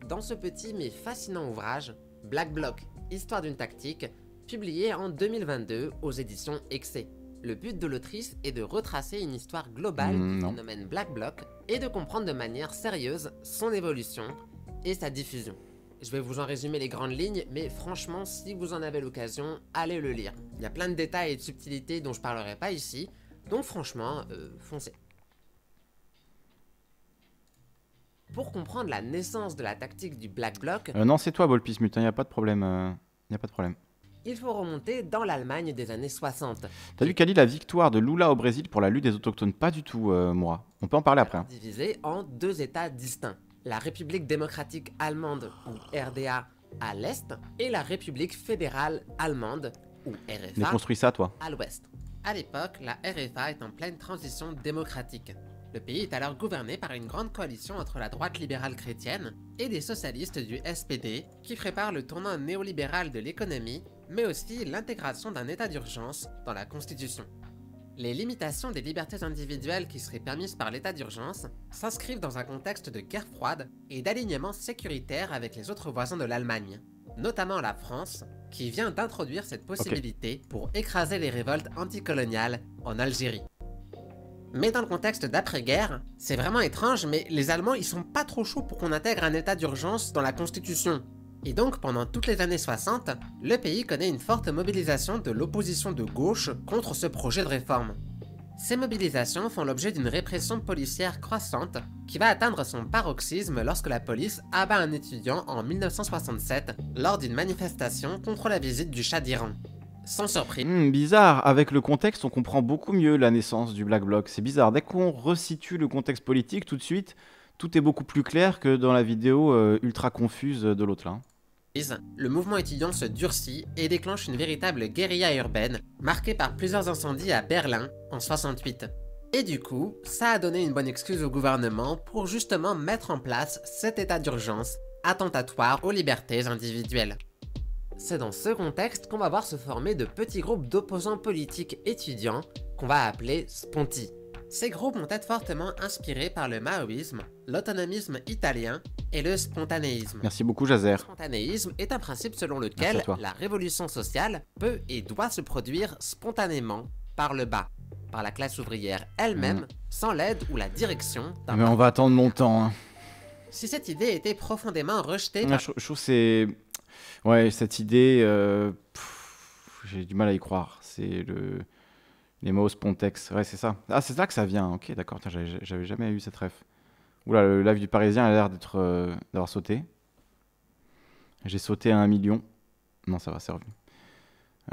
dans ce petit mais fascinant ouvrage Black Bloc, histoire d'une tactique, publié en 2022 aux éditions Excès. Le but de l'autrice est de retracer une histoire globale du mm, phénomène Black Bloc et de comprendre de manière sérieuse son évolution et sa diffusion. Je vais vous en résumer les grandes lignes, mais franchement, si vous en avez l'occasion, allez le lire. Il y a plein de détails et de subtilités dont je parlerai pas ici, donc franchement, euh, foncez. Pour comprendre la naissance de la tactique du Black Bloc... Euh, non, c'est toi, Bolpis Mutin, hein, il a pas de problème. Il euh, a pas de problème il faut remonter dans l'Allemagne des années 60. T'as vu, Cali, la victoire de Lula au Brésil pour la lutte des autochtones Pas du tout, euh, moi. On peut en parler après. Hein. ...divisé en deux États distincts. La République démocratique allemande, ou RDA, à l'est, et la République fédérale allemande, ou RFA, ça, toi. à l'ouest. À l'époque, la RFA est en pleine transition démocratique. Le pays est alors gouverné par une grande coalition entre la droite libérale chrétienne et des socialistes du SPD qui préparent le tournant néolibéral de l'économie mais aussi l'intégration d'un état d'urgence dans la Constitution. Les limitations des libertés individuelles qui seraient permises par l'état d'urgence s'inscrivent dans un contexte de guerre froide et d'alignement sécuritaire avec les autres voisins de l'Allemagne, notamment la France, qui vient d'introduire cette possibilité pour écraser les révoltes anticoloniales en Algérie. Mais dans le contexte d'après-guerre, c'est vraiment étrange, mais les Allemands ils sont pas trop chauds pour qu'on intègre un état d'urgence dans la Constitution. Et donc pendant toutes les années 60, le pays connaît une forte mobilisation de l'opposition de gauche contre ce projet de réforme. Ces mobilisations font l'objet d'une répression policière croissante qui va atteindre son paroxysme lorsque la police abat un étudiant en 1967 lors d'une manifestation contre la visite du chat d'Iran. Sans surprise. Hmm, bizarre, avec le contexte, on comprend beaucoup mieux la naissance du Black Bloc. C'est bizarre, dès qu'on resitue le contexte politique tout de suite, tout est beaucoup plus clair que dans la vidéo euh, ultra confuse de l'autre là. Hein le mouvement étudiant se durcit et déclenche une véritable guérilla urbaine, marquée par plusieurs incendies à Berlin en 68. Et du coup, ça a donné une bonne excuse au gouvernement pour justement mettre en place cet état d'urgence attentatoire aux libertés individuelles. C'est dans ce contexte qu'on va voir se former de petits groupes d'opposants politiques étudiants qu'on va appeler sponti. Ces groupes ont être fortement inspirés par le maoïsme, l'autonomisme italien et le spontanéisme. Merci beaucoup, Jazer. Le spontanéisme est un principe selon lequel la révolution sociale peut et doit se produire spontanément par le bas, par la classe ouvrière elle-même, mm. sans l'aide ou la direction d'un. Mais on va attendre longtemps. Hein. Si cette idée était profondément rejetée. je, trouve trouve c'est. Ouais, cette idée. Euh, j'ai du mal à y croire. C'est le. Les mots « spontex », ouais, c'est ça. Ah, c'est là que ça vient, ok, d'accord, j'avais jamais eu cette ref. Oula, le live du Parisien a l'air d'être euh, d'avoir sauté. J'ai sauté à un million. Non, ça va, c'est revenu.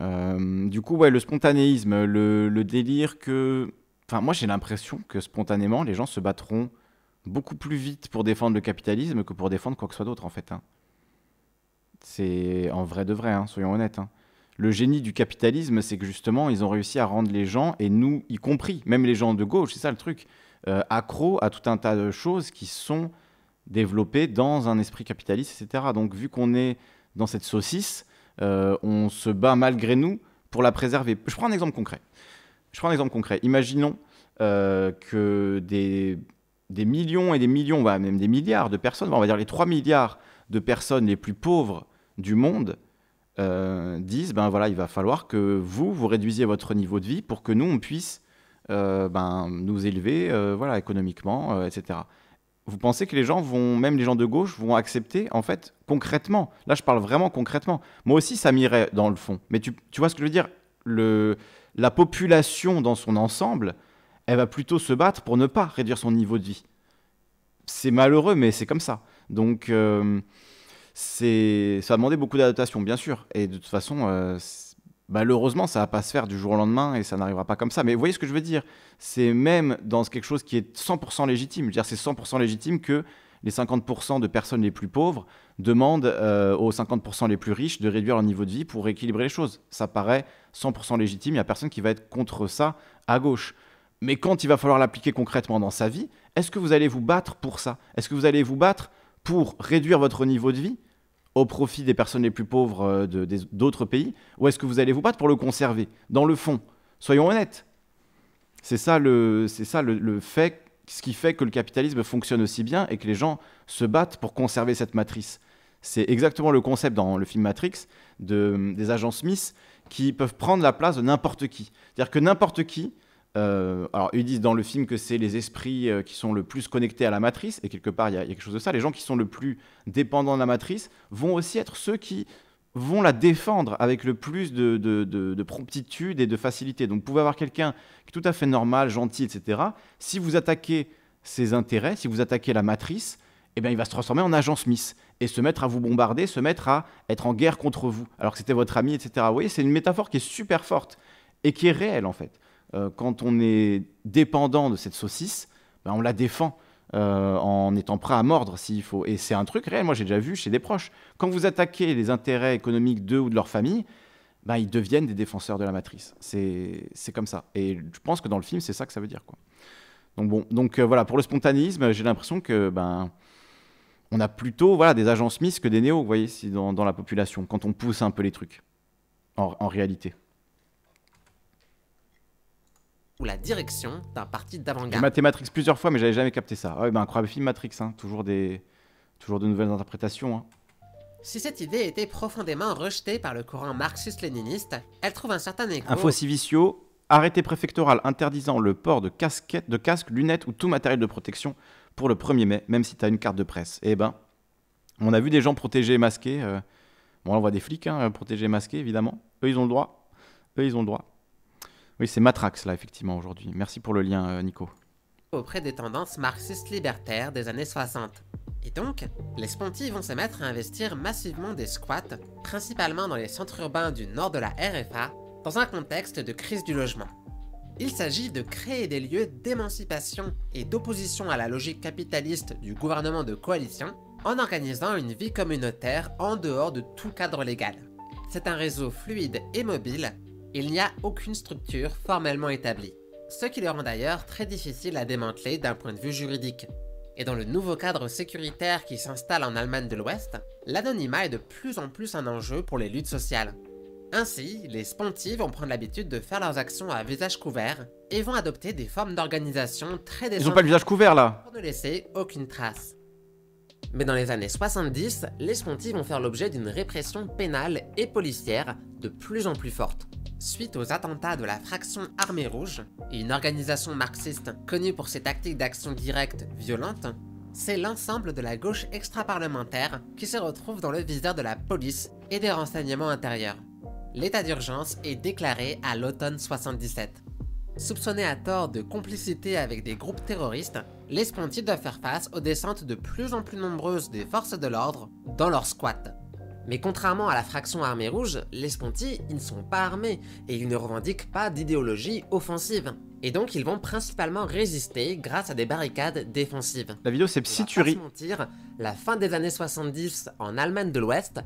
Euh, du coup, ouais, le spontanéisme, le, délire que. Enfin, moi, j'ai l'impression que spontanément, les gens se battront beaucoup plus vite pour défendre le capitalisme que pour défendre quoi que ce soit d'autre, en fait. Hein. C'est en vrai de vrai, hein, soyons honnêtes. Hein le génie du capitalisme, c'est que justement, ils ont réussi à rendre les gens, et nous y compris, même les gens de gauche, c'est ça le truc, accro euh, accros à tout un tas de choses qui sont développées dans un esprit capitaliste, etc. Donc, vu qu'on est dans cette saucisse, euh, on se bat malgré nous pour la préserver. Je prends un exemple concret. Je prends un exemple concret. Imaginons euh, que des, des, millions et des millions, même des milliards de personnes, on va dire les 3 milliards de personnes les plus pauvres du monde, euh, disent ben voilà, il va falloir que vous, vous réduisiez votre niveau de vie pour que nous, on puisse euh, ben, nous élever euh, voilà, économiquement, etc. Vous pensez que les gens vont, même les gens de gauche, vont accepter, en fait, concrètement Là, je parle vraiment concrètement. Moi aussi, ça m'irait dans le fond. Mais tu, tu, vois ce que je veux dire le, La population dans son ensemble, elle va plutôt se battre pour ne pas réduire son niveau de vie. C'est malheureux, mais c'est comme ça. Donc c'est ça a demandé beaucoup d'adaptation, bien sûr. Et de toute façon, euh, malheureusement, ça va pas se faire du jour au lendemain et ça n'arrivera pas comme ça. Mais vous voyez ce que je veux dire C'est même dans quelque chose qui est 100% légitime. Je dire, c'est 100% légitime que les 50% de personnes les plus pauvres demandent euh, aux 50% les plus riches de réduire leur niveau de vie pour rééquilibrer les choses. Ça paraît 100% légitime, il n'y a personne qui va être contre ça à gauche. Mais quand il va falloir l'appliquer concrètement dans sa vie, est-ce que vous allez vous battre pour ça Est-ce que vous allez vous battre pour réduire votre niveau de vie au profit des personnes les plus pauvres euh, d'autres pays Ou est-ce que vous allez vous battre pour le conserver Dans le fond, soyons honnêtes. C'est ça, le, ça fait, ce qui fait que le capitalisme fonctionne aussi bien et que les gens se battent pour conserver cette matrice. C'est exactement le concept dans le film Matrix de, des agents Smith qui peuvent prendre la place de n'importe qui. C'est-à-dire que n'importe qui, euh, alors, ils disent dans le film que c'est les esprits euh, qui sont le plus connectés à la matrice, et quelque part, il y, a quelque chose de ça. Les gens qui sont le plus dépendants de la matrice vont aussi être ceux qui vont la défendre avec le plus de, promptitude et de facilité. Donc, vous pouvez avoir quelqu'un qui est tout à fait normal, gentil, etc. Si vous attaquez ses intérêts, si vous attaquez la matrice, eh bien, il va se transformer en agent Smith et se mettre à vous bombarder, se mettre à être en guerre contre vous, alors que c'était votre ami, etc. Vous voyez, c'est une métaphore qui est super forte et qui est réelle, en fait. Euh, quand on est dépendant de cette saucisse, ben, on la défend. Euh, en étant prêt à mordre s'il faut. Et c'est un truc réel, moi j'ai déjà vu chez des proches. Quand vous attaquez les intérêts économiques d'eux ou de leur famille, ben, ils deviennent des défenseurs de la matrice. C'est comme ça. Et je pense que dans le film, c'est ça que ça veut dire. Quoi. Donc, euh, voilà, pour le spontanéisme, j'ai l'impression que ben, on a plutôt des agents Smith que des néos, vous voyez, dans, la population, quand on pousse un peu les trucs, en, en réalité ou la direction d'un parti d'avant-garde. J'ai Matrix plusieurs fois, mais j'avais jamais capté ça. Ah ouais, bah, incroyable film Matrix, hein. toujours, des... toujours de nouvelles interprétations. Hein. Si cette idée était profondément rejetée par le courant marxiste-léniniste, elle trouve un certain écho. Info vicieux, arrêté préfectoral interdisant le port de casquettes, de casque, lunettes ou tout matériel de protection pour le 1er mai, même si tu as une carte de presse. Eh ben, on a vu des gens protégés et masqués. Euh, bon, on voit des flics, hein, protégés et masqués, évidemment. Eux, ils ont le droit. Eux, ils ont le droit. Oui, c'est Matrax, là, effectivement, aujourd'hui. Merci pour le lien, euh, Nico. Auprès des tendances marxistes libertaires des années 60. Et donc, les spontis vont se mettre à investir massivement des squats, principalement dans les centres urbains du nord de la RFA, dans un contexte de crise du logement. Il s'agit de créer des lieux d'émancipation et d'opposition à la logique capitaliste du gouvernement de coalition en organisant une vie communautaire en dehors de tout cadre légal. C'est un réseau fluide et mobile il n'y a aucune structure formellement établie, ce qui le rend d'ailleurs très difficile à démanteler d'un point de vue juridique. Et dans le nouveau cadre sécuritaire qui s'installe en Allemagne de l'Ouest, l'anonymat est de plus en plus un enjeu pour les luttes sociales. Ainsi, les spontives vont prendre l'habitude de faire leurs actions à visage couvert et vont adopter des formes d'organisation très décentes. pas visage couvert Pour ne laisser aucune trace. Mais dans les années 70, les spontives vont faire l'objet d'une répression pénale et policière de plus en plus forte. Suite aux attentats de la fraction Armée Rouge, une organisation marxiste connue pour ses tactiques d'action directe violente, c'est l'ensemble de la gauche extra-parlementaire qui se retrouve dans le viseur de la police et des renseignements intérieurs. L'état d'urgence est déclaré à l'automne 77. Soupçonnés à tort de complicité avec des groupes terroristes, les spontides doivent faire face aux descentes de plus en plus nombreuses des forces de l'ordre dans leurs squat. Mais contrairement à la fraction armée rouge, les spontis, ils ne sont pas armés, et ils ne revendiquent pas d'idéologie offensive. Et donc ils vont principalement résister grâce à des barricades défensives. La vidéo c'est psy mentir, la fin des années 70 en Allemagne de l'Ouest,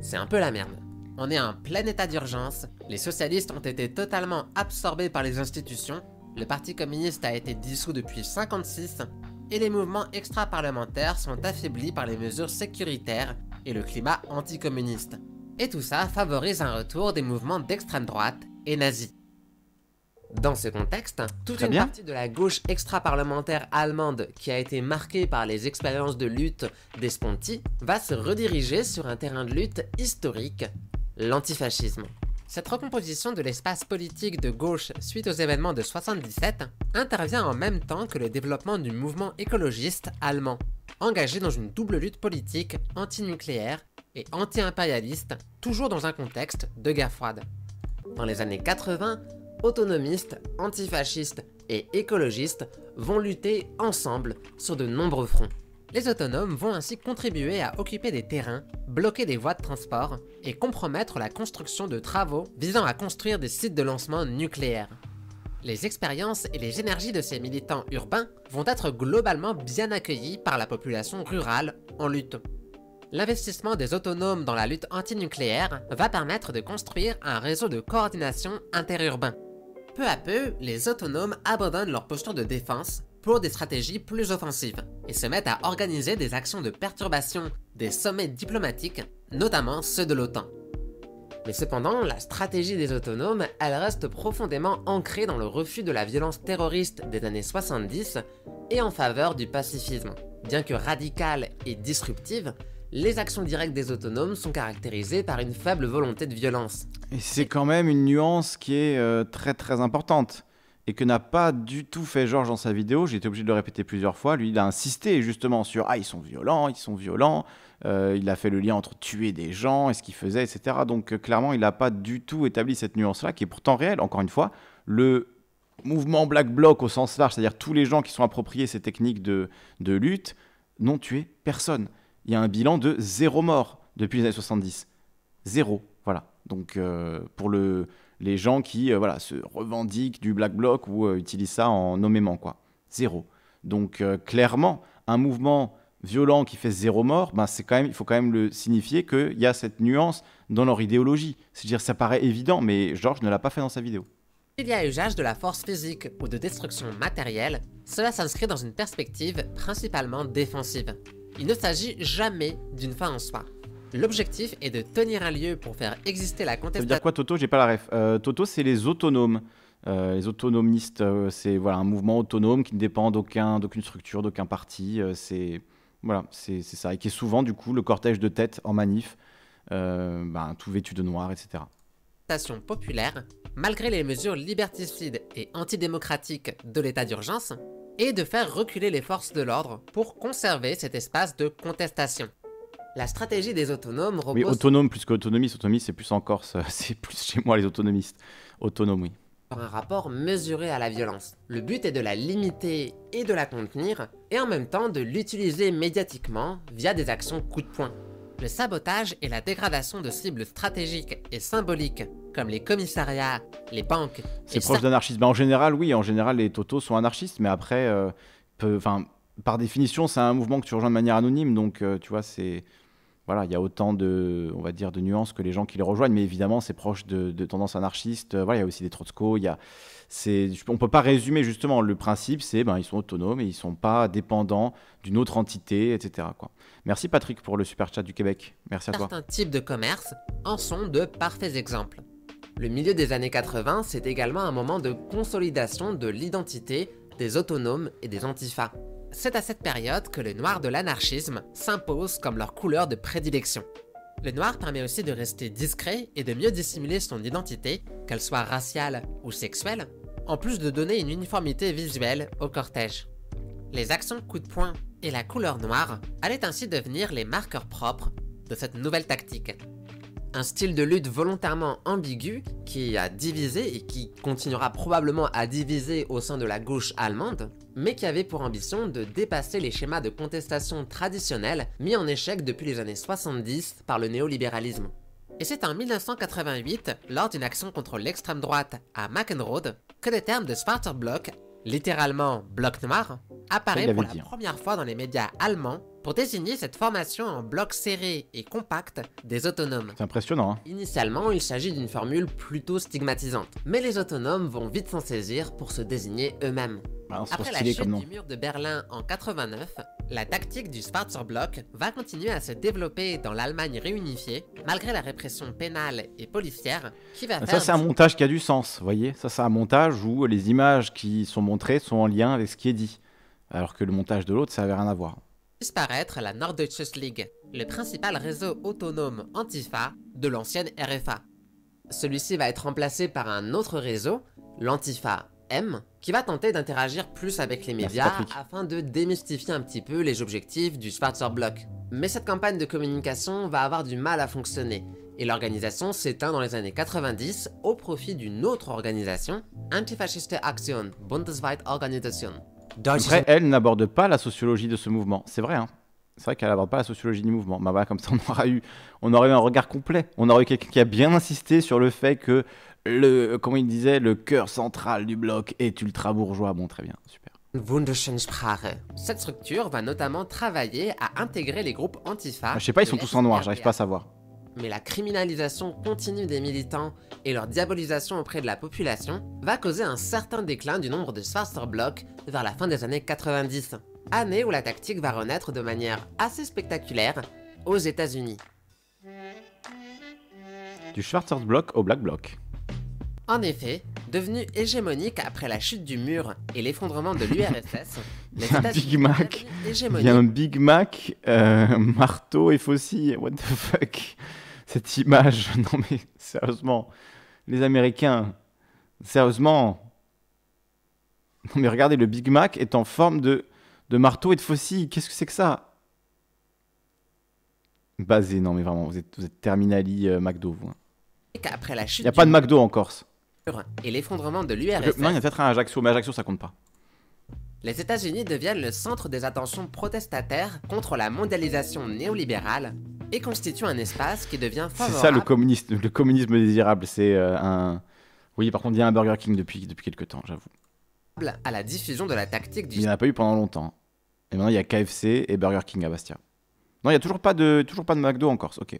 c'est un peu la merde. On est en plein état d'urgence, les socialistes ont été totalement absorbés par les institutions, le parti communiste a été dissous depuis 56, et les mouvements extra-parlementaires sont affaiblis par les mesures sécuritaires et le climat anticommuniste. Et tout ça favorise un retour des mouvements d'extrême droite et nazis. Dans ce contexte, toute une partie de la gauche extra-parlementaire allemande qui a été marquée par les expériences de lutte des Sponti va se rediriger sur un terrain de lutte historique, l'antifascisme. Cette recomposition de l'espace politique de gauche suite aux événements de 77 intervient en même temps que le développement du mouvement écologiste allemand, engagé dans une double lutte politique antinucléaire et anti-impérialiste, toujours dans un contexte de guerre froide. Dans les années 80, autonomistes, antifascistes et écologistes vont lutter ensemble sur de nombreux fronts. Les autonomes vont ainsi contribuer à occuper des terrains, bloquer des voies de transport et compromettre la construction de travaux visant à construire des sites de lancement nucléaires. Les expériences et les énergies de ces militants urbains vont être globalement bien accueillies par la population rurale en lutte. L'investissement des autonomes dans la lutte antinucléaire va permettre de construire un réseau de coordination interurbain. Peu à peu, les autonomes abandonnent leur posture de défense pour des stratégies plus offensives, et se mettent à organiser des actions de perturbation des sommets diplomatiques, notamment ceux de l'OTAN. Mais cependant, la stratégie des autonomes, elle reste profondément ancrée dans le refus de la violence terroriste des années 70 et en faveur du pacifisme. Bien que radicale et disruptive, les actions directes des autonomes sont caractérisées par une faible volonté de violence. Et c'est quand même une nuance qui est euh, très très importante et que n'a pas du tout fait Georges dans sa vidéo. J'ai été obligé de le répéter plusieurs fois. Lui, il a insisté justement sur Ah, ils sont violents, ils sont violents. Euh, il a fait le lien entre tuer des gens et ce qu'il faisait, etc. Donc, euh, clairement, il n'a pas du tout établi cette nuance-là, qui est pourtant réelle. Encore une fois, le mouvement Black Bloc au sens large, c'est-à-dire tous les gens qui sont appropriés ces techniques de, de lutte, n'ont tué personne. Il y a un bilan de zéro mort depuis les années 70. Zéro. Voilà. Donc, euh, pour le, les gens qui euh, voilà, se revendiquent du black bloc ou euh, utilisent ça en nommément. Quoi. Zéro. Donc euh, clairement, un mouvement violent qui fait zéro mort, ben, c'est quand même, il faut quand même le signifier qu'il y a cette nuance dans leur idéologie. C'est-à-dire ça paraît évident, mais Georges ne l'a pas fait dans sa vidéo. S'il y a usage de la force physique ou de destruction matérielle, cela s'inscrit dans une perspective principalement défensive. Il ne s'agit jamais d'une fin en soi. L'objectif est de tenir un lieu pour faire exister la contestation. Ça veut dire quoi Toto J'ai pas la ref. Euh, Toto, c'est les autonomes. Euh, les autonomistes, euh, c'est voilà, un mouvement autonome qui ne dépend d'aucun, d'aucune structure, d'aucun parti. c'est voilà, c'est ça. Et qui est souvent, du coup, le cortège de tête en manif, ben tout vêtu de noir, etc. populaire, malgré les mesures liberticides et antidémocratiques de l'état d'urgence, et de faire reculer les forces de l'ordre pour conserver cet espace de contestation. La stratégie des autonomes repose... Oui, autonome plus qu'autonomiste. Autonomiste, c'est plus en Corse. C'est plus chez moi, les autonomistes. Autonome, oui. Un rapport mesuré à la violence. Le but est de la limiter et de la contenir, et en même temps de l'utiliser médiatiquement via des actions coup de poing. Le sabotage et la dégradation de cibles stratégiques et symboliques, comme les commissariats, les banques... C'est proche d'anarchisme. en général, oui. En général, les totos sont anarchistes, mais après, euh, enfin par définition, c'est un mouvement que tu rejoins de manière anonyme, donc euh, tu vois, c'est voilà, il y a autant de, on va dire, de nuances que les gens qui les rejoignent, mais évidemment, c'est proche de, tendances anarchistes. Euh, voilà, il y a aussi des trotskos. Il y a, peut pas résumer justement. Le principe, c'est, ben, ils sont autonomes et ils sont pas dépendants d'une autre entité, etc. Quoi. Merci Patrick pour le super chat du Québec. Merci à toi. Certains types de commerce en sont de parfaits exemples. Le milieu des années 80, c'est également un moment de consolidation de l'identité des autonomes et des antifas c'est à cette période que le noir de l'anarchisme s'impose comme leur couleur de prédilection. Le noir permet aussi de rester discret et de mieux dissimuler son identité, qu'elle soit raciale ou sexuelle, en plus de donner une uniformité visuelle au cortège. Les actions coup de poing et la couleur noire allaient ainsi devenir les marqueurs propres de cette nouvelle tactique, un style de lutte volontairement ambigu qui a divisé et qui continuera probablement à diviser au sein de la gauche allemande, mais qui avait pour ambition de dépasser les schémas de contestation traditionnels mis en échec depuis les années 70 par le néolibéralisme. Et c'est en 1988, lors d'une action contre l'extrême droite à Mackenrode, que le termes de Sparta Block, littéralement bloc noir, apparaît pour la hein. première fois dans les médias allemands pour désigner cette formation en blocs serrés et compacts des autonomes. C'est impressionnant. Hein. Initialement, il s'agit d'une formule plutôt stigmatisante, mais les autonomes vont vite s'en saisir pour se désigner eux-mêmes. Bah Après la chute du mur de Berlin en 89, la tactique du Spart bloc va continuer à se développer dans l'Allemagne réunifiée, malgré la répression pénale et policière qui va Ça, c'est un montage qui a du sens, vous voyez Ça, c'est un montage où les images qui sont montrées sont en lien avec ce qui est dit, alors que le montage de l'autre, ça n'avait rien à voir disparaître la Norddeutsche League, le principal réseau autonome antifa de l'ancienne RFA. Celui-ci va être remplacé par un autre réseau, l'Antifa M, qui va tenter d'interagir plus avec les médias afin de démystifier un petit peu les objectifs du Schwarzer Block. Mais cette campagne de communication va avoir du mal à fonctionner, et l'organisation s'éteint dans les années 90 au profit d'une autre organisation, Antifasciste Aktion, Bundesweit Organisation. Après, elle n'aborde pas la sociologie de ce mouvement. C'est vrai, hein c'est vrai qu'elle n'aborde pas la sociologie du mouvement. Bah, voilà, bah, comme ça, on, aura eu, on aurait eu un regard complet. On aurait eu quelqu'un qui a bien insisté sur le fait que, le, comment il disait, le cœur central du bloc est ultra-bourgeois. Bon, très bien, super. Cette structure va notamment travailler à intégrer les groupes antifa. je sais pas, ils sont tous en noir, j'arrive pas à savoir mais la criminalisation continue des militants et leur diabolisation auprès de la population va causer un certain déclin du nombre de Schwarzer vers la fin des années 90, année où la tactique va renaître de manière assez spectaculaire aux États-Unis. Du Schwarzer Block au Black Bloc. En effet, devenu hégémonique après la chute du mur et l'effondrement de l'URSS, les Big Mac. Il y a un Big Mac, euh, marteau et faucille. What the fuck cette image. Non mais sérieusement, les Américains, sérieusement. Non mais regardez, le Big Mac est en forme de, de marteau et de faucille. Qu'est-ce que c'est que ça Basé, non mais vraiment, vous êtes, terminali euh, McDo, vous. Hein. Il n'y a pas de McDo en Corse. Et l'effondrement de l'URSS. Non, il y a peut-être un Ajaccio, mais Ajaccio ça compte pas les États-Unis deviennent le centre des attentions protestataires contre la mondialisation néolibérale et constituent un espace qui devient favorable. C'est ça le communisme, le communisme désirable, c'est euh, un. Oui, par contre, il y a un Burger King depuis, depuis quelques temps, j'avoue. À la diffusion de la tactique du. Il n'y en a pas eu pendant longtemps. Et maintenant, il y a KFC et Burger King à Bastia. Non, il n'y a toujours pas, de, toujours pas de McDo en Corse, ok.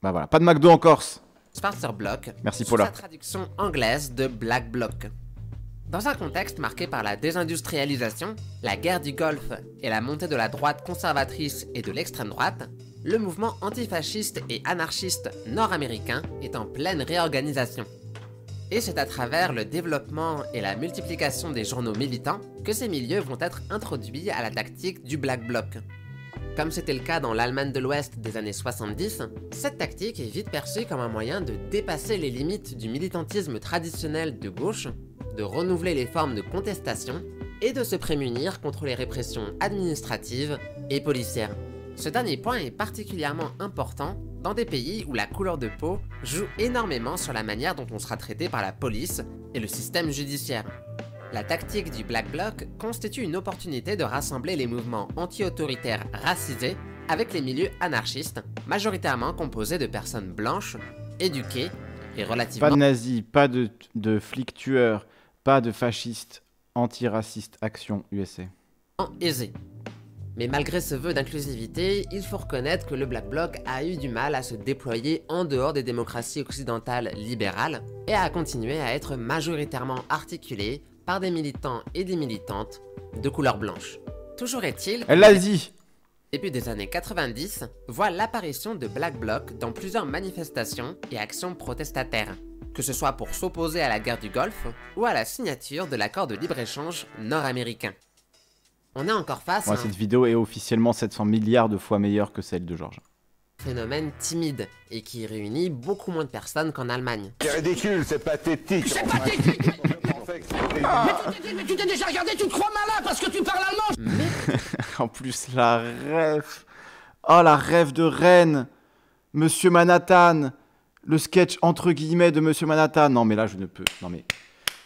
Bah voilà, pas de McDo en Corse Spencer Block. Merci pour la traduction anglaise de Black Block. Dans un contexte marqué par la désindustrialisation, la guerre du Golfe et la montée de la droite conservatrice et de l'extrême droite, le mouvement antifasciste et anarchiste nord-américain est en pleine réorganisation. Et c'est à travers le développement et la multiplication des journaux militants que ces milieux vont être introduits à la tactique du Black Bloc. Comme c'était le cas dans l'Allemagne de l'Ouest des années 70, cette tactique est vite perçue comme un moyen de dépasser les limites du militantisme traditionnel de gauche de renouveler les formes de contestation et de se prémunir contre les répressions administratives et policières. Ce dernier point est particulièrement important dans des pays où la couleur de peau joue énormément sur la manière dont on sera traité par la police et le système judiciaire. La tactique du Black Bloc constitue une opportunité de rassembler les mouvements anti-autoritaires racisés avec les milieux anarchistes, majoritairement composés de personnes blanches, éduquées et relativement... Pas de nazis, pas de, de flics tueurs, pas de fasciste antiraciste action USA. Aisé. Mais malgré ce vœu d'inclusivité, il faut reconnaître que le Black Bloc a eu du mal à se déployer en dehors des démocraties occidentales libérales et à continuer à être majoritairement articulé par des militants et des militantes de couleur blanche. Toujours est-il... Elle l'a dit Début des années 90, voit l'apparition de Black Bloc dans plusieurs manifestations et actions protestataires que ce soit pour s'opposer à la guerre du Golfe ou à la signature de l'accord de libre-échange nord-américain. On est encore face ouais, Cette vidéo est officiellement 700 milliards de fois meilleure que celle de Georges. Phénomène timide et qui réunit beaucoup moins de personnes qu'en Allemagne. C'est ridicule, c'est pathétique. C'est pathétique Mais ah. tu t'es déjà regardé, tu te crois malin parce que tu parles allemand En plus, la rêve Oh, la rêve de Rennes Monsieur Manhattan le sketch entre guillemets de Monsieur Manhattan. Non, mais là, je ne peux. Non, mais.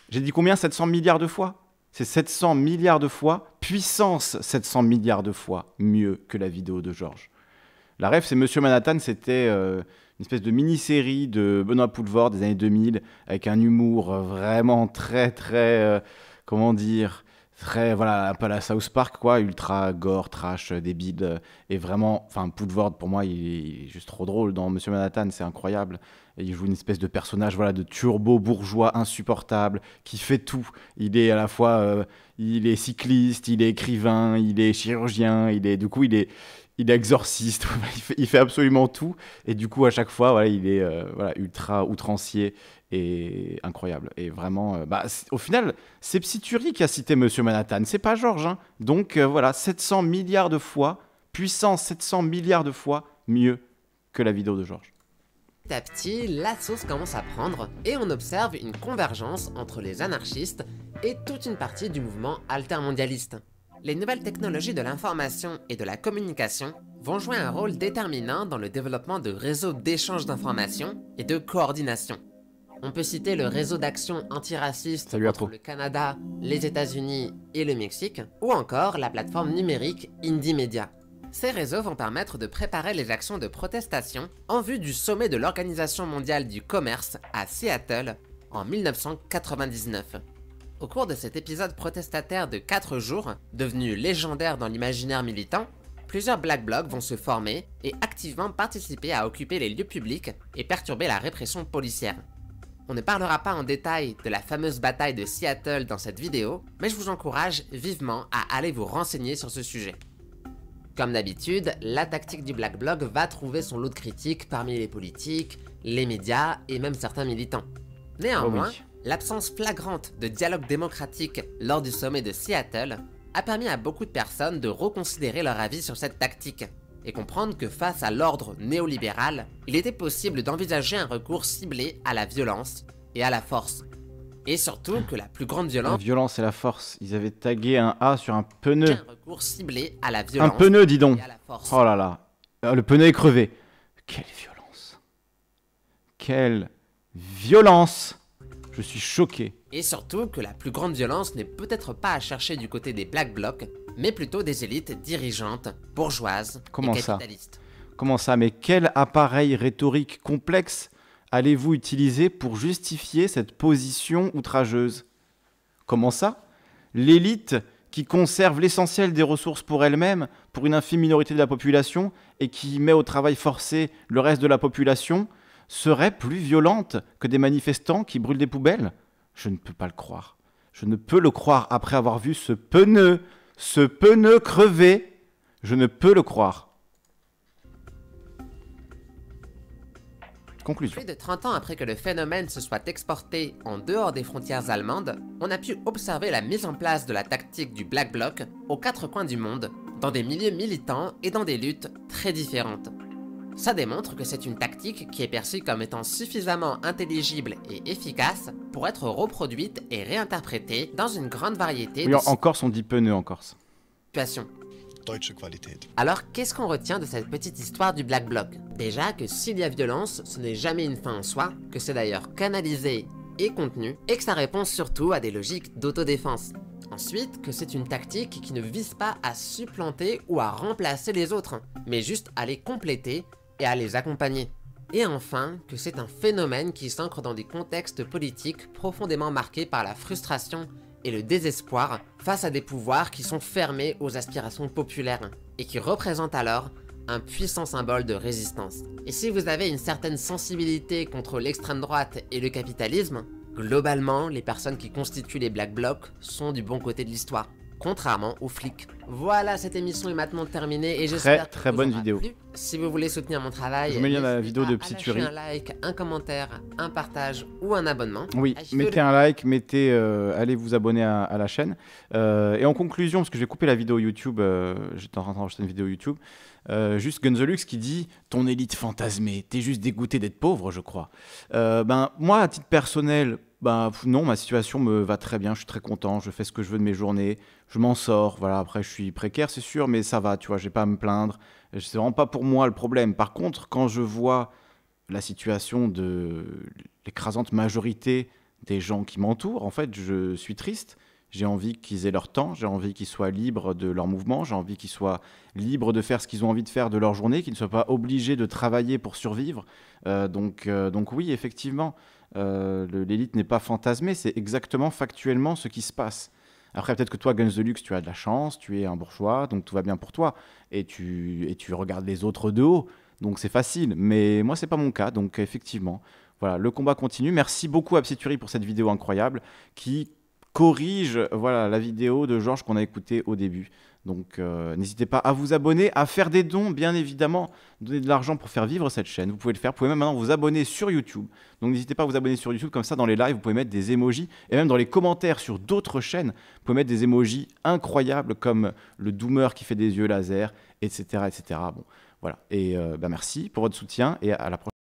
J'ai dit combien 700 milliards de fois C'est 700 milliards de fois, puissance 700 milliards de fois mieux que la vidéo de Georges. La ref, c'est Monsieur Manhattan, c'était euh, une espèce de mini-série de Benoît Poulevard des années 2000, avec un humour vraiment très, très. Euh, comment dire très voilà un peu la South Park quoi ultra gore trash euh, débile euh, et vraiment enfin Poudvord pour moi il, est juste trop drôle dans Monsieur Manhattan c'est incroyable il joue une espèce de personnage voilà de turbo bourgeois insupportable qui fait tout il est à la fois euh, il est cycliste il est écrivain il est chirurgien il est du coup il est il exorciste il fait, absolument tout et du coup à chaque fois voilà il est voilà ultra outrancier est incroyable. Et vraiment, euh, bah, au final, c'est Psyturi qui a cité Monsieur Manhattan, c'est pas Georges. Hein. Donc euh, voilà, 700 milliards de fois, puissance 700 milliards de fois mieux que la vidéo de Georges. Petit à petit, la sauce commence à prendre et on observe une convergence entre les anarchistes et toute une partie du mouvement altermondialiste. Les nouvelles technologies de l'information et de la communication vont jouer un rôle déterminant dans le développement de réseaux d'échange d'informations et de coordination. On peut citer le réseau d'action antiracistes le Canada, les États-Unis et le Mexique, ou encore la plateforme numérique IndyMedia. Ces réseaux vont permettre de préparer les actions de protestation en vue du sommet de l'Organisation mondiale du commerce à Seattle en 1999. Au cours de cet épisode protestataire de 4 jours, devenu légendaire dans l'imaginaire militant, plusieurs black blocs vont se former et activement participer à occuper les lieux publics et perturber la répression policière. On ne parlera pas en détail de la fameuse bataille de Seattle dans cette vidéo, mais je vous encourage vivement à aller vous renseigner sur ce sujet. Comme d'habitude, la tactique du Black Bloc va trouver son lot de critiques parmi les politiques, les médias et même certains militants. Néanmoins, oh l'absence flagrante de dialogue démocratique lors du sommet de Seattle a permis à beaucoup de personnes de reconsidérer leur avis sur cette tactique et comprendre que face à l'ordre néolibéral, il était possible d'envisager un recours ciblé à la violence et à la force. Et surtout que la plus grande violence... La violence et la force, ils avaient tagué un A sur un pneu. Un recours ciblé à la violence. Un pneu, dis donc. Oh là là. Ah, le pneu est crevé. Quelle violence. Quelle violence. Je suis choqué. Et surtout que la plus grande violence n'est peut-être pas à chercher du côté des Black Blocs, mais plutôt des élites dirigeantes, bourgeoises et capitalistes. Comment ça Mais quel appareil rhétorique complexe allez-vous utiliser pour justifier cette position outrageuse Comment ça L'élite qui conserve l'essentiel des ressources pour elle-même, pour une infime minorité de la population, et qui met au travail forcé le reste de la population, serait plus violente que des manifestants qui brûlent des poubelles Je ne peux pas le croire. Je ne peux le croire après avoir vu ce pneu ce pneu crevé, je ne peux le croire. Conclusion. Plus de 30 ans après que le phénomène se soit exporté en dehors des frontières allemandes, on a pu observer la mise en place de la tactique du Black Bloc aux quatre coins du monde, dans des milieux militants et dans des luttes très différentes. Ça démontre que c'est une tactique qui est perçue comme étant suffisamment intelligible et efficace pour être reproduite et réinterprétée dans une grande variété oui, de... en Corse, on dit pneu en Corse. Situation. Alors qu'est-ce qu'on retient de cette petite histoire du Black Bloc Déjà que s'il y a violence, ce n'est jamais une fin en soi, que c'est d'ailleurs canalisé et contenu, et que ça répond surtout à des logiques d'autodéfense. Ensuite, que c'est une tactique qui ne vise pas à supplanter ou à remplacer les autres, mais juste à les compléter et à les accompagner. Et enfin, que c'est un phénomène qui s'ancre dans des contextes politiques profondément marqués par la frustration et le désespoir face à des pouvoirs qui sont fermés aux aspirations populaires, et qui représentent alors un puissant symbole de résistance. Et si vous avez une certaine sensibilité contre l'extrême droite et le capitalisme, globalement, les personnes qui constituent les Black Blocs sont du bon côté de l'histoire contrairement aux flics. Voilà, cette émission est maintenant terminée et j'espère très, très bonne vidéo. Si vous voulez soutenir mon travail, je la vidéo de un like, un commentaire, un partage ou un abonnement. Oui, mettez un like, mettez, euh, allez vous abonner à, la chaîne. Euh, et en conclusion, parce que j'ai coupé la vidéo YouTube, euh, j'étais en train d'enregistrer une vidéo YouTube. juste Gunzelux qui dit ton élite fantasmée, t'es juste dégoûté d'être pauvre, je crois. ben moi, à titre personnel, bah, non, ma situation me va très bien, je suis très content, je fais ce que je veux de mes journées, je m'en sors, voilà, après je suis précaire c'est sûr, mais ça va, tu vois, j'ai pas à me plaindre, c'est vraiment pas pour moi le problème. Par contre, quand je vois la situation de l'écrasante majorité des gens qui m'entourent, en fait, je suis triste, j'ai envie qu'ils aient leur temps, j'ai envie qu'ils soient libres de leur mouvement, j'ai envie qu'ils soient libres de faire ce qu'ils ont envie de faire de leur journée, qu'ils ne soient pas obligés de travailler pour survivre. Euh, donc, euh, donc oui, effectivement, euh, l'élite n'est pas fantasmée, c'est exactement factuellement ce qui se passe. Après, peut-être que toi, Guns de Luxe, tu as de la chance, tu es un bourgeois, donc tout va bien pour toi, et tu, et tu regardes les autres de haut, donc c'est facile. Mais moi, c'est pas mon cas, donc effectivement, voilà, le combat continue. Merci beaucoup à Psyturi pour cette vidéo incroyable qui corrige voilà la vidéo de Georges qu'on a écoutée au début. Donc euh, n'hésitez pas à vous abonner, à faire des dons, bien évidemment, donner de l'argent pour faire vivre cette chaîne. Vous pouvez le faire, vous pouvez même maintenant vous abonner sur YouTube. Donc n'hésitez pas à vous abonner sur YouTube, comme ça dans les lives, vous pouvez mettre des emojis, et même dans les commentaires sur d'autres chaînes, vous pouvez mettre des emojis incroyables comme le Doomer qui fait des yeux laser, etc. etc. Bon, voilà. Et euh, bah, merci pour votre soutien et à la prochaine.